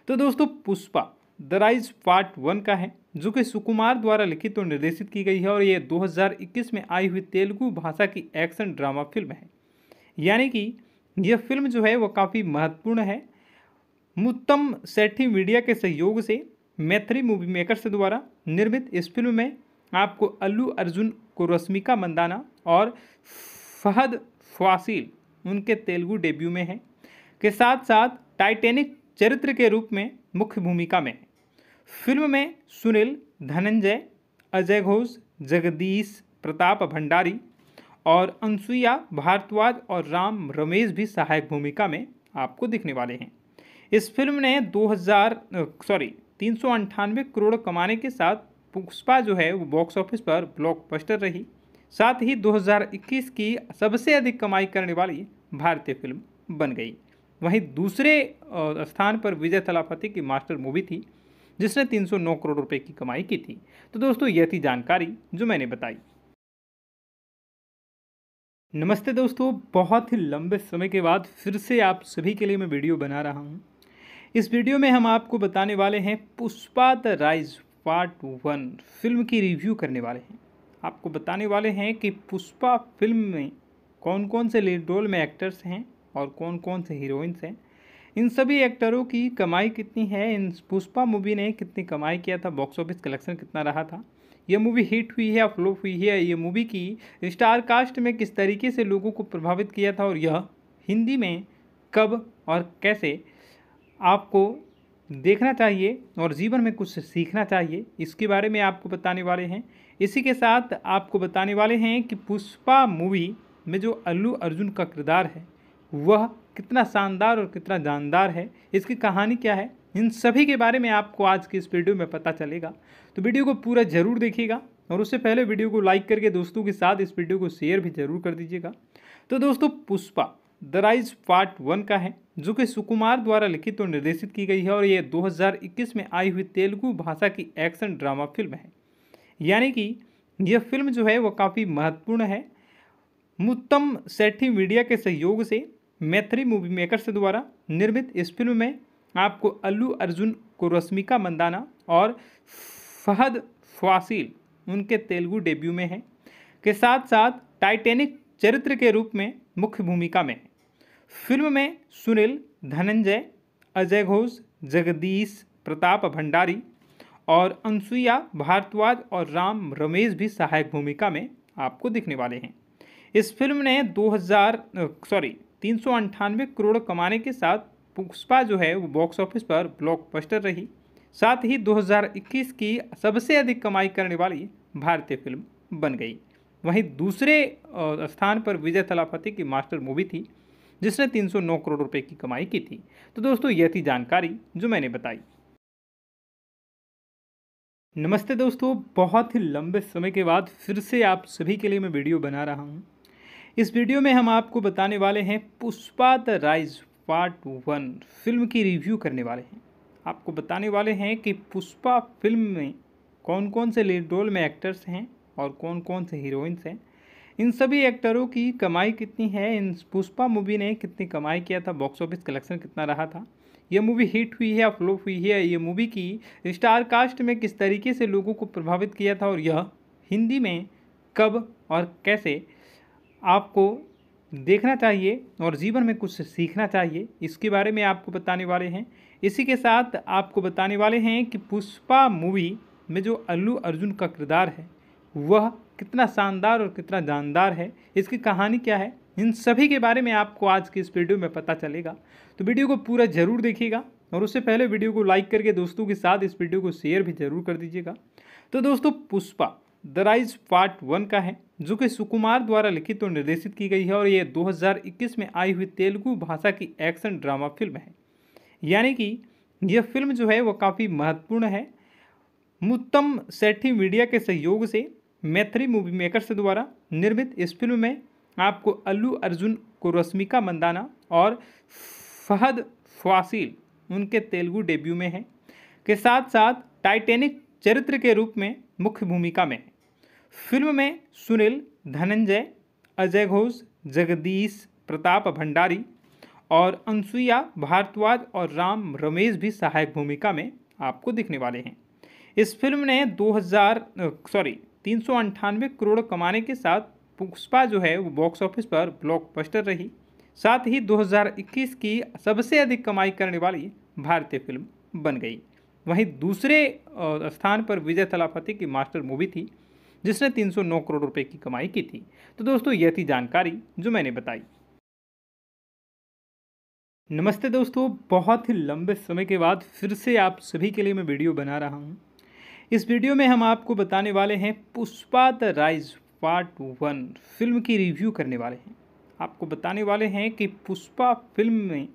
तो दोस्तों Pushpa the rise part one का है जो कि सुकुमार द्वारा लिखित और निर्देशित की गई है और ये 2021 में आई हुई तेलुगु भाषा की एक्शन ड्रामा फिल्म है यानी कि यह फिल्म जो है वह काफ़ी महत्वपूर्ण है मुत्तम सेठी मीडिया के सहयोग से मैथिली मूवी मेकर्स द्वारा निर्मित इस फिल्म में आपको अल्लू अर्जुन को रश्मिका मंदाना और फहद फासिल उनके तेलुगु डेब्यू में है के साथ साथ टाइटेनिक चरित्र के रूप में मुख्य भूमिका में है फिल्म में सुनील धनंजय अजय घोष जगदीश प्रताप भंडारी और अनसुईया भारद्वाज और राम रमेश भी सहायक भूमिका में आपको दिखने वाले हैं इस फिल्म ने 2000 सॉरी तीन करोड़ कमाने के साथ पुष्पा जो है वो बॉक्स ऑफिस पर ब्लॉकबस्टर रही साथ ही 2021 की सबसे अधिक कमाई करने वाली भारतीय फिल्म बन गई वहीं दूसरे स्थान पर विजय तलापति की मास्टर मूवी थी जिसने 309 करोड़ रुपए की कमाई की थी तो दोस्तों यह थी जानकारी जो मैंने बताई नमस्ते दोस्तों बहुत ही लंबे समय के बाद फिर से आप सभी के लिए मैं वीडियो बना रहा हूँ इस वीडियो में हम आपको बताने वाले हैं Pushpa the rise part one film की रिव्यू करने वाले हैं आपको बताने वाले हैं कि पुष्पा फिल्म में कौन कौन से लीड रोल में एक्टर्स हैं और कौन कौन से हीरोइंस हैं इन सभी एक्टरों की कमाई कितनी है इन पुष्पा मूवी ने कितनी कमाई किया था बॉक्स ऑफिस कलेक्शन कितना रहा था यह मूवी हिट हुई है या फ्लोप हुई है ये मूवी की स्टार कास्ट में किस तरीके से लोगों को प्रभावित किया था और यह हिंदी में कब और कैसे आपको देखना चाहिए और जीवन में कुछ सीखना चाहिए इसके बारे में आपको बताने वाले हैं इसी के साथ आपको बताने वाले हैं कि पुष्पा मूवी में जो अल्लू अर्जुन का किरदार है वह कितना शानदार और कितना जानदार है इसकी कहानी क्या है इन सभी के बारे में आपको आज की इस वीडियो में पता चलेगा तो वीडियो को पूरा ज़रूर देखिएगा और उससे पहले वीडियो को लाइक करके दोस्तों के साथ इस वीडियो को शेयर भी ज़रूर कर दीजिएगा तो दोस्तों Pushpa the rise part one का है जो कि सुकुमार द्वारा लिखित और निर्देशित की गई है और ये 2021 में आई हुई तेलुगु भाषा की एक्शन ड्रामा फिल्म है यानी कि यह फिल्म जो है वह काफ़ी महत्वपूर्ण है मुत्तम सेठी मीडिया के सहयोग से मैथ्री मूवी मेकर द्वारा निर्मित इस फिल्म में आपको अल्लू अर्जुन को रश्मिका मंदाना और फहद फासिल उनके तेलुगु डेब्यू में हैं के साथ साथ टाइटेनिक चरित्र के रूप में मुख्य भूमिका में फिल्म में सुनील धनंजय अजय घोष जगदीश प्रताप भंडारी और अनसुईया भारद्वाज और राम रमेश भी सहायक भूमिका में आपको दिखने वाले हैं इस फिल्म ने 2000 सॉरी तीन करोड़ कमाने के साथ पुष्पा जो है वो बॉक्स ऑफिस पर ब्लॉकबस्टर रही साथ ही 2021 की सबसे अधिक कमाई करने वाली भारतीय फिल्म बन गई वहीं दूसरे स्थान पर विजय थलापति की मास्टर मूवी थी जिसने 309 करोड़ रुपए की कमाई की थी तो दोस्तों यह थी जानकारी जो मैंने बताई नमस्ते दोस्तों बहुत ही लंबे समय के बाद फिर से आप सभी के लिए मैं वीडियो बना रहा हूँ इस वीडियो में हम आपको बताने वाले हैं Pushpa the rise part one film की रिव्यू करने वाले हैं आपको बताने वाले हैं कि पुष्पा फिल्म में कौन कौन से लीड रोल में एक्टर्स हैं और कौन कौन से हीरोइंस हैं इन सभी एक्टरों की कमाई कितनी है इन पुष्पा मूवी ने कितनी कमाई किया था बॉक्स ऑफिस कलेक्शन कितना रहा था यह मूवी हिट हुई है फ्लोप हुई है ये मूवी की स्टार कास्ट में किस तरीके से लोगों को प्रभावित किया था और यह हिंदी में कब और कैसे आपको देखना चाहिए और जीवन में कुछ सीखना चाहिए इसके बारे में आपको बताने वाले हैं इसी के साथ आपको बताने वाले हैं कि पुष्पा मूवी में जो अल्लू अर्जुन का किरदार है वह कितना शानदार और कितना जानदार है इसकी कहानी क्या है इन सभी के बारे में आपको आज की इस वीडियो में पता चलेगा तो वीडियो को पूरा ज़रूर देखिएगा और उससे पहले वीडियो को लाइक करके दोस्तों के साथ इस वीडियो को शेयर भी ज़रूर कर दीजिएगा तो दोस्तों Pushpa the rise part one का है जो कि सुकुमार द्वारा लिखित और निर्देशित की गई है और ये 2021 में आई हुई तेलुगु भाषा की एक्शन ड्रामा फिल्म है यानी कि यह फिल्म जो है वो काफ़ी महत्वपूर्ण है मुत्तम सेठी मीडिया के सहयोग से मैथ्री मूवी मेकर्स द्वारा निर्मित इस फिल्म में आपको अल्लू अर्जुन को रश्मिका मंदाना और फहद फासिल उनके तेलुगु डेब्यू में है के साथ साथ टाइटेनिक चरित्र के रूप में मुख्य भूमिका में है फिल्म में सुनील धनंजय अजय घोष जगदीश प्रताप भंडारी और अनसुईया भारद्वाज और राम रमेश भी सहायक भूमिका में आपको दिखने वाले हैं इस फिल्म ने 2000 सॉरी तीन करोड़ कमाने के साथ पुष्पा जो है वो बॉक्स ऑफिस पर ब्लॉकबस्टर रही साथ ही 2021 की सबसे अधिक कमाई करने वाली भारतीय फिल्म बन गई वहीं दूसरे स्थान पर विजय थलापति की मास्टर मूवी थी जिसने 309 करोड़ रुपए की कमाई की थी तो दोस्तों यह थी जानकारी जो मैंने बताई नमस्ते दोस्तों बहुत ही लंबे समय के बाद फिर से आप सभी के लिए मैं वीडियो बना रहा हूँ इस वीडियो में हम आपको बताने वाले हैं Pushpa the rise part one film की रिव्यू करने वाले हैं आपको बताने वाले हैं कि पुष्पा फिल्म में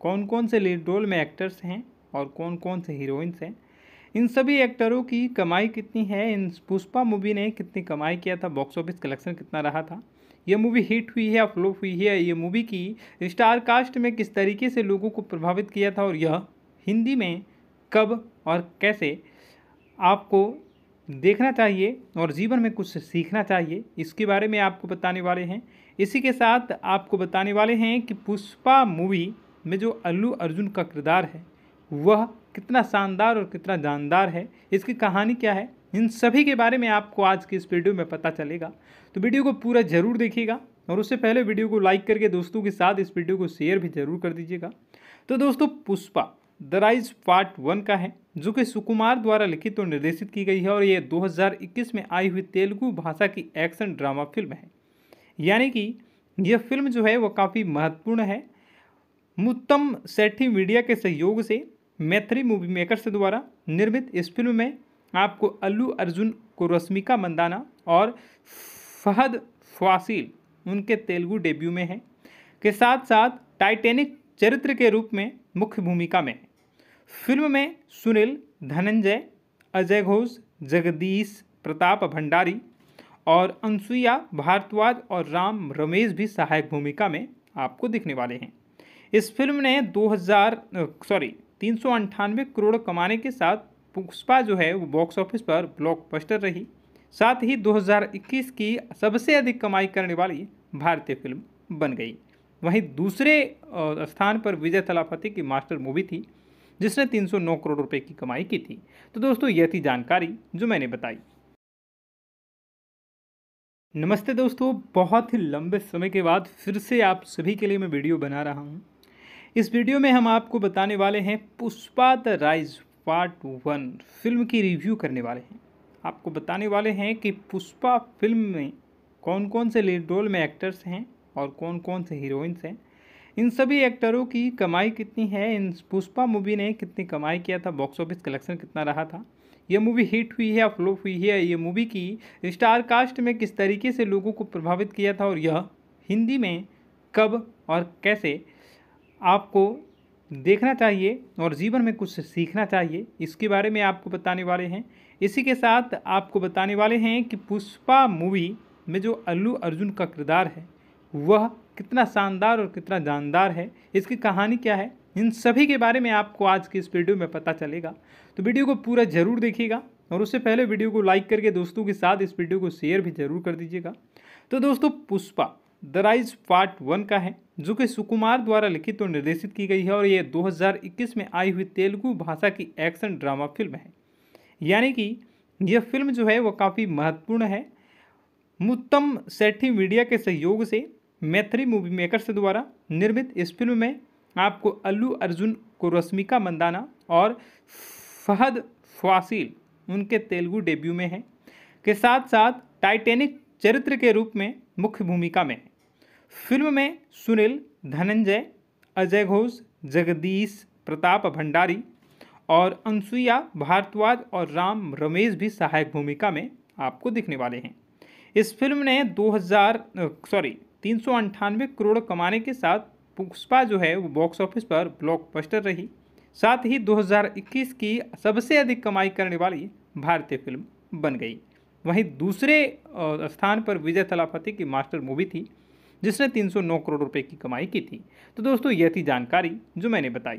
कौन कौन से लीड रोल में एक्टर्स हैं और कौन कौन से हीरोइंस हैं इन सभी एक्टरों की कमाई कितनी है इन पुष्पा मूवी ने कितनी कमाई किया था बॉक्स ऑफिस कलेक्शन कितना रहा था यह मूवी हिट हुई है या फ्लोप हुई है ये मूवी की स्टार कास्ट में किस तरीके से लोगों को प्रभावित किया था और यह हिंदी में कब और कैसे आपको देखना चाहिए और जीवन में कुछ सीखना चाहिए इसके बारे में आपको बताने वाले हैं इसी के साथ आपको बताने वाले हैं कि पुष्पा मूवी में जो अल्लू अर्जुन का किरदार है वह कितना शानदार और कितना जानदार है इसकी कहानी क्या है इन सभी के बारे में आपको आज की इस वीडियो में पता चलेगा तो वीडियो को पूरा ज़रूर देखिएगा और उससे पहले वीडियो को लाइक करके दोस्तों के साथ इस वीडियो को शेयर भी ज़रूर कर दीजिएगा तो दोस्तों Pushpa the rise part one का है जो कि सुकुमार द्वारा लिखित और निर्देशित की गई है और ये 2021 में आई हुई तेलुगु भाषा की एक्शन ड्रामा फिल्म है यानी कि यह फिल्म जो है वह काफ़ी महत्वपूर्ण है मुत्तम सेठी मीडिया के सहयोग से मैथ्री मूवी मेकर्स द्वारा निर्मित इस फिल्म में आपको अल्लू अर्जुन को रश्मिका मंदाना और फहद फासिल उनके तेलुगु डेब्यू में हैं के साथ साथ टाइटेनिक चरित्र के रूप में मुख्य भूमिका में है फिल्म में सुनील धनंजय अजय घोष जगदीश प्रताप भंडारी और अनुसुईया भारद्वाज और राम रमेश भी सहायक भूमिका में आपको दिखने वाले हैं इस फिल्म ने 2000 सॉरी तीन करोड़ कमाने के साथ पुष्पा जो है वो बॉक्स ऑफिस पर ब्लॉकबस्टर रही साथ ही 2021 की सबसे अधिक कमाई करने वाली भारतीय फिल्म बन गई वहीं दूसरे स्थान पर विजय थलापति की मास्टर मूवी थी जिसने 309 करोड़ रुपए की कमाई की थी तो दोस्तों यह थी जानकारी जो मैंने बताई नमस्ते दोस्तों बहुत ही लंबे समय के बाद फिर से आप सभी के लिए मैं वीडियो बना रहा हूँ इस वीडियो में हम आपको बताने वाले हैं Pushpa the rise part one film की रिव्यू करने वाले हैं आपको बताने वाले हैं कि पुष्पा फिल्म में कौन कौन से लीड रोल में एक्टर्स हैं और कौन कौन से हीरोइंस हैं इन सभी एक्टरों की कमाई कितनी है इन पुष्पा मूवी ने कितनी कमाई किया था बॉक्स ऑफिस कलेक्शन कितना रहा था ये मूवी हिट हुई है या फ्लोप हुई है ये मूवी की स्टार कास्ट में किस तरीके से लोगों को प्रभावित किया था और यह हिंदी में कब और कैसे आपको देखना चाहिए और जीवन में कुछ सीखना चाहिए इसके बारे में आपको बताने वाले हैं इसी के साथ आपको बताने वाले हैं कि पुष्पा मूवी में जो अल्लू अर्जुन का किरदार है वह कितना शानदार और कितना जानदार है इसकी कहानी क्या है इन सभी के बारे में आपको आज की इस वीडियो में पता चलेगा तो वीडियो को पूरा ज़रूर देखिएगा और उससे पहले वीडियो को लाइक करके दोस्तों के साथ इस वीडियो को शेयर भी ज़रूर कर दीजिएगा तो दोस्तों Pushpa the rise part one का है जो कि सुकुमार द्वारा लिखित और निर्देशित की गई है और यह 2021 में आई हुई तेलुगु भाषा की एक्शन ड्रामा फिल्म है यानी कि यह फिल्म जो है वह काफ़ी महत्वपूर्ण है मुत्तम सेठी मीडिया के सहयोग से मैथिली मूवी मेकर्स द्वारा निर्मित इस फिल्म में आपको अल्लू अर्जुन को रश्मिका मंदाना और फहद फासिल उनके तेलुगु डेब्यू में हैं के साथ साथ टाइटेनिक चरित्र के रूप में मुख्य भूमिका में फिल्म में सुनील धनंजय अजय घोष जगदीश प्रताप भंडारी और अनसुईया भारद्वाज और राम रमेश भी सहायक भूमिका में आपको दिखने वाले हैं इस फिल्म ने 2000 सॉरी तीन करोड़ कमाने के साथ पुष्पा जो है वो बॉक्स ऑफिस पर ब्लॉकबस्टर रही साथ ही 2021 की सबसे अधिक कमाई करने वाली भारतीय फिल्म बन गई वहीं दूसरे स्थान पर विजय थलापति की मास्टर मूवी थी जिसने 309 करोड़ रुपए की कमाई की थी तो दोस्तों यह थी जानकारी जो मैंने बताई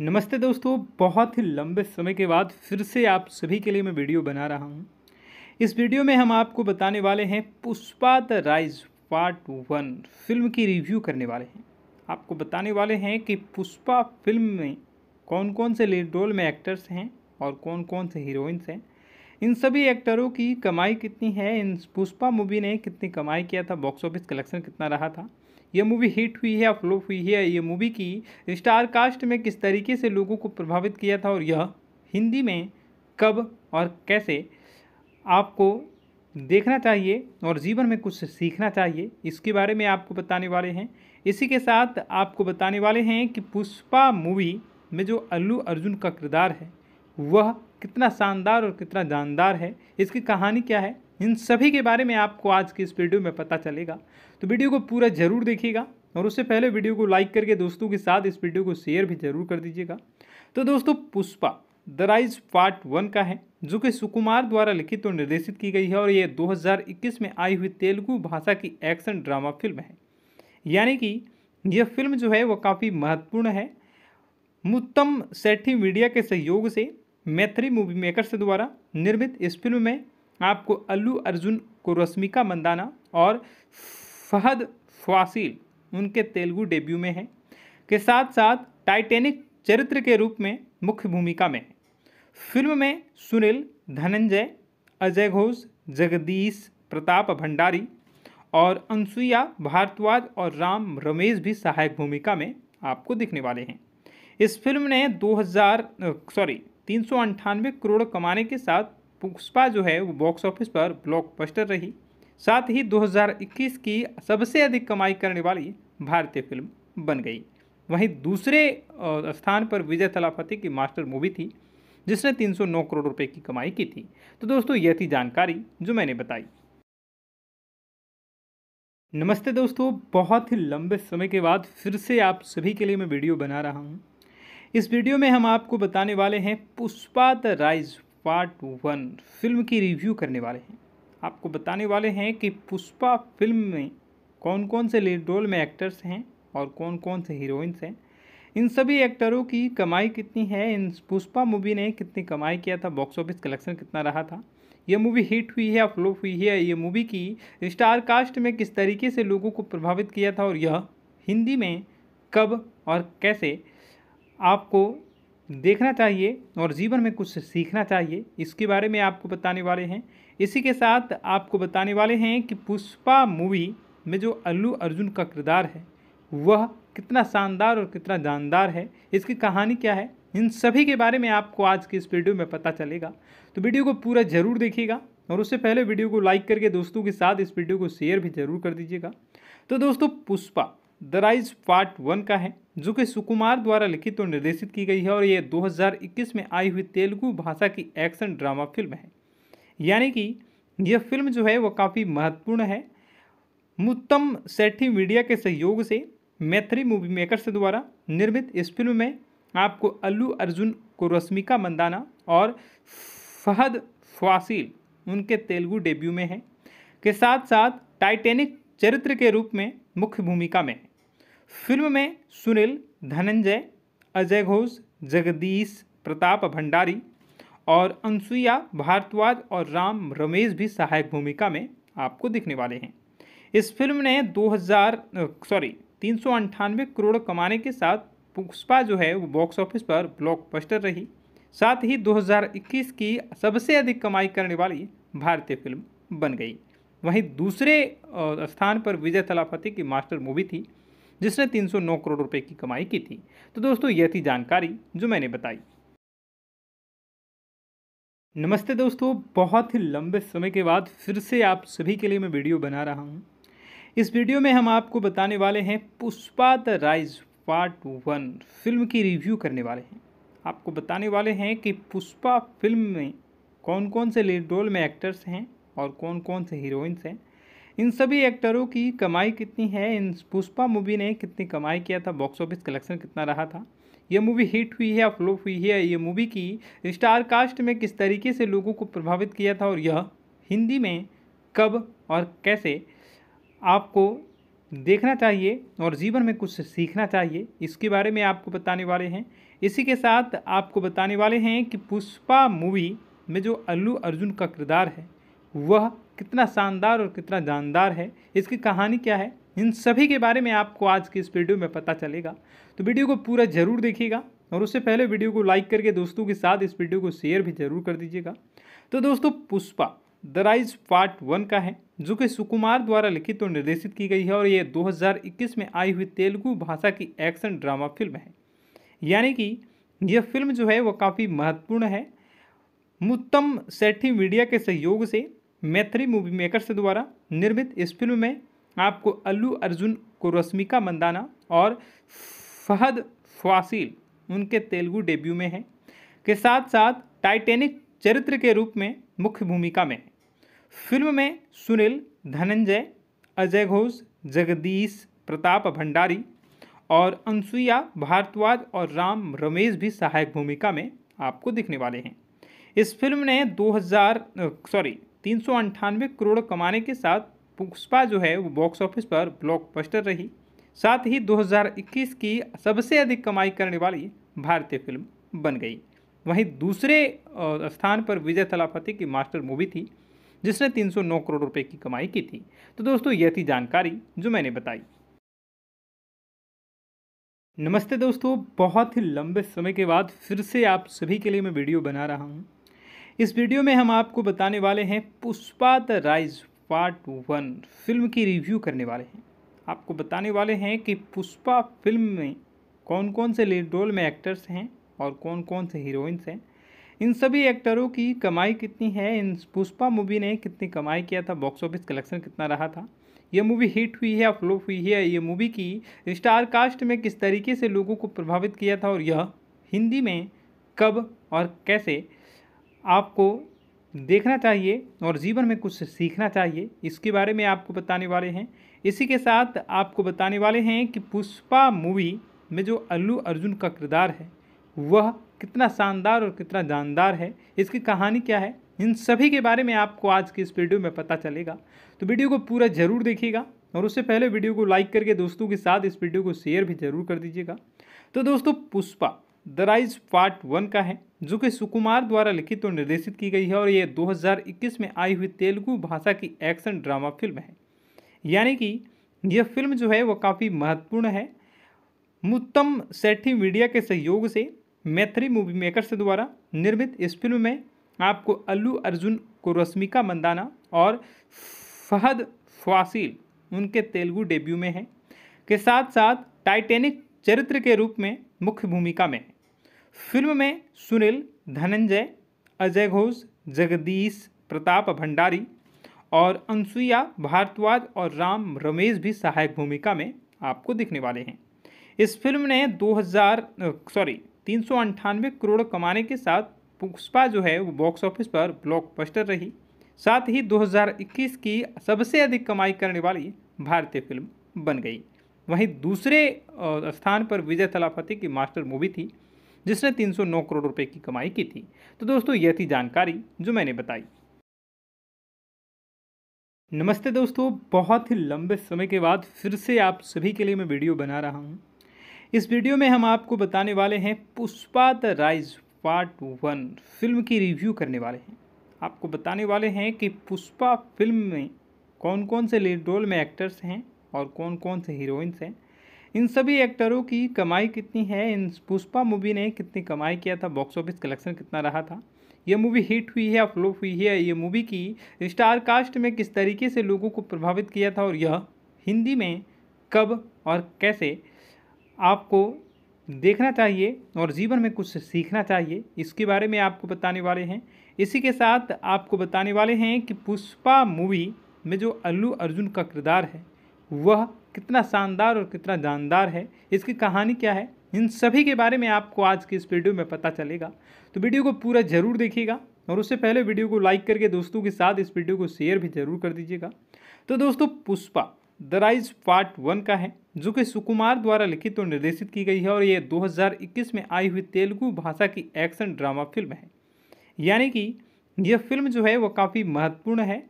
नमस्ते दोस्तों बहुत ही लंबे समय के बाद फिर से आप सभी के लिए मैं वीडियो बना रहा हूँ इस वीडियो में हम आपको बताने वाले हैं Pushpa the rise part one film की रिव्यू करने वाले हैं आपको बताने वाले हैं कि पुष्पा फिल्म में कौन कौन से लीड रोल में एक्टर्स हैं और कौन कौन से हीरोइंस हैं इन सभी एक्टरों की कमाई कितनी है इन पुष्पा मूवी ने कितनी कमाई किया था बॉक्स ऑफिस कलेक्शन कितना रहा था यह मूवी हिट हुई है या फ्लोप हुई है ये मूवी की स्टार कास्ट में किस तरीके से लोगों को प्रभावित किया था और यह हिंदी में कब और कैसे आपको देखना चाहिए और जीवन में कुछ सीखना चाहिए इसके बारे में आपको बताने वाले हैं इसी के साथ आपको बताने वाले हैं कि पुष्पा मूवी में जो अल्लू अर्जुन का किरदार है वह कितना शानदार और कितना जानदार है इसकी कहानी क्या है इन सभी के बारे में आपको आज की इस वीडियो में पता चलेगा तो वीडियो को पूरा ज़रूर देखिएगा और उससे पहले वीडियो को लाइक करके दोस्तों के साथ इस वीडियो को शेयर भी ज़रूर कर दीजिएगा तो दोस्तों Pushpa the rise part one का है जो कि सुकुमार द्वारा लिखित और निर्देशित की गई है और ये 2021 में आई हुई तेलुगु भाषा की एक्शन ड्रामा फिल्म है यानी कि यह फिल्म जो है वह काफ़ी महत्वपूर्ण है मुत्तम सेठी मीडिया के सहयोग से मैथ्री मूवी मेकर्स द्वारा निर्मित इस फिल्म में आपको अल्लू अर्जुन को रश्मिका मंदाना और फहद फासिल उनके तेलुगु डेब्यू में हैं के साथ साथ टाइटेनिक चरित्र के रूप में मुख्य भूमिका में है फिल्म में सुनील धनंजय अजय घोष जगदीश प्रताप भंडारी और अनसुईया भारद्वाज और राम रमेश भी सहायक भूमिका में आपको दिखने वाले हैं इस फिल्म ने 2000 सॉरी तीन करोड़ कमाने के साथ पुष्पा जो है वो बॉक्स ऑफिस पर ब्लॉकबस्टर रही साथ ही 2021 की सबसे अधिक कमाई करने वाली भारतीय फिल्म बन गई वहीं दूसरे स्थान पर विजय थलापति की मास्टर मूवी थी जिसने 309 करोड़ रुपए की कमाई की थी तो दोस्तों यह थी जानकारी जो मैंने बताई नमस्ते दोस्तों बहुत ही लंबे समय के बाद फिर से आप सभी के लिए मैं वीडियो बना रहा हूँ इस वीडियो में हम आपको बताने वाले हैं Pushpa the rise part one film की रिव्यू करने वाले हैं आपको बताने वाले हैं कि पुष्पा फिल्म में कौन कौन से लीड रोल में एक्टर्स हैं और कौन कौन से हीरोइंस हैं इन सभी एक्टरों की कमाई कितनी है इन पुष्पा मूवी ने कितनी कमाई किया था बॉक्स ऑफिस कलेक्शन कितना रहा था यह मूवी हिट हुई है या फ्लोप हुई है ये मूवी की स्टार कास्ट में किस तरीके से लोगों को प्रभावित किया था और यह हिंदी में कब और कैसे आपको देखना चाहिए और जीवन में कुछ सीखना चाहिए इसके बारे में आपको बताने वाले हैं इसी के साथ आपको बताने वाले हैं कि पुष्पा मूवी में जो अल्लू अर्जुन का किरदार है वह कितना शानदार और कितना जानदार है इसकी कहानी क्या है इन सभी के बारे में आपको आज की इस वीडियो में पता चलेगा तो वीडियो को पूरा ज़रूर देखिएगा और उससे पहले वीडियो को लाइक करके दोस्तों के साथ इस वीडियो को शेयर भी ज़रूर कर दीजिएगा तो दोस्तों Pushpa the rise part one का है जो कि सुकुमार द्वारा लिखित और निर्देशित की गई है और ये 2021 में आई हुई तेलुगु भाषा की एक्शन ड्रामा फिल्म है यानी कि यह फिल्म जो है वो काफ़ी महत्वपूर्ण है मुत्तम सेठी मीडिया के सहयोग से मैथ्री मूवी मेकर्स द्वारा निर्मित इस फिल्म में आपको अल्लू अर्जुन को रश्मिका मंदाना और फहद फासिल उनके तेलुगु डेब्यू में है के साथ साथ टाइटेनिक चरित्र के रूप में मुख्य भूमिका में है फिल्म में सुनील धनंजय अजय घोष जगदीश प्रताप भंडारी और अनसुईया भारद्वाज और राम रमेश भी सहायक भूमिका में आपको दिखने वाले हैं इस फिल्म ने 2000 सॉरी तीन करोड़ कमाने के साथ पुष्पा जो है वो बॉक्स ऑफिस पर ब्लॉकबस्टर रही साथ ही 2021 की सबसे अधिक कमाई करने वाली भारतीय फिल्म बन गई वहीं दूसरे स्थान पर विजय तलापति की मास्टर मूवी थी जिसने 309 करोड़ रुपए की कमाई की थी तो दोस्तों यह थी जानकारी जो मैंने बताई नमस्ते दोस्तों बहुत ही लंबे समय के बाद फिर से आप सभी के लिए मैं वीडियो बना रहा हूँ इस वीडियो में हम आपको बताने वाले हैं Pushpa the rise part one film की रिव्यू करने वाले हैं आपको बताने वाले हैं कि पुष्पा फिल्म में कौन कौन से लीड रोल में एक्टर्स हैं और कौन कौन से हीरोइंस हैं इन सभी एक्टरों की कमाई कितनी है इन पुष्पा मूवी ने कितनी कमाई किया था बॉक्स ऑफिस कलेक्शन कितना रहा था ये मूवी हिट हुई है या फ्लोप हुई है ये मूवी की स्टार कास्ट में किस तरीके से लोगों को प्रभावित किया था और यह हिंदी में कब और कैसे आपको देखना चाहिए और जीवन में कुछ सीखना चाहिए इसके बारे में आपको बताने वाले हैं इसी के साथ आपको बताने वाले हैं कि पुष्पा मूवी में जो अल्लू अर्जुन का किरदार है वह कितना शानदार और कितना जानदार है इसकी कहानी क्या है इन सभी के बारे में आपको आज की इस वीडियो में पता चलेगा तो वीडियो को पूरा ज़रूर देखिएगा और उससे पहले वीडियो को लाइक करके दोस्तों के साथ इस वीडियो को शेयर भी ज़रूर कर दीजिएगा तो दोस्तों Pushpa the rise part one का है जो कि सुकुमार द्वारा लिखित और निर्देशित की गई है और ये 2021 में आई हुई तेलुगु भाषा की एक्शन ड्रामा फिल्म है यानी कि यह फिल्म जो है वह काफ़ी महत्वपूर्ण है मुत्तम सेठी मीडिया के सहयोग से मैथ्री मूवी मेकर्स द्वारा निर्मित इस फिल्म में आपको अल्लू अर्जुन को रश्मिका मंदाना और फहद फासिल उनके तेलुगु डेब्यू में हैं के साथ साथ टाइटेनिक चरित्र के रूप में मुख्य भूमिका में फिल्म में सुनील धनंजय अजय घोष जगदीश प्रताप भंडारी और अनसुईया भारद्वाज और राम रमेश भी सहायक भूमिका में आपको दिखने वाले हैं इस फिल्म ने 2000 सॉरी तीन सौ अंठानवे करोड़ कमाने के साथ पुष्पा जो है वो बॉक्स ऑफिस पर ब्लॉकबस्टर रही साथ ही 2021 की सबसे अधिक कमाई करने वाली भारतीय फिल्म बन गई वहीं दूसरे स्थान पर विजय थलापति की मास्टर मूवी थी जिसने 309 करोड़ रुपए की कमाई की थी तो दोस्तों यह थी जानकारी जो मैंने बताई नमस्ते दोस्तों बहुत ही लंबे समय के बाद फिर से आप सभी के लिए मैं वीडियो बना रहा हूँ इस वीडियो में हम आपको बताने वाले हैं Pushpa the rise part one film की रिव्यू करने वाले हैं आपको बताने वाले हैं कि पुष्पा फिल्म में कौन कौन से लीड रोल में एक्टर्स हैं और कौन कौन से हीरोइंस हैं इन सभी एक्टरों की कमाई कितनी है इन पुष्पा मूवी ने कितनी कमाई किया था बॉक्स ऑफिस कलेक्शन कितना रहा था यह मूवी हिट हुई है या फ्लोप हुई है ये मूवी की स्टार कास्ट में किस तरीके से लोगों को प्रभावित किया था और यह हिंदी में कब और कैसे आपको देखना चाहिए और जीवन में कुछ सीखना चाहिए इसके बारे में आपको बताने वाले हैं इसी के साथ आपको बताने वाले हैं कि पुष्पा मूवी में जो अल्लू अर्जुन का किरदार है वह कितना शानदार और कितना जानदार है इसकी कहानी क्या है इन सभी के बारे में आपको आज की इस वीडियो में पता चलेगा तो वीडियो को पूरा ज़रूर देखिएगा और उससे पहले वीडियो को लाइक करके दोस्तों के साथ इस वीडियो को शेयर भी ज़रूर कर दीजिएगा तो दोस्तों Pushpa the rise part one का है जो कि सुकुमार द्वारा लिखित और निर्देशित की गई है और ये 2021 में आई हुई तेलुगु भाषा की एक्शन ड्रामा फिल्म है यानी कि यह फिल्म जो है वह काफ़ी महत्वपूर्ण है मुत्तम सेठी मीडिया के सहयोग से मैथिली मूवी मेकर्स द्वारा निर्मित इस फिल्म में आपको अल्लू अर्जुन को रश्मिका मंदाना और फहद फासिल उनके तेलुगु डेब्यू में हैं के साथ साथ टाइटेनिक चरित्र के रूप में मुख्य भूमिका में फिल्म में सुनील धनंजय अजय घोष जगदीश प्रताप भंडारी और अनसुईया भारद्वाज और राम रमेश भी सहायक भूमिका में आपको दिखने वाले हैं इस फिल्म ने 2000 सॉरी तीन करोड़ कमाने के साथ पुष्पा जो है वो बॉक्स ऑफिस पर ब्लॉकबस्टर रही साथ ही 2021 की सबसे अधिक कमाई करने वाली भारतीय फिल्म बन गई वहीं दूसरे स्थान पर विजय थलापति की मास्टर मूवी थी जिसने 309 करोड़ रुपए की कमाई की थी तो दोस्तों यह थी जानकारी जो मैंने बताई नमस्ते दोस्तों बहुत ही लंबे समय के बाद फिर से आप सभी के लिए मैं वीडियो बना रहा हूँ इस वीडियो में हम आपको बताने वाले हैं Pushpa the rise part one film की रिव्यू करने वाले हैं आपको बताने वाले हैं कि पुष्पा फिल्म में कौन कौन से लीड रोल में एक्टर्स हैं और कौन कौन से हीरोइंस हैं इन सभी एक्टरों की कमाई कितनी है इन पुष्पा मूवी ने कितनी कमाई किया था बॉक्स ऑफिस कलेक्शन कितना रहा था यह मूवी हिट हुई है या फ्लोप हुई है ये मूवी की स्टार कास्ट में किस तरीके से लोगों को प्रभावित किया था और यह हिंदी में कब और कैसे आपको देखना चाहिए और जीवन में कुछ सीखना चाहिए इसके बारे में आपको बताने वाले हैं इसी के साथ आपको बताने वाले हैं कि पुष्पा मूवी में जो अल्लू अर्जुन का किरदार है वह कितना शानदार और कितना जानदार है इसकी कहानी क्या है इन सभी के बारे में आपको आज की इस वीडियो में पता चलेगा तो वीडियो को पूरा ज़रूर देखिएगा और उससे पहले वीडियो को लाइक करके दोस्तों के साथ इस वीडियो को शेयर भी ज़रूर कर दीजिएगा तो दोस्तों Pushpa the rise part one का है जो कि सुकुमार द्वारा लिखित और निर्देशित की गई है और ये 2021 में आई हुई तेलुगु भाषा की एक्शन ड्रामा फिल्म है यानी कि यह फिल्म जो है वो काफ़ी महत्वपूर्ण है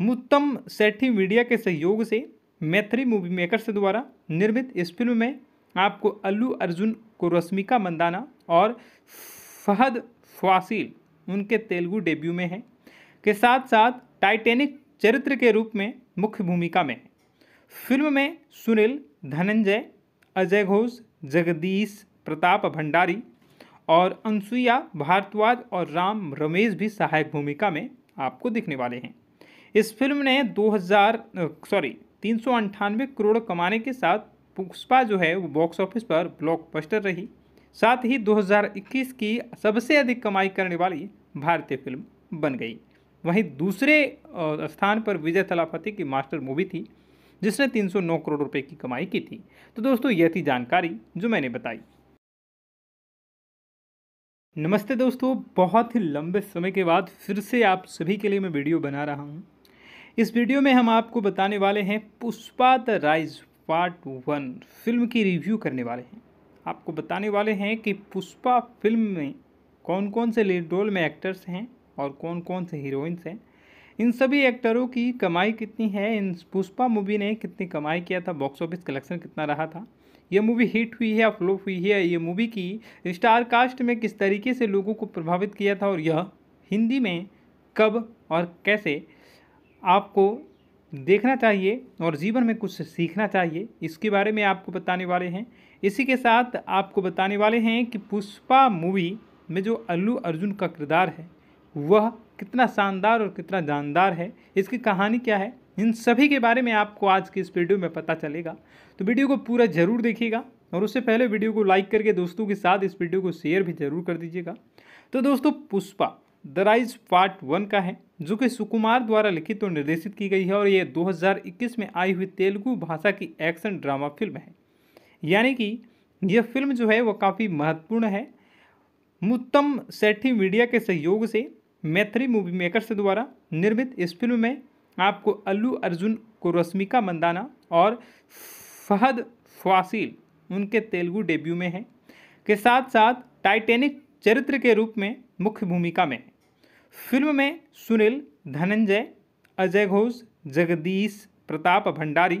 मुत्तम सेठी मीडिया के सहयोग से मैथ्री मूवी मेकर से द्वारा निर्मित इस फिल्म में आपको अल्लू अर्जुन को रश्मिका मंदाना और फहद फासिल उनके तेलुगु डेब्यू में है के साथ साथ टाइटेनिक चरित्र के रूप में मुख्य भूमिका में है फिल्म में सुनील धनंजय अजय घोष जगदीश प्रताप भंडारी और अनसुईया भारद्वाज और राम रमेश भी सहायक भूमिका में आपको दिखने वाले हैं इस फिल्म ने 2000 सॉरी तीन करोड़ कमाने के साथ पुष्पा जो है वो बॉक्स ऑफिस पर ब्लॉकबस्टर रही साथ ही 2021 की सबसे अधिक कमाई करने वाली भारतीय फिल्म बन गई वहीं दूसरे स्थान पर विजय थलापति की मास्टर मूवी थी जिसने 309 करोड़ रुपए की कमाई की थी तो दोस्तों यह थी जानकारी जो मैंने बताई नमस्ते दोस्तों बहुत ही लंबे समय के बाद फिर से आप सभी के लिए मैं वीडियो बना रहा हूँ इस वीडियो में हम आपको बताने वाले हैं Pushpa the rise part one film की रिव्यू करने वाले हैं आपको बताने वाले हैं कि पुष्पा फिल्म में कौन कौन से लीड रोल में एक्टर्स हैं और कौन कौन से हीरोइंस हैं इन सभी एक्टरों की कमाई कितनी है इन पुष्पा मूवी ने कितनी कमाई किया था बॉक्स ऑफिस कलेक्शन कितना रहा था यह मूवी हिट हुई है या फ्लोप हुई है ये मूवी की स्टार कास्ट में किस तरीके से लोगों को प्रभावित किया था और यह हिंदी में कब और कैसे आपको देखना चाहिए और जीवन में कुछ सीखना चाहिए इसके बारे में आपको बताने वाले हैं इसी के साथ आपको बताने वाले हैं कि पुष्पा मूवी में जो अल्लू अर्जुन का किरदार है वह कितना शानदार और कितना जानदार है इसकी कहानी क्या है इन सभी के बारे में आपको आज की इस वीडियो में पता चलेगा तो वीडियो को पूरा ज़रूर देखिएगा और उससे पहले वीडियो को लाइक करके दोस्तों के साथ इस वीडियो को शेयर भी ज़रूर कर दीजिएगा तो दोस्तों Pushpa the rise part one का है जो कि सुकुमार द्वारा लिखित और निर्देशित की गई है और ये 2021 में आई हुई तेलुगु भाषा की एक्शन ड्रामा फिल्म है यानी कि यह फिल्म जो है वह काफ़ी महत्वपूर्ण है मुत्तम सेठी मीडिया के सहयोग से मैथ्री मूवी मेकर्स द्वारा निर्मित इस फिल्म में आपको अल्लू अर्जुन को रश्मिका मंदाना और फहद फासिल उनके तेलुगु डेब्यू में है के साथ साथ टाइटेनिक चरित्र के रूप में मुख्य भूमिका में है फिल्म में सुनील धनंजय अजय घोष जगदीश प्रताप भंडारी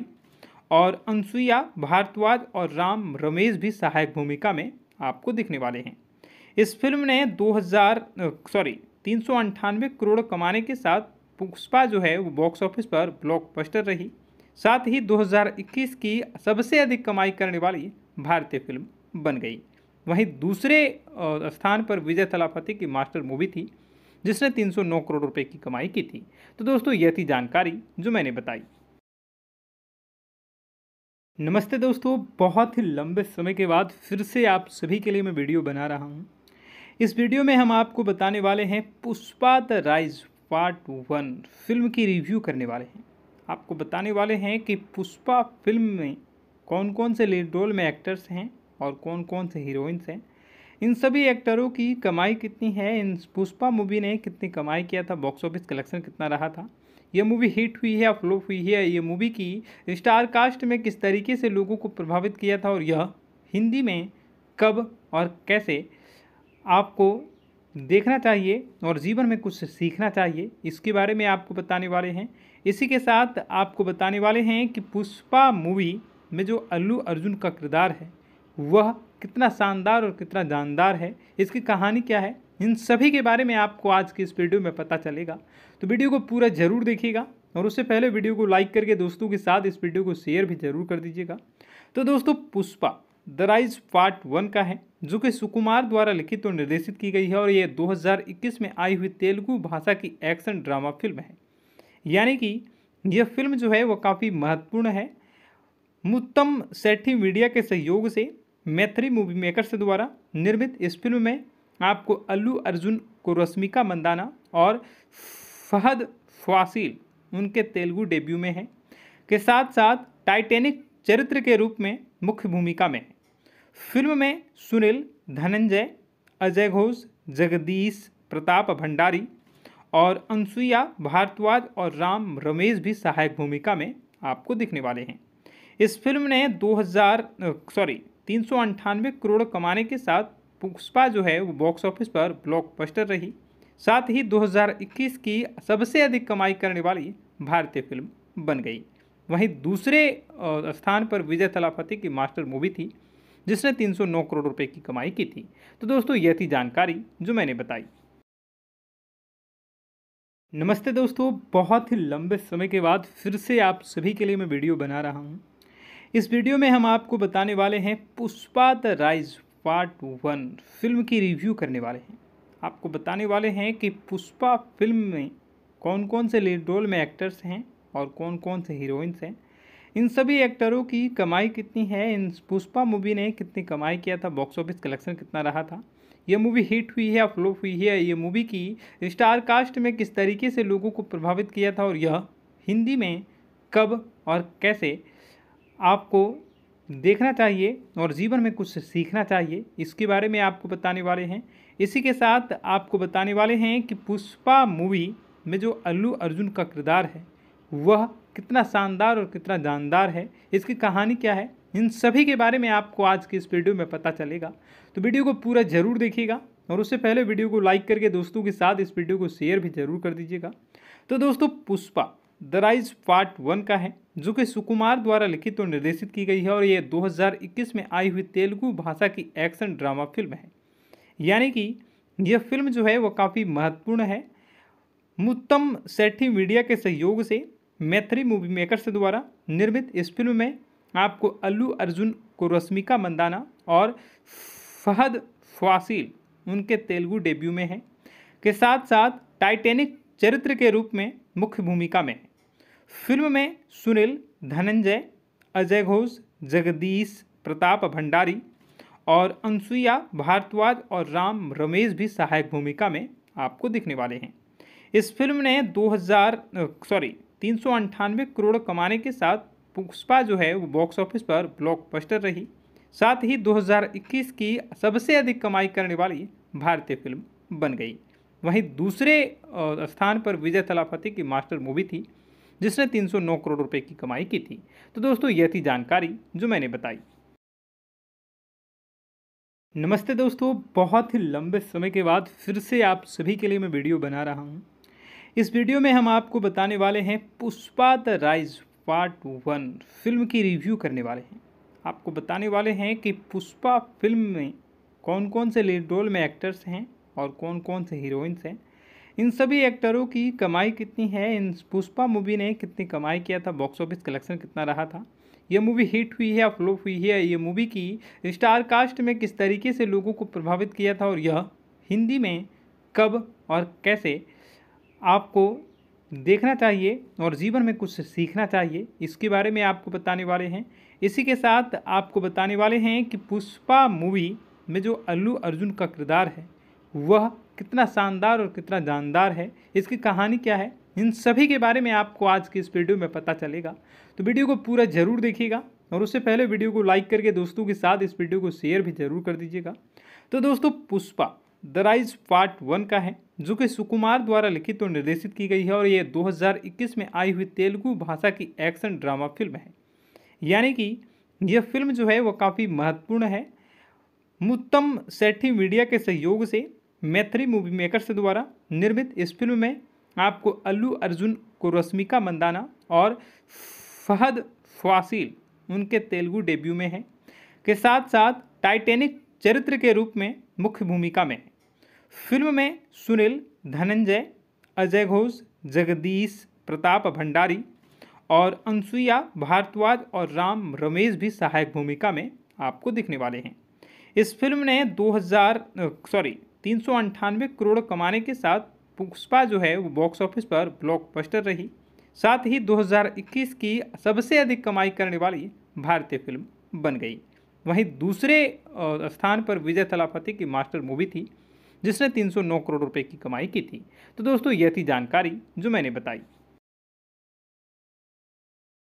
और अनसुईया भारद्वाज और राम रमेश भी सहायक भूमिका में आपको दिखने वाले हैं इस फिल्म ने 2000 सॉरी तीन करोड़ कमाने के साथ पुष्पा जो है वो बॉक्स ऑफिस पर ब्लॉकबस्टर रही साथ ही 2021 की सबसे अधिक कमाई करने वाली भारतीय फिल्म बन गई वहीं दूसरे स्थान पर विजय तलापति की मास्टर मूवी थी जिसने 309 करोड़ रुपए की कमाई की थी तो दोस्तों यह थी जानकारी जो मैंने बताई नमस्ते दोस्तों बहुत ही लंबे समय के बाद फिर से आप सभी के लिए मैं वीडियो बना रहा हूँ इस वीडियो में हम आपको बताने वाले हैं Pushpa the rise part one film की रिव्यू करने वाले हैं आपको बताने वाले हैं कि पुष्पा फिल्म में कौन कौन से लीड रोल में एक्टर्स हैं और कौन कौन से हीरोइंस हैं इन सभी एक्टरों की कमाई कितनी है इन पुष्पा मूवी ने कितनी कमाई किया था बॉक्स ऑफिस कलेक्शन कितना रहा था ये मूवी हिट हुई है या फ्लोप हुई है ये मूवी की स्टार कास्ट में किस तरीके से लोगों को प्रभावित किया था और यह हिंदी में कब और कैसे आपको देखना चाहिए और जीवन में कुछ सीखना चाहिए इसके बारे में आपको बताने वाले हैं इसी के साथ आपको बताने वाले हैं कि पुष्पा मूवी में जो अल्लू अर्जुन का किरदार है वह कितना शानदार और कितना जानदार है इसकी कहानी क्या है इन सभी के बारे में आपको आज की इस वीडियो में पता चलेगा तो वीडियो को पूरा ज़रूर देखिएगा और उससे पहले वीडियो को लाइक करके दोस्तों के साथ इस वीडियो को शेयर भी ज़रूर कर दीजिएगा तो दोस्तों Pushpa the rise part one का है जो कि सुकुमार द्वारा लिखित और निर्देशित की गई है और ये 2021 में आई हुई तेलुगु भाषा की एक्शन ड्रामा फिल्म है यानी कि यह फिल्म जो है वह काफ़ी महत्वपूर्ण है मुत्तम सेठी मीडिया के सहयोग से मैथ्री मूवी मेकर्स द्वारा निर्मित इस फिल्म में आपको अल्लू अर्जुन को रश्मिका मंदाना और फहद फासिल उनके तेलुगु डेब्यू में हैं के साथ साथ टाइटेनिक चरित्र के रूप में मुख्य भूमिका में फिल्म में सुनील धनंजय अजय घोष जगदीश प्रताप भंडारी और अनसुईया भारद्वाज और राम रमेश भी सहायक भूमिका में आपको दिखने वाले हैं इस फिल्म ने 2000 सॉरी तीन करोड़ कमाने के साथ पुष्पा जो है वो बॉक्स ऑफिस पर ब्लॉकबस्टर रही साथ ही 2021 की सबसे अधिक कमाई करने वाली भारतीय फिल्म बन गई वहीं दूसरे स्थान पर विजय तलापति की मास्टर मूवी थी जिसने 309 करोड़ रुपए की कमाई की थी तो दोस्तों यह थी जानकारी जो मैंने बताई नमस्ते दोस्तों बहुत ही लंबे समय के बाद फिर से आप सभी के लिए मैं वीडियो बना रहा हूँ इस वीडियो में हम आपको बताने वाले हैं Pushpa the rise part one film की रिव्यू करने वाले हैं आपको बताने वाले हैं कि पुष्पा फिल्म में कौन कौन से लीड रोल में एक्टर्स हैं और कौन कौन से हीरोइंस हैं इन सभी एक्टरों की कमाई कितनी है इन पुष्पा मूवी ने कितनी कमाई किया था बॉक्स ऑफिस कलेक्शन कितना रहा था यह मूवी हिट हुई है या फ्लोप हुई है ये मूवी की स्टार कास्ट में किस तरीके से लोगों को प्रभावित किया था और यह हिंदी में कब और कैसे आपको देखना चाहिए और जीवन में कुछ सीखना चाहिए इसके बारे में आपको बताने वाले हैं इसी के साथ आपको बताने वाले हैं कि पुष्पा मूवी में जो अल्लू अर्जुन का किरदार है वह कितना शानदार और कितना जानदार है इसकी कहानी क्या है इन सभी के बारे में आपको आज की इस वीडियो में पता चलेगा तो वीडियो को पूरा ज़रूर देखिएगा और उससे पहले वीडियो को लाइक करके दोस्तों के साथ इस वीडियो को शेयर भी ज़रूर कर दीजिएगा तो दोस्तों Pushpa the rise part one का है जो कि सुकुमार द्वारा लिखित और निर्देशित की गई है और ये 2021 में आई हुई तेलुगु भाषा की एक्शन ड्रामा फिल्म है यानी कि यह फिल्म जो है वो काफ़ी महत्वपूर्ण है मुत्तम सेठी मीडिया के सहयोग से मैथ्री मूवी मेकर्स द्वारा निर्मित इस फिल्म में आपको अल्लू अर्जुन को रश्मिका मंदाना और फहद फासिल उनके तेलुगु डेब्यू में है के साथ साथ टाइटेनिक चरित्र के रूप में मुख्य भूमिका में फिल्म में सुनील धनंजय अजय घोष जगदीश प्रताप भंडारी और अनसुईया भारद्वाज और राम रमेश भी सहायक भूमिका में आपको दिखने वाले हैं इस फिल्म ने 2000 सॉरी तीन करोड़ कमाने के साथ पुष्पा जो है वो बॉक्स ऑफिस पर ब्लॉकबस्टर रही साथ ही 2021 की सबसे अधिक कमाई करने वाली भारतीय फिल्म बन गई वहीं दूसरे स्थान पर विजय थलापति की मास्टर मूवी थी जिसने 309 करोड़ रुपए की कमाई की थी तो दोस्तों यह थी जानकारी जो मैंने बताई नमस्ते दोस्तों बहुत ही लंबे समय के बाद फिर से आप सभी के लिए मैं वीडियो बना रहा हूँ इस वीडियो में हम आपको बताने वाले हैं Pushpa the rise part one film की रिव्यू करने वाले हैं आपको बताने वाले हैं कि पुष्पा फिल्म में कौन कौन से लीड रोल में एक्टर्स हैं और कौन कौन से हीरोइंस हैं इन सभी एक्टरों की कमाई कितनी है इन पुष्पा मूवी ने कितनी कमाई किया था बॉक्स ऑफिस कलेक्शन कितना रहा था यह मूवी हिट हुई है या फ्लोप हुई है ये मूवी की स्टार कास्ट में किस तरीके से लोगों को प्रभावित किया था और यह हिंदी में कब और कैसे आपको देखना चाहिए और जीवन में कुछ सीखना चाहिए इसके बारे में आपको बताने वाले हैं इसी के साथ आपको बताने वाले हैं कि पुष्पा मूवी में जो अल्लू अर्जुन का किरदार है वह कितना शानदार और कितना जानदार है इसकी कहानी क्या है इन सभी के बारे में आपको आज की इस वीडियो में पता चलेगा तो वीडियो को पूरा ज़रूर देखिएगा और उससे पहले वीडियो को लाइक करके दोस्तों के साथ इस वीडियो को शेयर भी ज़रूर कर दीजिएगा तो दोस्तों Pushpa the rise part one का है जो कि सुकुमार द्वारा लिखित और निर्देशित की गई है और ये 2021 में आई हुई तेलुगु भाषा की एक्शन ड्रामा फिल्म है यानी कि यह फिल्म जो है वह काफ़ी महत्वपूर्ण है मुत्तम सेठी मीडिया के सहयोग से मैथिली मूवी मेकर से द्वारा निर्मित इस फिल्म में आपको अल्लू अर्जुन को रश्मिका मंदाना और फहद फासिल उनके तेलुगु डेब्यू में हैं के साथ साथ टाइटेनिक चरित्र के रूप में मुख्य भूमिका में फिल्म में सुनील धनंजय अजय घोष जगदीश प्रताप भंडारी और अनसुईया भारद्वाज और राम रमेश भी सहायक भूमिका में आपको दिखने वाले हैं इस फिल्म ने 2000 सॉरी तीन करोड़ कमाने के साथ पुष्पा जो है वो बॉक्स ऑफिस पर ब्लॉकबस्टर रही साथ ही 2021 की सबसे अधिक कमाई करने वाली भारतीय फिल्म बन गई वहीं दूसरे स्थान पर विजय थलापति की मास्टर मूवी थी जिसने 309 करोड़ रुपए की कमाई की थी तो दोस्तों यह थी जानकारी जो मैंने बताई